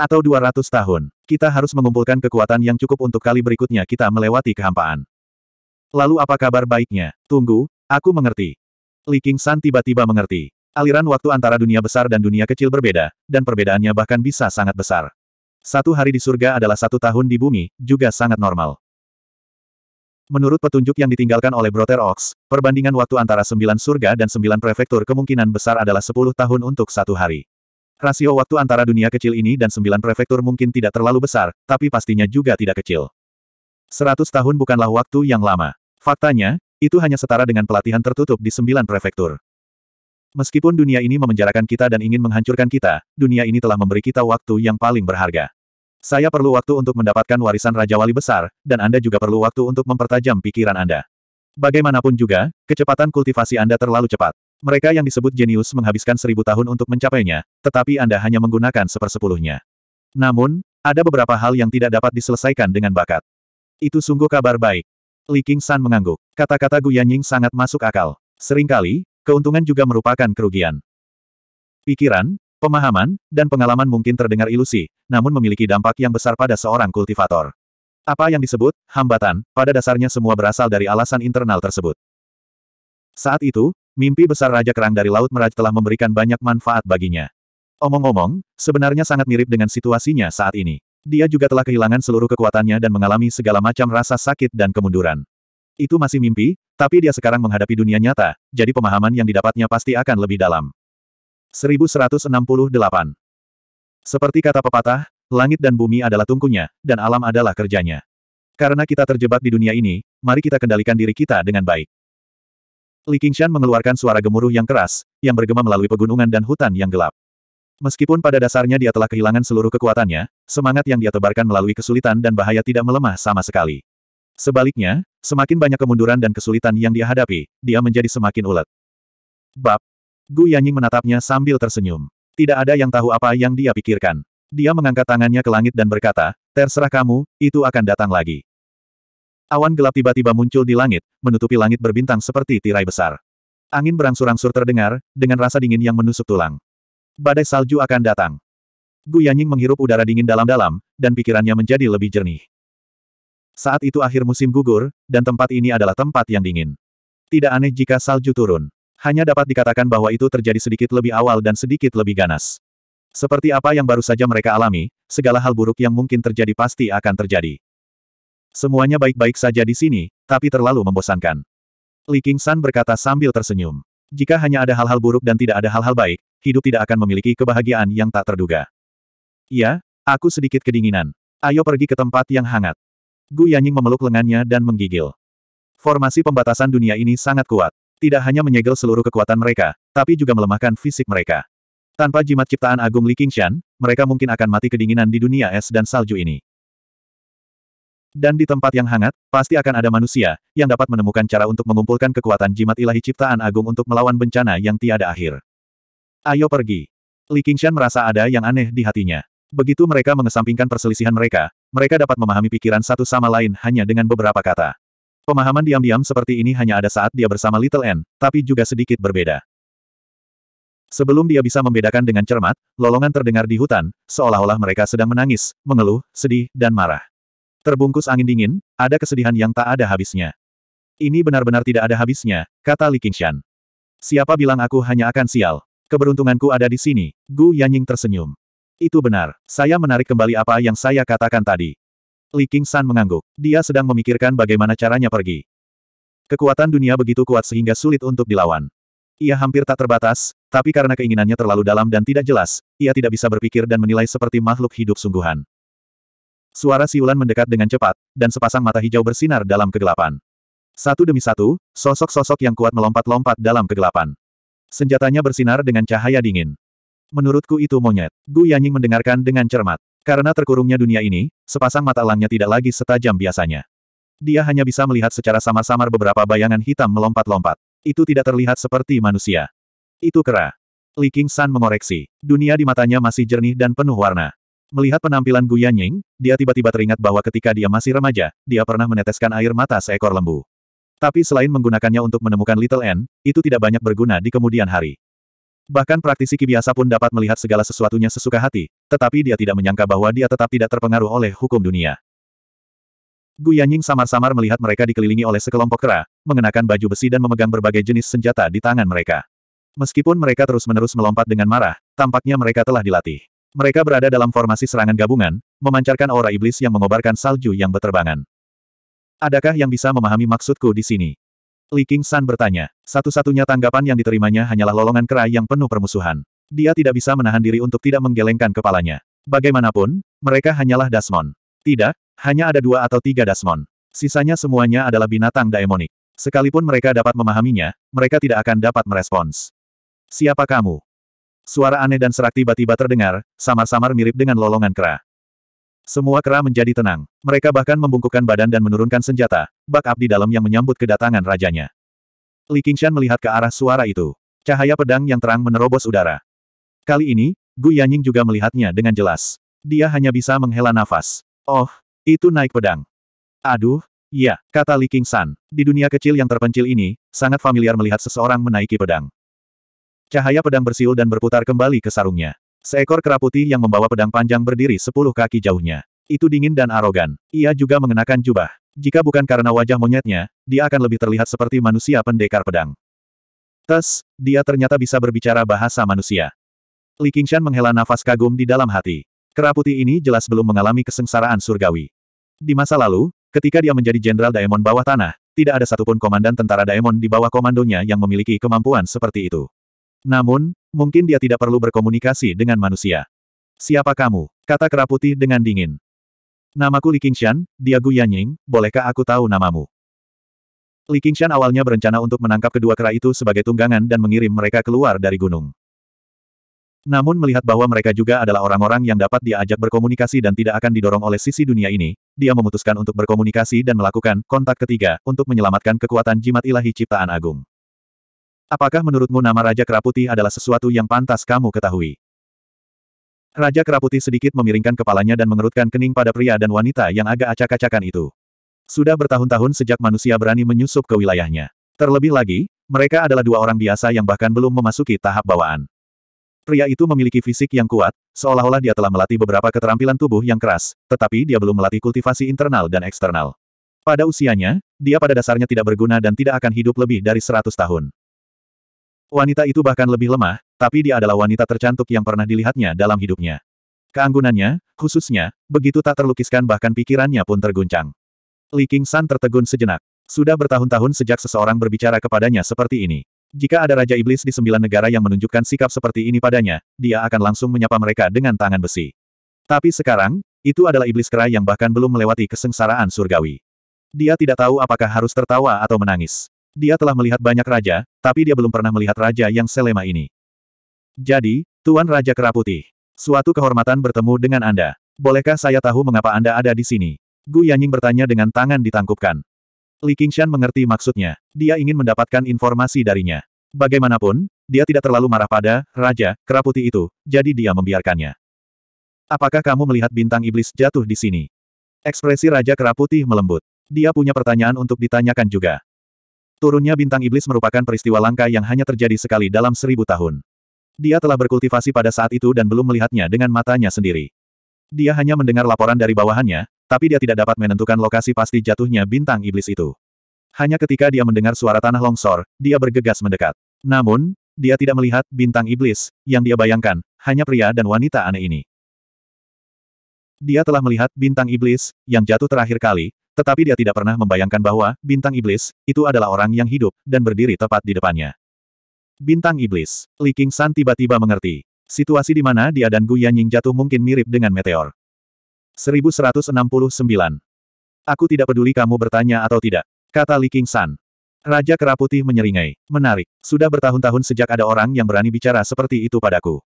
A: Atau dua ratus tahun, kita harus mengumpulkan kekuatan yang cukup untuk kali berikutnya kita melewati kehampaan. Lalu apa kabar baiknya? Tunggu, aku mengerti. Li San tiba-tiba mengerti. Aliran waktu antara dunia besar dan dunia kecil berbeda, dan perbedaannya bahkan bisa sangat besar. Satu hari di surga adalah satu tahun di bumi, juga sangat normal. Menurut petunjuk yang ditinggalkan oleh Brother Ox, perbandingan waktu antara sembilan surga dan sembilan prefektur kemungkinan besar adalah sepuluh tahun untuk satu hari. Rasio waktu antara dunia kecil ini dan sembilan prefektur mungkin tidak terlalu besar, tapi pastinya juga tidak kecil. Seratus tahun bukanlah waktu yang lama. Faktanya, itu hanya setara dengan pelatihan tertutup di sembilan prefektur. Meskipun dunia ini memenjarakan kita dan ingin menghancurkan kita, dunia ini telah memberi kita waktu yang paling berharga. Saya perlu waktu untuk mendapatkan warisan Raja Wali besar, dan Anda juga perlu waktu untuk mempertajam pikiran Anda. Bagaimanapun juga, kecepatan kultivasi Anda terlalu cepat. Mereka yang disebut jenius menghabiskan seribu tahun untuk mencapainya, tetapi Anda hanya menggunakan sepersepuluhnya. Namun, ada beberapa hal yang tidak dapat diselesaikan dengan bakat. Itu sungguh kabar baik. Li King San mengangguk. Kata-kata Gu Yanying sangat masuk akal. Seringkali, keuntungan juga merupakan kerugian. Pikiran, pemahaman, dan pengalaman mungkin terdengar ilusi, namun memiliki dampak yang besar pada seorang kultivator. Apa yang disebut hambatan, pada dasarnya semua berasal dari alasan internal tersebut. Saat itu, mimpi besar Raja Kerang dari Laut Meraj telah memberikan banyak manfaat baginya. Omong-omong, sebenarnya sangat mirip dengan situasinya saat ini. Dia juga telah kehilangan seluruh kekuatannya dan mengalami segala macam rasa sakit dan kemunduran. Itu masih mimpi, tapi dia sekarang menghadapi dunia nyata, jadi pemahaman yang didapatnya pasti akan lebih dalam. 1168 Seperti kata pepatah, langit dan bumi adalah tungkunya, dan alam adalah kerjanya. Karena kita terjebak di dunia ini, mari kita kendalikan diri kita dengan baik. Li Qingshan mengeluarkan suara gemuruh yang keras, yang bergema melalui pegunungan dan hutan yang gelap. Meskipun pada dasarnya dia telah kehilangan seluruh kekuatannya, semangat yang dia tebarkan melalui kesulitan dan bahaya tidak melemah sama sekali. Sebaliknya, semakin banyak kemunduran dan kesulitan yang dia hadapi, dia menjadi semakin ulet. Bab. Gu Yanying menatapnya sambil tersenyum. Tidak ada yang tahu apa yang dia pikirkan. Dia mengangkat tangannya ke langit dan berkata, terserah kamu, itu akan datang lagi. Awan gelap tiba-tiba muncul di langit, menutupi langit berbintang seperti tirai besar. Angin berangsur-angsur terdengar, dengan rasa dingin yang menusuk tulang. Badai salju akan datang. Gu Yanying menghirup udara dingin dalam-dalam, dan pikirannya menjadi lebih jernih. Saat itu akhir musim gugur, dan tempat ini adalah tempat yang dingin. Tidak aneh jika salju turun. Hanya dapat dikatakan bahwa itu terjadi sedikit lebih awal dan sedikit lebih ganas. Seperti apa yang baru saja mereka alami, segala hal buruk yang mungkin terjadi pasti akan terjadi. Semuanya baik-baik saja di sini, tapi terlalu membosankan. Li Qingshan berkata sambil tersenyum. Jika hanya ada hal-hal buruk dan tidak ada hal-hal baik, hidup tidak akan memiliki kebahagiaan yang tak terduga. Ya, aku sedikit kedinginan. Ayo pergi ke tempat yang hangat. Gu Yanying memeluk lengannya dan menggigil. Formasi pembatasan dunia ini sangat kuat. Tidak hanya menyegel seluruh kekuatan mereka, tapi juga melemahkan fisik mereka. Tanpa jimat ciptaan agung Li Qingshan, mereka mungkin akan mati kedinginan di dunia es dan salju ini. Dan di tempat yang hangat, pasti akan ada manusia yang dapat menemukan cara untuk mengumpulkan kekuatan jimat ilahi ciptaan agung untuk melawan bencana yang tiada akhir. Ayo pergi. Li Qingshan merasa ada yang aneh di hatinya. Begitu mereka mengesampingkan perselisihan mereka, mereka dapat memahami pikiran satu sama lain hanya dengan beberapa kata. Pemahaman diam-diam seperti ini hanya ada saat dia bersama Little N, tapi juga sedikit berbeda. Sebelum dia bisa membedakan dengan cermat, lolongan terdengar di hutan, seolah-olah mereka sedang menangis, mengeluh, sedih, dan marah. Terbungkus angin dingin, ada kesedihan yang tak ada habisnya. Ini benar-benar tidak ada habisnya, kata Li Qingshan. Siapa bilang aku hanya akan sial? Keberuntunganku ada di sini, Gu Yanying tersenyum. Itu benar, saya menarik kembali apa yang saya katakan tadi. Li King San mengangguk. Dia sedang memikirkan bagaimana caranya pergi. Kekuatan dunia begitu kuat sehingga sulit untuk dilawan. Ia hampir tak terbatas, tapi karena keinginannya terlalu dalam dan tidak jelas, ia tidak bisa berpikir dan menilai seperti makhluk hidup sungguhan. Suara siulan mendekat dengan cepat, dan sepasang mata hijau bersinar dalam kegelapan. Satu demi satu, sosok-sosok yang kuat melompat-lompat dalam kegelapan. Senjatanya bersinar dengan cahaya dingin. Menurutku itu monyet. Gu Yanying mendengarkan dengan cermat. Karena terkurungnya dunia ini, sepasang mata elangnya tidak lagi setajam biasanya. Dia hanya bisa melihat secara samar-samar beberapa bayangan hitam melompat-lompat. Itu tidak terlihat seperti manusia. Itu kera. Li King San mengoreksi. Dunia di matanya masih jernih dan penuh warna. Melihat penampilan Gu Yanying, dia tiba-tiba teringat bahwa ketika dia masih remaja, dia pernah meneteskan air mata seekor lembu. Tapi selain menggunakannya untuk menemukan Little N, itu tidak banyak berguna di kemudian hari. Bahkan praktisi kibiasa pun dapat melihat segala sesuatunya sesuka hati, tetapi dia tidak menyangka bahwa dia tetap tidak terpengaruh oleh hukum dunia. Gu Yanying samar-samar melihat mereka dikelilingi oleh sekelompok kera, mengenakan baju besi dan memegang berbagai jenis senjata di tangan mereka. Meskipun mereka terus-menerus melompat dengan marah, tampaknya mereka telah dilatih. Mereka berada dalam formasi serangan gabungan, memancarkan aura iblis yang mengobarkan salju yang beterbangan. Adakah yang bisa memahami maksudku di sini? Li King San bertanya. Satu-satunya tanggapan yang diterimanya hanyalah lolongan kera yang penuh permusuhan. Dia tidak bisa menahan diri untuk tidak menggelengkan kepalanya. Bagaimanapun, mereka hanyalah Dasmon. Tidak, hanya ada dua atau tiga Dasmon. Sisanya semuanya adalah binatang daemonik. Sekalipun mereka dapat memahaminya, mereka tidak akan dapat merespons. Siapa kamu? Suara aneh dan serak tiba-tiba terdengar, samar-samar mirip dengan lolongan kera. Semua kera menjadi tenang. Mereka bahkan membungkukkan badan dan menurunkan senjata, bak abdi dalam yang menyambut kedatangan rajanya. Li Qingshan melihat ke arah suara itu. Cahaya pedang yang terang menerobos udara. Kali ini, Gu Yanying juga melihatnya dengan jelas. Dia hanya bisa menghela nafas. Oh, itu naik pedang. Aduh, ya, kata Li Qingshan. Di dunia kecil yang terpencil ini, sangat familiar melihat seseorang menaiki pedang. Cahaya pedang bersiul dan berputar kembali ke sarungnya. Seekor kera putih yang membawa pedang panjang berdiri sepuluh kaki jauhnya. Itu dingin dan arogan. Ia juga mengenakan jubah. Jika bukan karena wajah monyetnya, dia akan lebih terlihat seperti manusia pendekar pedang. Tes, dia ternyata bisa berbicara bahasa manusia. Li Qingshan menghela nafas kagum di dalam hati. Kera putih ini jelas belum mengalami kesengsaraan surgawi. Di masa lalu, ketika dia menjadi jenderal Daemon bawah tanah, tidak ada satupun komandan tentara Daemon di bawah komandonya yang memiliki kemampuan seperti itu. Namun, mungkin dia tidak perlu berkomunikasi dengan manusia. Siapa kamu? Kata kera putih dengan dingin. Namaku Li Qingshan, dia Gu Yanying, bolehkah aku tahu namamu? Li Qingshan awalnya berencana untuk menangkap kedua kera itu sebagai tunggangan dan mengirim mereka keluar dari gunung. Namun melihat bahwa mereka juga adalah orang-orang yang dapat diajak berkomunikasi dan tidak akan didorong oleh sisi dunia ini, dia memutuskan untuk berkomunikasi dan melakukan kontak ketiga untuk menyelamatkan kekuatan jimat ilahi ciptaan agung. Apakah menurutmu nama Raja Keraputi adalah sesuatu yang pantas kamu ketahui? Raja Keraputi sedikit memiringkan kepalanya dan mengerutkan kening pada pria dan wanita yang agak acak-acakan itu. Sudah bertahun-tahun sejak manusia berani menyusup ke wilayahnya. Terlebih lagi, mereka adalah dua orang biasa yang bahkan belum memasuki tahap bawaan. Pria itu memiliki fisik yang kuat, seolah-olah dia telah melatih beberapa keterampilan tubuh yang keras, tetapi dia belum melatih kultivasi internal dan eksternal. Pada usianya, dia pada dasarnya tidak berguna dan tidak akan hidup lebih dari seratus tahun. Wanita itu bahkan lebih lemah, tapi dia adalah wanita tercantik yang pernah dilihatnya dalam hidupnya. Keanggunannya, khususnya, begitu tak terlukiskan bahkan pikirannya pun terguncang. Li King San tertegun sejenak. Sudah bertahun-tahun sejak seseorang berbicara kepadanya seperti ini. Jika ada Raja Iblis di sembilan negara yang menunjukkan sikap seperti ini padanya, dia akan langsung menyapa mereka dengan tangan besi. Tapi sekarang, itu adalah iblis kera yang bahkan belum melewati kesengsaraan surgawi. Dia tidak tahu apakah harus tertawa atau menangis. Dia telah melihat banyak raja, tapi dia belum pernah melihat raja yang selema ini. Jadi, Tuan Raja Keraputi, suatu kehormatan bertemu dengan Anda. Bolehkah saya tahu mengapa Anda ada di sini? Gu Yanying bertanya dengan tangan ditangkupkan. Li Qingshan mengerti maksudnya. Dia ingin mendapatkan informasi darinya. Bagaimanapun, dia tidak terlalu marah pada Raja Keraputi itu, jadi dia membiarkannya. Apakah kamu melihat bintang iblis jatuh di sini? Ekspresi Raja Keraputi melembut. Dia punya pertanyaan untuk ditanyakan juga. Turunnya bintang iblis merupakan peristiwa langka yang hanya terjadi sekali dalam seribu tahun. Dia telah berkultivasi pada saat itu dan belum melihatnya dengan matanya sendiri. Dia hanya mendengar laporan dari bawahannya, tapi dia tidak dapat menentukan lokasi pasti jatuhnya bintang iblis itu. Hanya ketika dia mendengar suara tanah longsor, dia bergegas mendekat. Namun, dia tidak melihat bintang iblis, yang dia bayangkan, hanya pria dan wanita aneh ini. Dia telah melihat bintang iblis, yang jatuh terakhir kali, tetapi dia tidak pernah membayangkan bahwa, bintang iblis, itu adalah orang yang hidup, dan berdiri tepat di depannya. Bintang iblis. Li King San tiba-tiba mengerti. Situasi di mana dia dan Gu Yanying jatuh mungkin mirip dengan meteor. 1169. Aku tidak peduli kamu bertanya atau tidak, kata Li King San. Raja keraputi menyeringai. Menarik, sudah bertahun-tahun sejak ada orang yang berani bicara seperti itu padaku.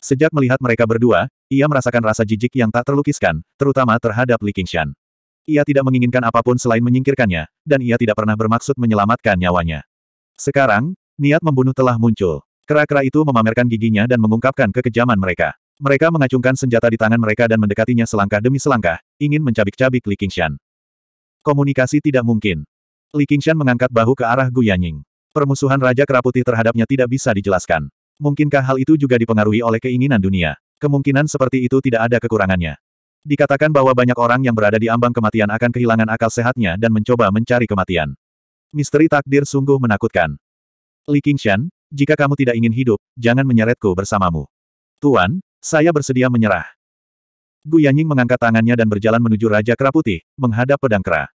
A: Sejak melihat mereka berdua, ia merasakan rasa jijik yang tak terlukiskan, terutama terhadap Li Qingshan. Ia tidak menginginkan apapun selain menyingkirkannya, dan ia tidak pernah bermaksud menyelamatkan nyawanya. Sekarang, niat membunuh telah muncul. Kera-kera itu memamerkan giginya dan mengungkapkan kekejaman mereka. Mereka mengacungkan senjata di tangan mereka dan mendekatinya selangkah demi selangkah, ingin mencabik-cabik Li Qingshan. Komunikasi tidak mungkin. Li Qingshan mengangkat bahu ke arah Gu Yanying. Permusuhan Raja Kera Putih terhadapnya tidak bisa dijelaskan. Mungkinkah hal itu juga dipengaruhi oleh keinginan dunia? Kemungkinan seperti itu tidak ada kekurangannya. Dikatakan bahwa banyak orang yang berada di ambang kematian akan kehilangan akal sehatnya dan mencoba mencari kematian. Misteri takdir sungguh menakutkan. Li Qingshan, jika kamu tidak ingin hidup, jangan menyeretku bersamamu. Tuan, saya bersedia menyerah. Gu Yanying mengangkat tangannya dan berjalan menuju Raja Kera Putih, menghadap pedang kera.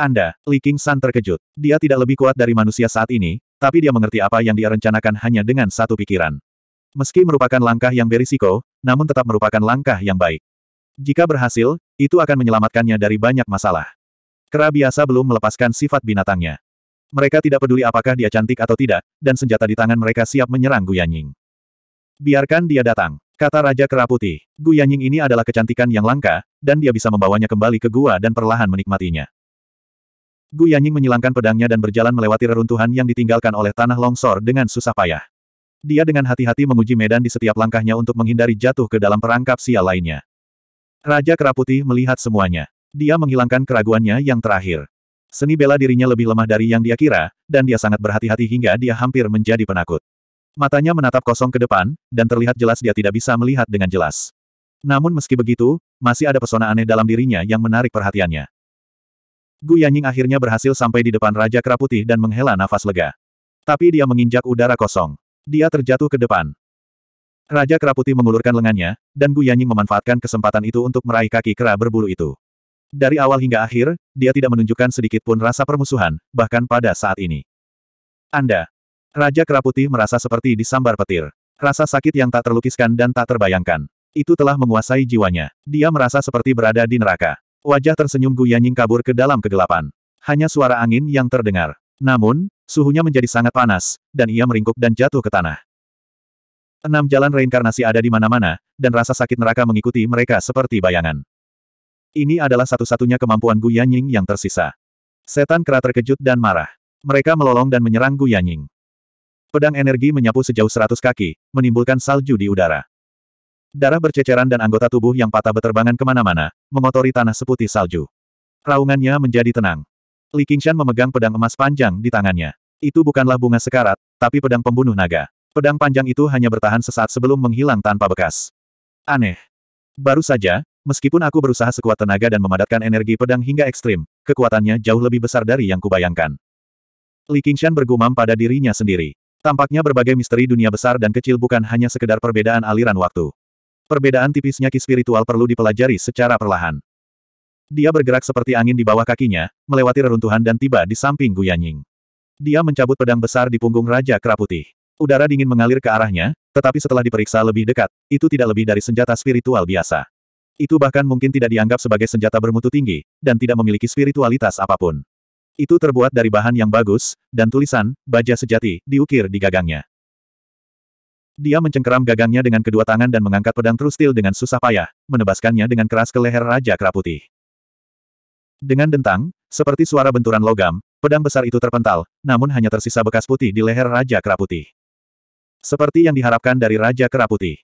A: Anda, Li Qingshan terkejut. Dia tidak lebih kuat dari manusia saat ini, tapi dia mengerti apa yang dia rencanakan hanya dengan satu pikiran. Meski merupakan langkah yang berisiko, namun tetap merupakan langkah yang baik. Jika berhasil, itu akan menyelamatkannya dari banyak masalah. Kera biasa belum melepaskan sifat binatangnya. Mereka tidak peduli apakah dia cantik atau tidak, dan senjata di tangan mereka siap menyerang Guyanying. Biarkan dia datang, kata Raja Kera Putih. Guyanying ini adalah kecantikan yang langka, dan dia bisa membawanya kembali ke gua dan perlahan menikmatinya. Guyanying menyilangkan pedangnya dan berjalan melewati reruntuhan yang ditinggalkan oleh tanah longsor dengan susah payah. Dia dengan hati-hati menguji medan di setiap langkahnya untuk menghindari jatuh ke dalam perangkap sial lainnya. Raja Keraputi melihat semuanya. Dia menghilangkan keraguannya yang terakhir. Seni bela dirinya lebih lemah dari yang dia kira, dan dia sangat berhati-hati hingga dia hampir menjadi penakut. Matanya menatap kosong ke depan, dan terlihat jelas dia tidak bisa melihat dengan jelas. Namun meski begitu, masih ada pesona aneh dalam dirinya yang menarik perhatiannya. Gu Yanying akhirnya berhasil sampai di depan Raja Keraputi dan menghela nafas lega. Tapi dia menginjak udara kosong. Dia terjatuh ke depan. Raja Keraputi mengulurkan lengannya, dan Gu Yanying memanfaatkan kesempatan itu untuk meraih kaki kera berbulu itu. Dari awal hingga akhir, dia tidak menunjukkan sedikit pun rasa permusuhan, bahkan pada saat ini. Anda. Raja Keraputi merasa seperti disambar petir. Rasa sakit yang tak terlukiskan dan tak terbayangkan. Itu telah menguasai jiwanya. Dia merasa seperti berada di neraka. Wajah tersenyum Gu Yanying kabur ke dalam kegelapan. Hanya suara angin yang terdengar. Namun, suhunya menjadi sangat panas, dan ia meringkuk dan jatuh ke tanah. Enam jalan reinkarnasi ada di mana-mana, dan rasa sakit neraka mengikuti mereka seperti bayangan. Ini adalah satu-satunya kemampuan Gu Yanying yang tersisa. Setan kera terkejut dan marah. Mereka melolong dan menyerang Gu Yanying. Pedang energi menyapu sejauh seratus kaki, menimbulkan salju di udara. Darah berceceran dan anggota tubuh yang patah beterbangan kemana-mana, mengotori tanah seputih salju. Raungannya menjadi tenang. Li Qingshan memegang pedang emas panjang di tangannya. Itu bukanlah bunga sekarat, tapi pedang pembunuh naga. Pedang panjang itu hanya bertahan sesaat sebelum menghilang tanpa bekas. Aneh. Baru saja, meskipun aku berusaha sekuat tenaga dan memadatkan energi pedang hingga ekstrim, kekuatannya jauh lebih besar dari yang kubayangkan. Li Qingshan bergumam pada dirinya sendiri. Tampaknya berbagai misteri dunia besar dan kecil bukan hanya sekedar perbedaan aliran waktu. Perbedaan tipisnya ki spiritual perlu dipelajari secara perlahan. Dia bergerak seperti angin di bawah kakinya, melewati reruntuhan dan tiba di samping Guyanying. Dia mencabut pedang besar di punggung Raja Kera Putih. Udara dingin mengalir ke arahnya, tetapi setelah diperiksa lebih dekat, itu tidak lebih dari senjata spiritual biasa. Itu bahkan mungkin tidak dianggap sebagai senjata bermutu tinggi, dan tidak memiliki spiritualitas apapun. Itu terbuat dari bahan yang bagus, dan tulisan, baja sejati, diukir di gagangnya. Dia mencengkeram gagangnya dengan kedua tangan dan mengangkat pedang trustil dengan susah payah, menebaskannya dengan keras ke leher Raja Keraputih. Dengan dentang, seperti suara benturan logam, pedang besar itu terpental, namun hanya tersisa bekas putih di leher Raja Keraputih. Seperti yang diharapkan dari Raja Keraputi.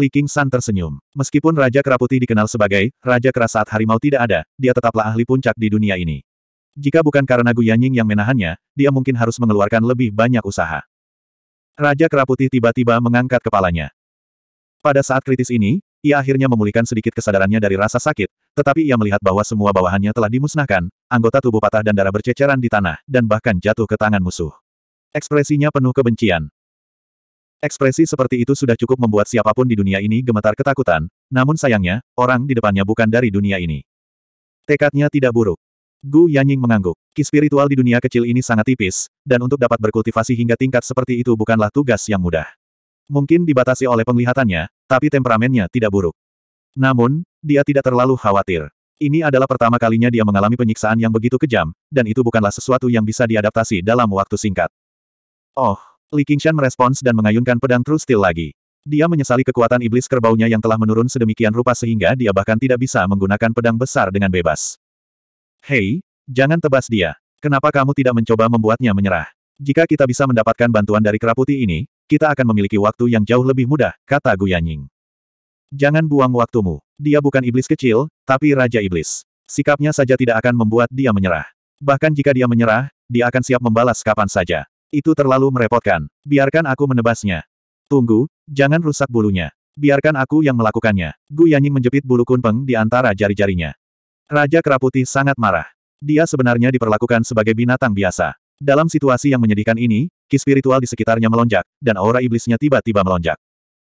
A: Li King San tersenyum. Meskipun Raja Keraputi dikenal sebagai Raja keras saat harimau tidak ada, dia tetaplah ahli puncak di dunia ini. Jika bukan karena Guyanying yang menahannya, dia mungkin harus mengeluarkan lebih banyak usaha. Raja Keraputi tiba-tiba mengangkat kepalanya. Pada saat kritis ini, ia akhirnya memulihkan sedikit kesadarannya dari rasa sakit, tetapi ia melihat bahwa semua bawahannya telah dimusnahkan, anggota tubuh patah dan darah berceceran di tanah, dan bahkan jatuh ke tangan musuh. Ekspresinya penuh kebencian. Ekspresi seperti itu sudah cukup membuat siapapun di dunia ini gemetar ketakutan, namun sayangnya, orang di depannya bukan dari dunia ini. Tekadnya tidak buruk. Gu Yanying mengangguk. Ki spiritual di dunia kecil ini sangat tipis, dan untuk dapat berkultivasi hingga tingkat seperti itu bukanlah tugas yang mudah. Mungkin dibatasi oleh penglihatannya, tapi temperamennya tidak buruk. Namun, dia tidak terlalu khawatir. Ini adalah pertama kalinya dia mengalami penyiksaan yang begitu kejam, dan itu bukanlah sesuatu yang bisa diadaptasi dalam waktu singkat. Oh, Li Qingshan merespons dan mengayunkan pedang True Steel lagi. Dia menyesali kekuatan iblis kerbaunya yang telah menurun sedemikian rupa sehingga dia bahkan tidak bisa menggunakan pedang besar dengan bebas. Hei, jangan tebas dia. Kenapa kamu tidak mencoba membuatnya menyerah? Jika kita bisa mendapatkan bantuan dari keraputi ini, kita akan memiliki waktu yang jauh lebih mudah, kata Guyanying. Jangan buang waktumu. Dia bukan iblis kecil, tapi raja iblis. Sikapnya saja tidak akan membuat dia menyerah. Bahkan jika dia menyerah, dia akan siap membalas kapan saja. Itu terlalu merepotkan. Biarkan aku menebasnya. Tunggu, jangan rusak bulunya. Biarkan aku yang melakukannya. Gu Yanying menjepit bulu kunpeng di antara jari-jarinya. Raja Keraputi sangat marah. Dia sebenarnya diperlakukan sebagai binatang biasa. Dalam situasi yang menyedihkan ini, ki spiritual di sekitarnya melonjak, dan aura iblisnya tiba-tiba melonjak.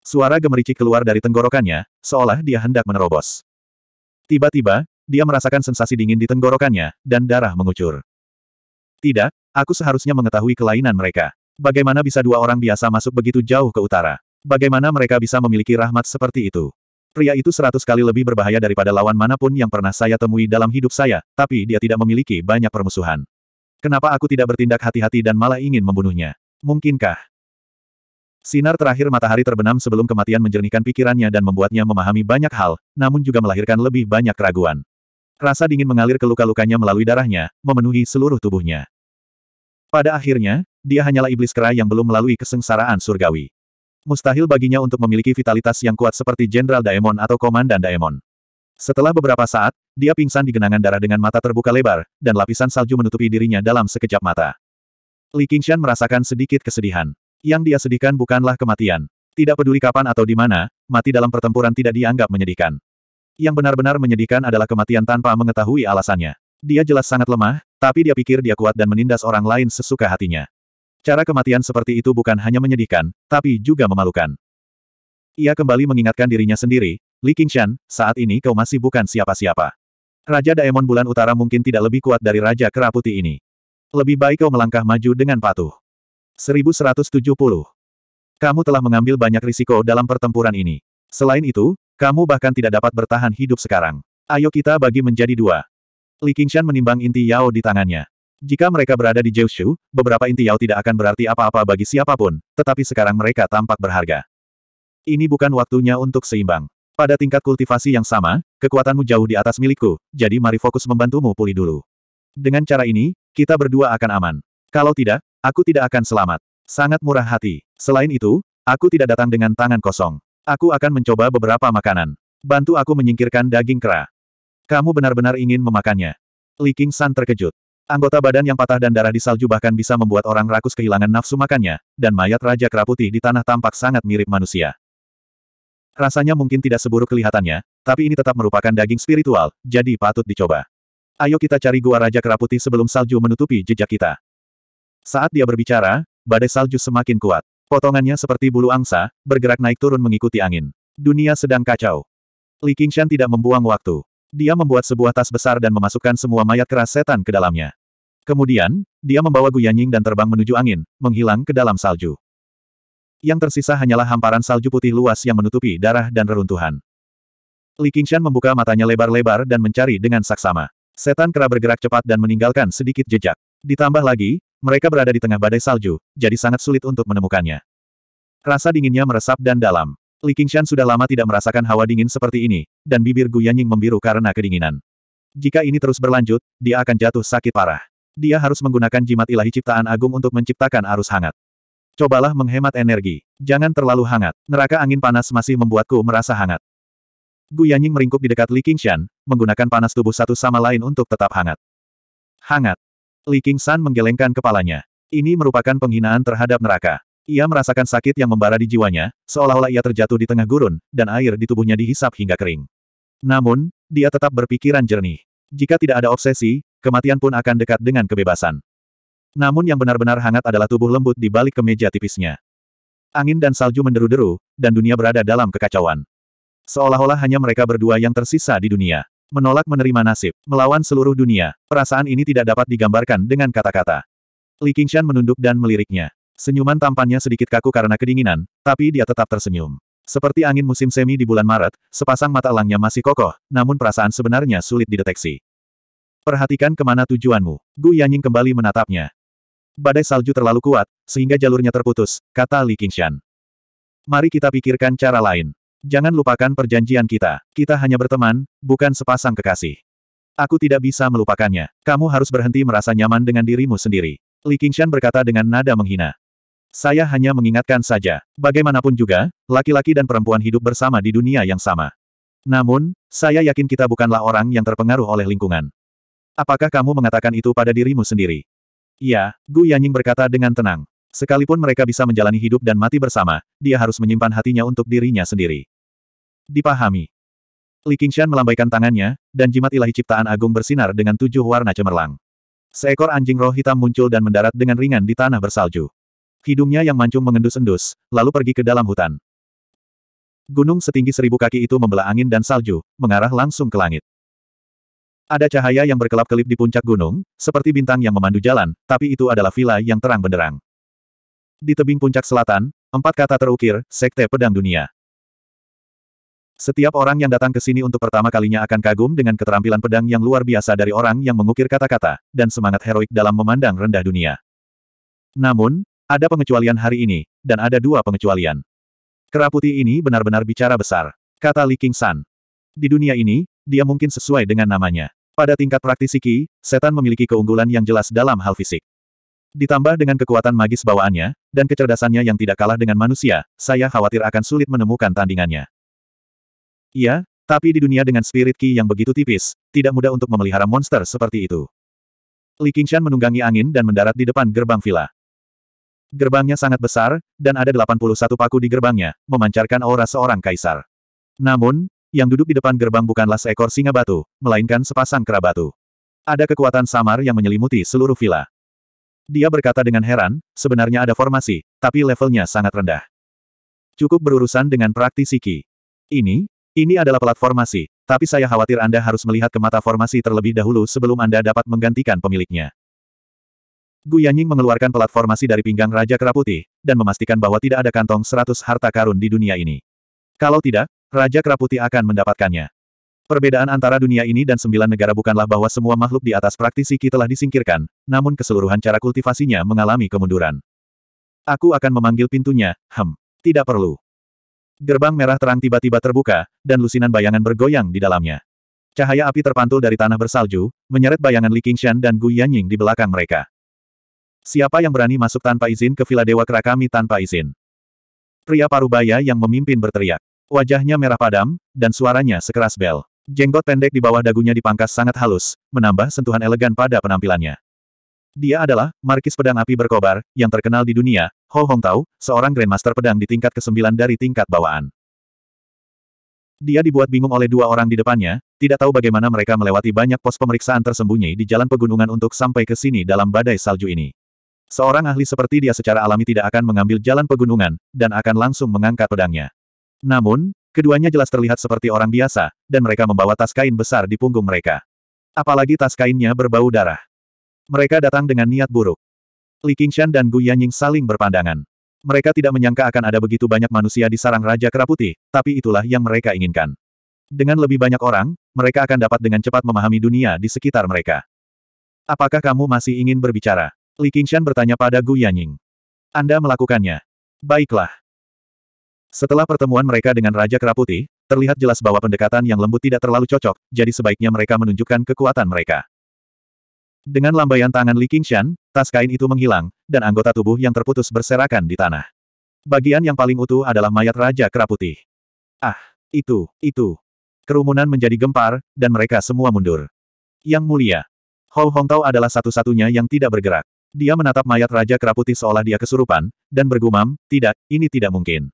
A: Suara gemericik keluar dari tenggorokannya, seolah dia hendak menerobos. Tiba-tiba, dia merasakan sensasi dingin di tenggorokannya, dan darah mengucur. Tidak, aku seharusnya mengetahui kelainan mereka. Bagaimana bisa dua orang biasa masuk begitu jauh ke utara? Bagaimana mereka bisa memiliki rahmat seperti itu? Pria itu seratus kali lebih berbahaya daripada lawan manapun yang pernah saya temui dalam hidup saya, tapi dia tidak memiliki banyak permusuhan. Kenapa aku tidak bertindak hati-hati dan malah ingin membunuhnya? Mungkinkah? Sinar terakhir matahari terbenam sebelum kematian menjernihkan pikirannya dan membuatnya memahami banyak hal, namun juga melahirkan lebih banyak keraguan. Rasa dingin mengalir ke luka-lukanya melalui darahnya, memenuhi seluruh tubuhnya. Pada akhirnya, dia hanyalah iblis kera yang belum melalui kesengsaraan surgawi. Mustahil baginya untuk memiliki vitalitas yang kuat seperti Jenderal Daemon atau Komandan Daemon. Setelah beberapa saat, dia pingsan di genangan darah dengan mata terbuka lebar, dan lapisan salju menutupi dirinya dalam sekejap mata. Li Qingshan merasakan sedikit kesedihan. Yang dia sedihkan bukanlah kematian. Tidak peduli kapan atau di mana, mati dalam pertempuran tidak dianggap menyedihkan. Yang benar-benar menyedihkan adalah kematian tanpa mengetahui alasannya. Dia jelas sangat lemah, tapi dia pikir dia kuat dan menindas orang lain sesuka hatinya. Cara kematian seperti itu bukan hanya menyedihkan, tapi juga memalukan. Ia kembali mengingatkan dirinya sendiri, Li Qingshan, saat ini kau masih bukan siapa-siapa. Raja Daemon Bulan Utara mungkin tidak lebih kuat dari Raja Keraputi ini. Lebih baik kau melangkah maju dengan patuh. 1170. Kamu telah mengambil banyak risiko dalam pertempuran ini. Selain itu, kamu bahkan tidak dapat bertahan hidup sekarang. Ayo kita bagi menjadi dua. Li Qingshan menimbang inti Yao di tangannya. Jika mereka berada di Jiushu, beberapa inti Yao tidak akan berarti apa-apa bagi siapapun, tetapi sekarang mereka tampak berharga. Ini bukan waktunya untuk seimbang. Pada tingkat kultivasi yang sama, kekuatanmu jauh di atas milikku, jadi mari fokus membantumu pulih dulu. Dengan cara ini, kita berdua akan aman. Kalau tidak, aku tidak akan selamat. Sangat murah hati. Selain itu, aku tidak datang dengan tangan kosong. Aku akan mencoba beberapa makanan. Bantu aku menyingkirkan daging kera. Kamu benar-benar ingin memakannya. Li King San terkejut. Anggota badan yang patah dan darah di salju bahkan bisa membuat orang rakus kehilangan nafsu makannya, dan mayat Raja Kera Putih di tanah tampak sangat mirip manusia. Rasanya mungkin tidak seburuk kelihatannya, tapi ini tetap merupakan daging spiritual, jadi patut dicoba. Ayo kita cari gua Raja Kera Putih sebelum salju menutupi jejak kita. Saat dia berbicara, badai salju semakin kuat. Potongannya seperti bulu angsa, bergerak naik turun mengikuti angin. Dunia sedang kacau. Li Qingshan tidak membuang waktu. Dia membuat sebuah tas besar dan memasukkan semua mayat keras setan ke dalamnya. Kemudian, dia membawa Guyanying dan terbang menuju angin, menghilang ke dalam salju. Yang tersisa hanyalah hamparan salju putih luas yang menutupi darah dan reruntuhan. Li Qingshan membuka matanya lebar-lebar dan mencari dengan saksama. Setan kera bergerak cepat dan meninggalkan sedikit jejak. Ditambah lagi, mereka berada di tengah badai salju, jadi sangat sulit untuk menemukannya. Rasa dinginnya meresap dan dalam. Li Qingshan sudah lama tidak merasakan hawa dingin seperti ini, dan bibir Gu Yanying membiru karena kedinginan. Jika ini terus berlanjut, dia akan jatuh sakit parah. Dia harus menggunakan jimat ilahi ciptaan agung untuk menciptakan arus hangat. Cobalah menghemat energi. Jangan terlalu hangat. Neraka angin panas masih membuatku merasa hangat. Gu Yanying meringkuk di dekat Li Qingshan, menggunakan panas tubuh satu sama lain untuk tetap hangat. Hangat. Li Sun menggelengkan kepalanya. Ini merupakan penghinaan terhadap neraka. Ia merasakan sakit yang membara di jiwanya, seolah-olah ia terjatuh di tengah gurun, dan air di tubuhnya dihisap hingga kering. Namun, dia tetap berpikiran jernih. Jika tidak ada obsesi, kematian pun akan dekat dengan kebebasan. Namun yang benar-benar hangat adalah tubuh lembut di balik kemeja tipisnya. Angin dan salju menderu-deru, dan dunia berada dalam kekacauan. Seolah-olah hanya mereka berdua yang tersisa di dunia menolak menerima nasib, melawan seluruh dunia, perasaan ini tidak dapat digambarkan dengan kata-kata. Li Qingshan menunduk dan meliriknya. Senyuman tampannya sedikit kaku karena kedinginan, tapi dia tetap tersenyum. Seperti angin musim semi di bulan Maret, sepasang mata elangnya masih kokoh, namun perasaan sebenarnya sulit dideteksi. Perhatikan kemana tujuanmu. Gu Yanying kembali menatapnya. Badai salju terlalu kuat, sehingga jalurnya terputus, kata Li Qingshan. Mari kita pikirkan cara lain. Jangan lupakan perjanjian kita. Kita hanya berteman, bukan sepasang kekasih. Aku tidak bisa melupakannya. Kamu harus berhenti merasa nyaman dengan dirimu sendiri. Li Qingshan berkata dengan nada menghina. Saya hanya mengingatkan saja. Bagaimanapun juga, laki-laki dan perempuan hidup bersama di dunia yang sama. Namun, saya yakin kita bukanlah orang yang terpengaruh oleh lingkungan. Apakah kamu mengatakan itu pada dirimu sendiri? Ya, Gu Yanying berkata dengan tenang. Sekalipun mereka bisa menjalani hidup dan mati bersama, dia harus menyimpan hatinya untuk dirinya sendiri. Dipahami. Li Qingshan melambaikan tangannya, dan jimat ilahi ciptaan agung bersinar dengan tujuh warna cemerlang. Seekor anjing roh hitam muncul dan mendarat dengan ringan di tanah bersalju. Hidungnya yang mancung mengendus-endus, lalu pergi ke dalam hutan. Gunung setinggi seribu kaki itu membelah angin dan salju, mengarah langsung ke langit. Ada cahaya yang berkelap-kelip di puncak gunung, seperti bintang yang memandu jalan, tapi itu adalah villa yang terang benderang. Di tebing puncak selatan, empat kata terukir, Sekte Pedang Dunia. Setiap orang yang datang ke sini untuk pertama kalinya akan kagum dengan keterampilan pedang yang luar biasa dari orang yang mengukir kata-kata, dan semangat heroik dalam memandang rendah dunia. Namun, ada pengecualian hari ini, dan ada dua pengecualian. Keraputi ini benar-benar bicara besar, kata Li King San. Di dunia ini, dia mungkin sesuai dengan namanya. Pada tingkat praktisi Qi, setan memiliki keunggulan yang jelas dalam hal fisik. Ditambah dengan kekuatan magis bawaannya, dan kecerdasannya yang tidak kalah dengan manusia, saya khawatir akan sulit menemukan tandingannya. Iya, tapi di dunia dengan spirit ki yang begitu tipis, tidak mudah untuk memelihara monster seperti itu. Li Qingshan menunggangi angin dan mendarat di depan gerbang villa. Gerbangnya sangat besar, dan ada 81 paku di gerbangnya, memancarkan aura seorang kaisar. Namun, yang duduk di depan gerbang bukanlah seekor singa batu, melainkan sepasang kera batu. Ada kekuatan samar yang menyelimuti seluruh villa. Dia berkata dengan heran, sebenarnya ada formasi, tapi levelnya sangat rendah. Cukup berurusan dengan praktisi Ki. Ini, ini adalah pelat formasi, tapi saya khawatir Anda harus melihat ke mata formasi terlebih dahulu sebelum Anda dapat menggantikan pemiliknya. Gu Yanying mengeluarkan pelat formasi dari pinggang Raja Kera Putih, dan memastikan bahwa tidak ada kantong 100 harta karun di dunia ini. Kalau tidak, Raja Kera Putih akan mendapatkannya. Perbedaan antara dunia ini dan sembilan negara bukanlah bahwa semua makhluk di atas praktisi kita telah disingkirkan, namun keseluruhan cara kultivasinya mengalami kemunduran. Aku akan memanggil pintunya, hem. Tidak perlu. Gerbang merah terang tiba-tiba terbuka, dan lusinan bayangan bergoyang di dalamnya. Cahaya api terpantul dari tanah bersalju, menyeret bayangan Li Qingshan dan Gu Yanying di belakang mereka. Siapa yang berani masuk tanpa izin ke Villa Dewa Kerakami tanpa izin? Pria parubaya yang memimpin berteriak. Wajahnya merah padam, dan suaranya sekeras bel. Jenggot pendek di bawah dagunya dipangkas sangat halus, menambah sentuhan elegan pada penampilannya. Dia adalah, Markis Pedang Api Berkobar, yang terkenal di dunia, Ho Hong Tao, seorang Grandmaster Pedang di tingkat ke-9 dari tingkat bawaan. Dia dibuat bingung oleh dua orang di depannya, tidak tahu bagaimana mereka melewati banyak pos pemeriksaan tersembunyi di jalan pegunungan untuk sampai ke sini dalam badai salju ini. Seorang ahli seperti dia secara alami tidak akan mengambil jalan pegunungan, dan akan langsung mengangkat pedangnya. Namun, keduanya jelas terlihat seperti orang biasa, dan mereka membawa tas kain besar di punggung mereka. Apalagi tas kainnya berbau darah. Mereka datang dengan niat buruk. Li Qingshan dan Gu Yanying saling berpandangan. Mereka tidak menyangka akan ada begitu banyak manusia di sarang Raja Keraputi, tapi itulah yang mereka inginkan. Dengan lebih banyak orang, mereka akan dapat dengan cepat memahami dunia di sekitar mereka. Apakah kamu masih ingin berbicara? Li Qingshan bertanya pada Gu Yanying. Anda melakukannya. Baiklah. Setelah pertemuan mereka dengan Raja Keraputi, terlihat jelas bahwa pendekatan yang lembut tidak terlalu cocok, jadi sebaiknya mereka menunjukkan kekuatan mereka. Dengan lambaian tangan Li Qingshan, tas kain itu menghilang, dan anggota tubuh yang terputus berserakan di tanah. Bagian yang paling utuh adalah mayat Raja Keraputi. Ah, itu, itu. Kerumunan menjadi gempar, dan mereka semua mundur. Yang mulia. Hou Hongtao adalah satu-satunya yang tidak bergerak. Dia menatap mayat Raja Keraputi seolah dia kesurupan, dan bergumam, tidak, ini tidak mungkin.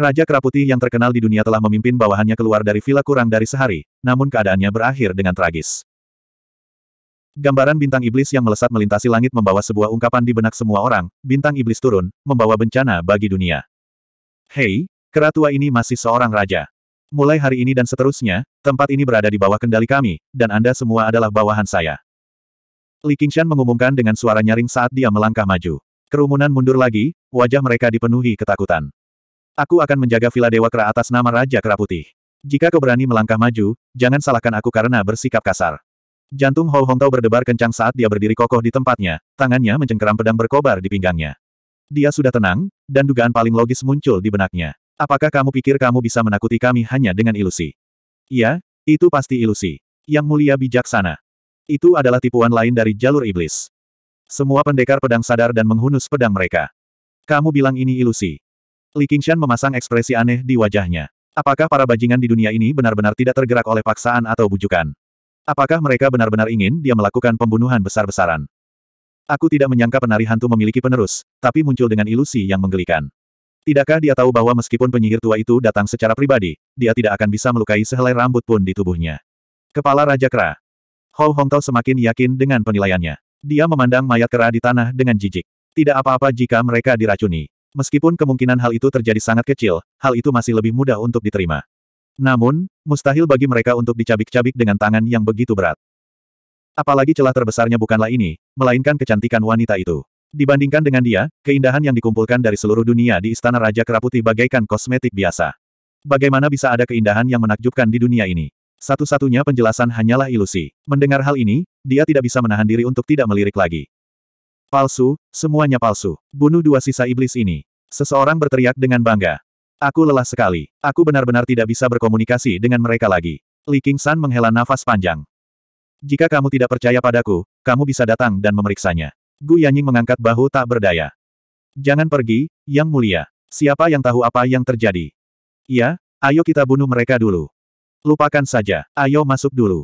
A: Raja Keraputi yang terkenal di dunia telah memimpin bawahannya keluar dari villa kurang dari sehari, namun keadaannya berakhir dengan tragis. Gambaran bintang iblis yang melesat melintasi langit membawa sebuah ungkapan di benak semua orang, bintang iblis turun, membawa bencana bagi dunia. Hei, keratua ini masih seorang raja. Mulai hari ini dan seterusnya, tempat ini berada di bawah kendali kami, dan Anda semua adalah bawahan saya. Li Qingshan mengumumkan dengan suara nyaring saat dia melangkah maju. Kerumunan mundur lagi, wajah mereka dipenuhi ketakutan. Aku akan menjaga Villa Dewa Kera atas nama Raja Kera Putih. Jika kau berani melangkah maju, jangan salahkan aku karena bersikap kasar. Jantung Hou Hongtao berdebar kencang saat dia berdiri kokoh di tempatnya, tangannya mencengkeram pedang berkobar di pinggangnya. Dia sudah tenang, dan dugaan paling logis muncul di benaknya. Apakah kamu pikir kamu bisa menakuti kami hanya dengan ilusi? Iya, itu pasti ilusi. Yang mulia bijaksana. Itu adalah tipuan lain dari jalur iblis. Semua pendekar pedang sadar dan menghunus pedang mereka. Kamu bilang ini ilusi. Li Qingshan memasang ekspresi aneh di wajahnya. Apakah para bajingan di dunia ini benar-benar tidak tergerak oleh paksaan atau bujukan? Apakah mereka benar-benar ingin dia melakukan pembunuhan besar-besaran? Aku tidak menyangka penari hantu memiliki penerus, tapi muncul dengan ilusi yang menggelikan. Tidakkah dia tahu bahwa meskipun penyihir tua itu datang secara pribadi, dia tidak akan bisa melukai sehelai rambut pun di tubuhnya. Kepala Raja Kera. Hou Tao semakin yakin dengan penilaiannya. Dia memandang mayat kera di tanah dengan jijik. Tidak apa-apa jika mereka diracuni. Meskipun kemungkinan hal itu terjadi sangat kecil, hal itu masih lebih mudah untuk diterima. Namun, mustahil bagi mereka untuk dicabik-cabik dengan tangan yang begitu berat. Apalagi celah terbesarnya bukanlah ini, melainkan kecantikan wanita itu. Dibandingkan dengan dia, keindahan yang dikumpulkan dari seluruh dunia di Istana Raja Keraputi bagaikan kosmetik biasa. Bagaimana bisa ada keindahan yang menakjubkan di dunia ini? Satu-satunya penjelasan hanyalah ilusi. Mendengar hal ini, dia tidak bisa menahan diri untuk tidak melirik lagi. Palsu, semuanya palsu. Bunuh dua sisa iblis ini. Seseorang berteriak dengan bangga. Aku lelah sekali. Aku benar-benar tidak bisa berkomunikasi dengan mereka lagi. Li San menghela nafas panjang. Jika kamu tidak percaya padaku, kamu bisa datang dan memeriksanya. Gu Yanying mengangkat bahu tak berdaya. Jangan pergi, Yang Mulia. Siapa yang tahu apa yang terjadi? Iya. ayo kita bunuh mereka dulu. Lupakan saja, ayo masuk dulu.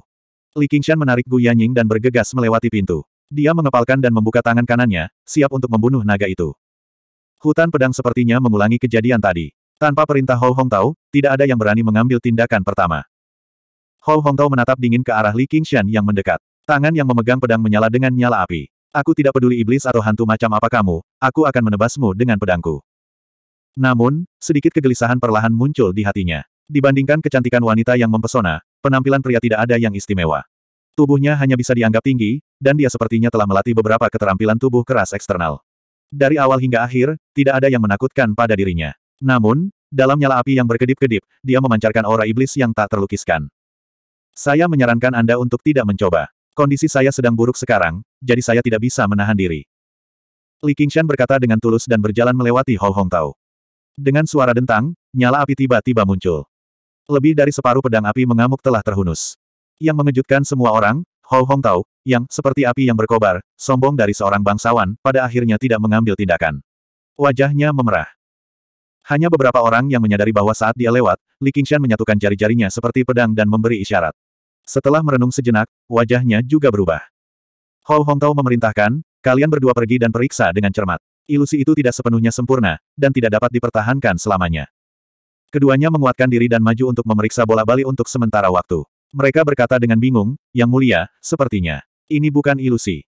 A: Li Qingshan menarik Gu Yanying dan bergegas melewati pintu. Dia mengepalkan dan membuka tangan kanannya, siap untuk membunuh naga itu. Hutan pedang sepertinya mengulangi kejadian tadi. Tanpa perintah Hou Hongtao, tidak ada yang berani mengambil tindakan pertama. Hou Hongtao menatap dingin ke arah Li Qingshan yang mendekat. Tangan yang memegang pedang menyala dengan nyala api. Aku tidak peduli iblis atau hantu macam apa kamu, aku akan menebasmu dengan pedangku. Namun, sedikit kegelisahan perlahan muncul di hatinya. Dibandingkan kecantikan wanita yang mempesona, penampilan pria tidak ada yang istimewa. Tubuhnya hanya bisa dianggap tinggi, dan dia sepertinya telah melatih beberapa keterampilan tubuh keras eksternal. Dari awal hingga akhir, tidak ada yang menakutkan pada dirinya. Namun, dalam nyala api yang berkedip-kedip, dia memancarkan aura iblis yang tak terlukiskan. Saya menyarankan Anda untuk tidak mencoba. Kondisi saya sedang buruk sekarang, jadi saya tidak bisa menahan diri. Li Qingshan berkata dengan tulus dan berjalan melewati Hou Hong Tao. Dengan suara dentang, nyala api tiba-tiba muncul. Lebih dari separuh pedang api mengamuk telah terhunus. Yang mengejutkan semua orang, Hou Hong Tao, yang, seperti api yang berkobar, sombong dari seorang bangsawan, pada akhirnya tidak mengambil tindakan. Wajahnya memerah. Hanya beberapa orang yang menyadari bahwa saat dia lewat, Li Qingshan menyatukan jari-jarinya seperti pedang dan memberi isyarat. Setelah merenung sejenak, wajahnya juga berubah. Hou Hongtao memerintahkan, kalian berdua pergi dan periksa dengan cermat. Ilusi itu tidak sepenuhnya sempurna, dan tidak dapat dipertahankan selamanya. Keduanya menguatkan diri dan maju untuk memeriksa bola bali untuk sementara waktu. Mereka berkata dengan bingung, yang mulia, sepertinya. Ini bukan ilusi.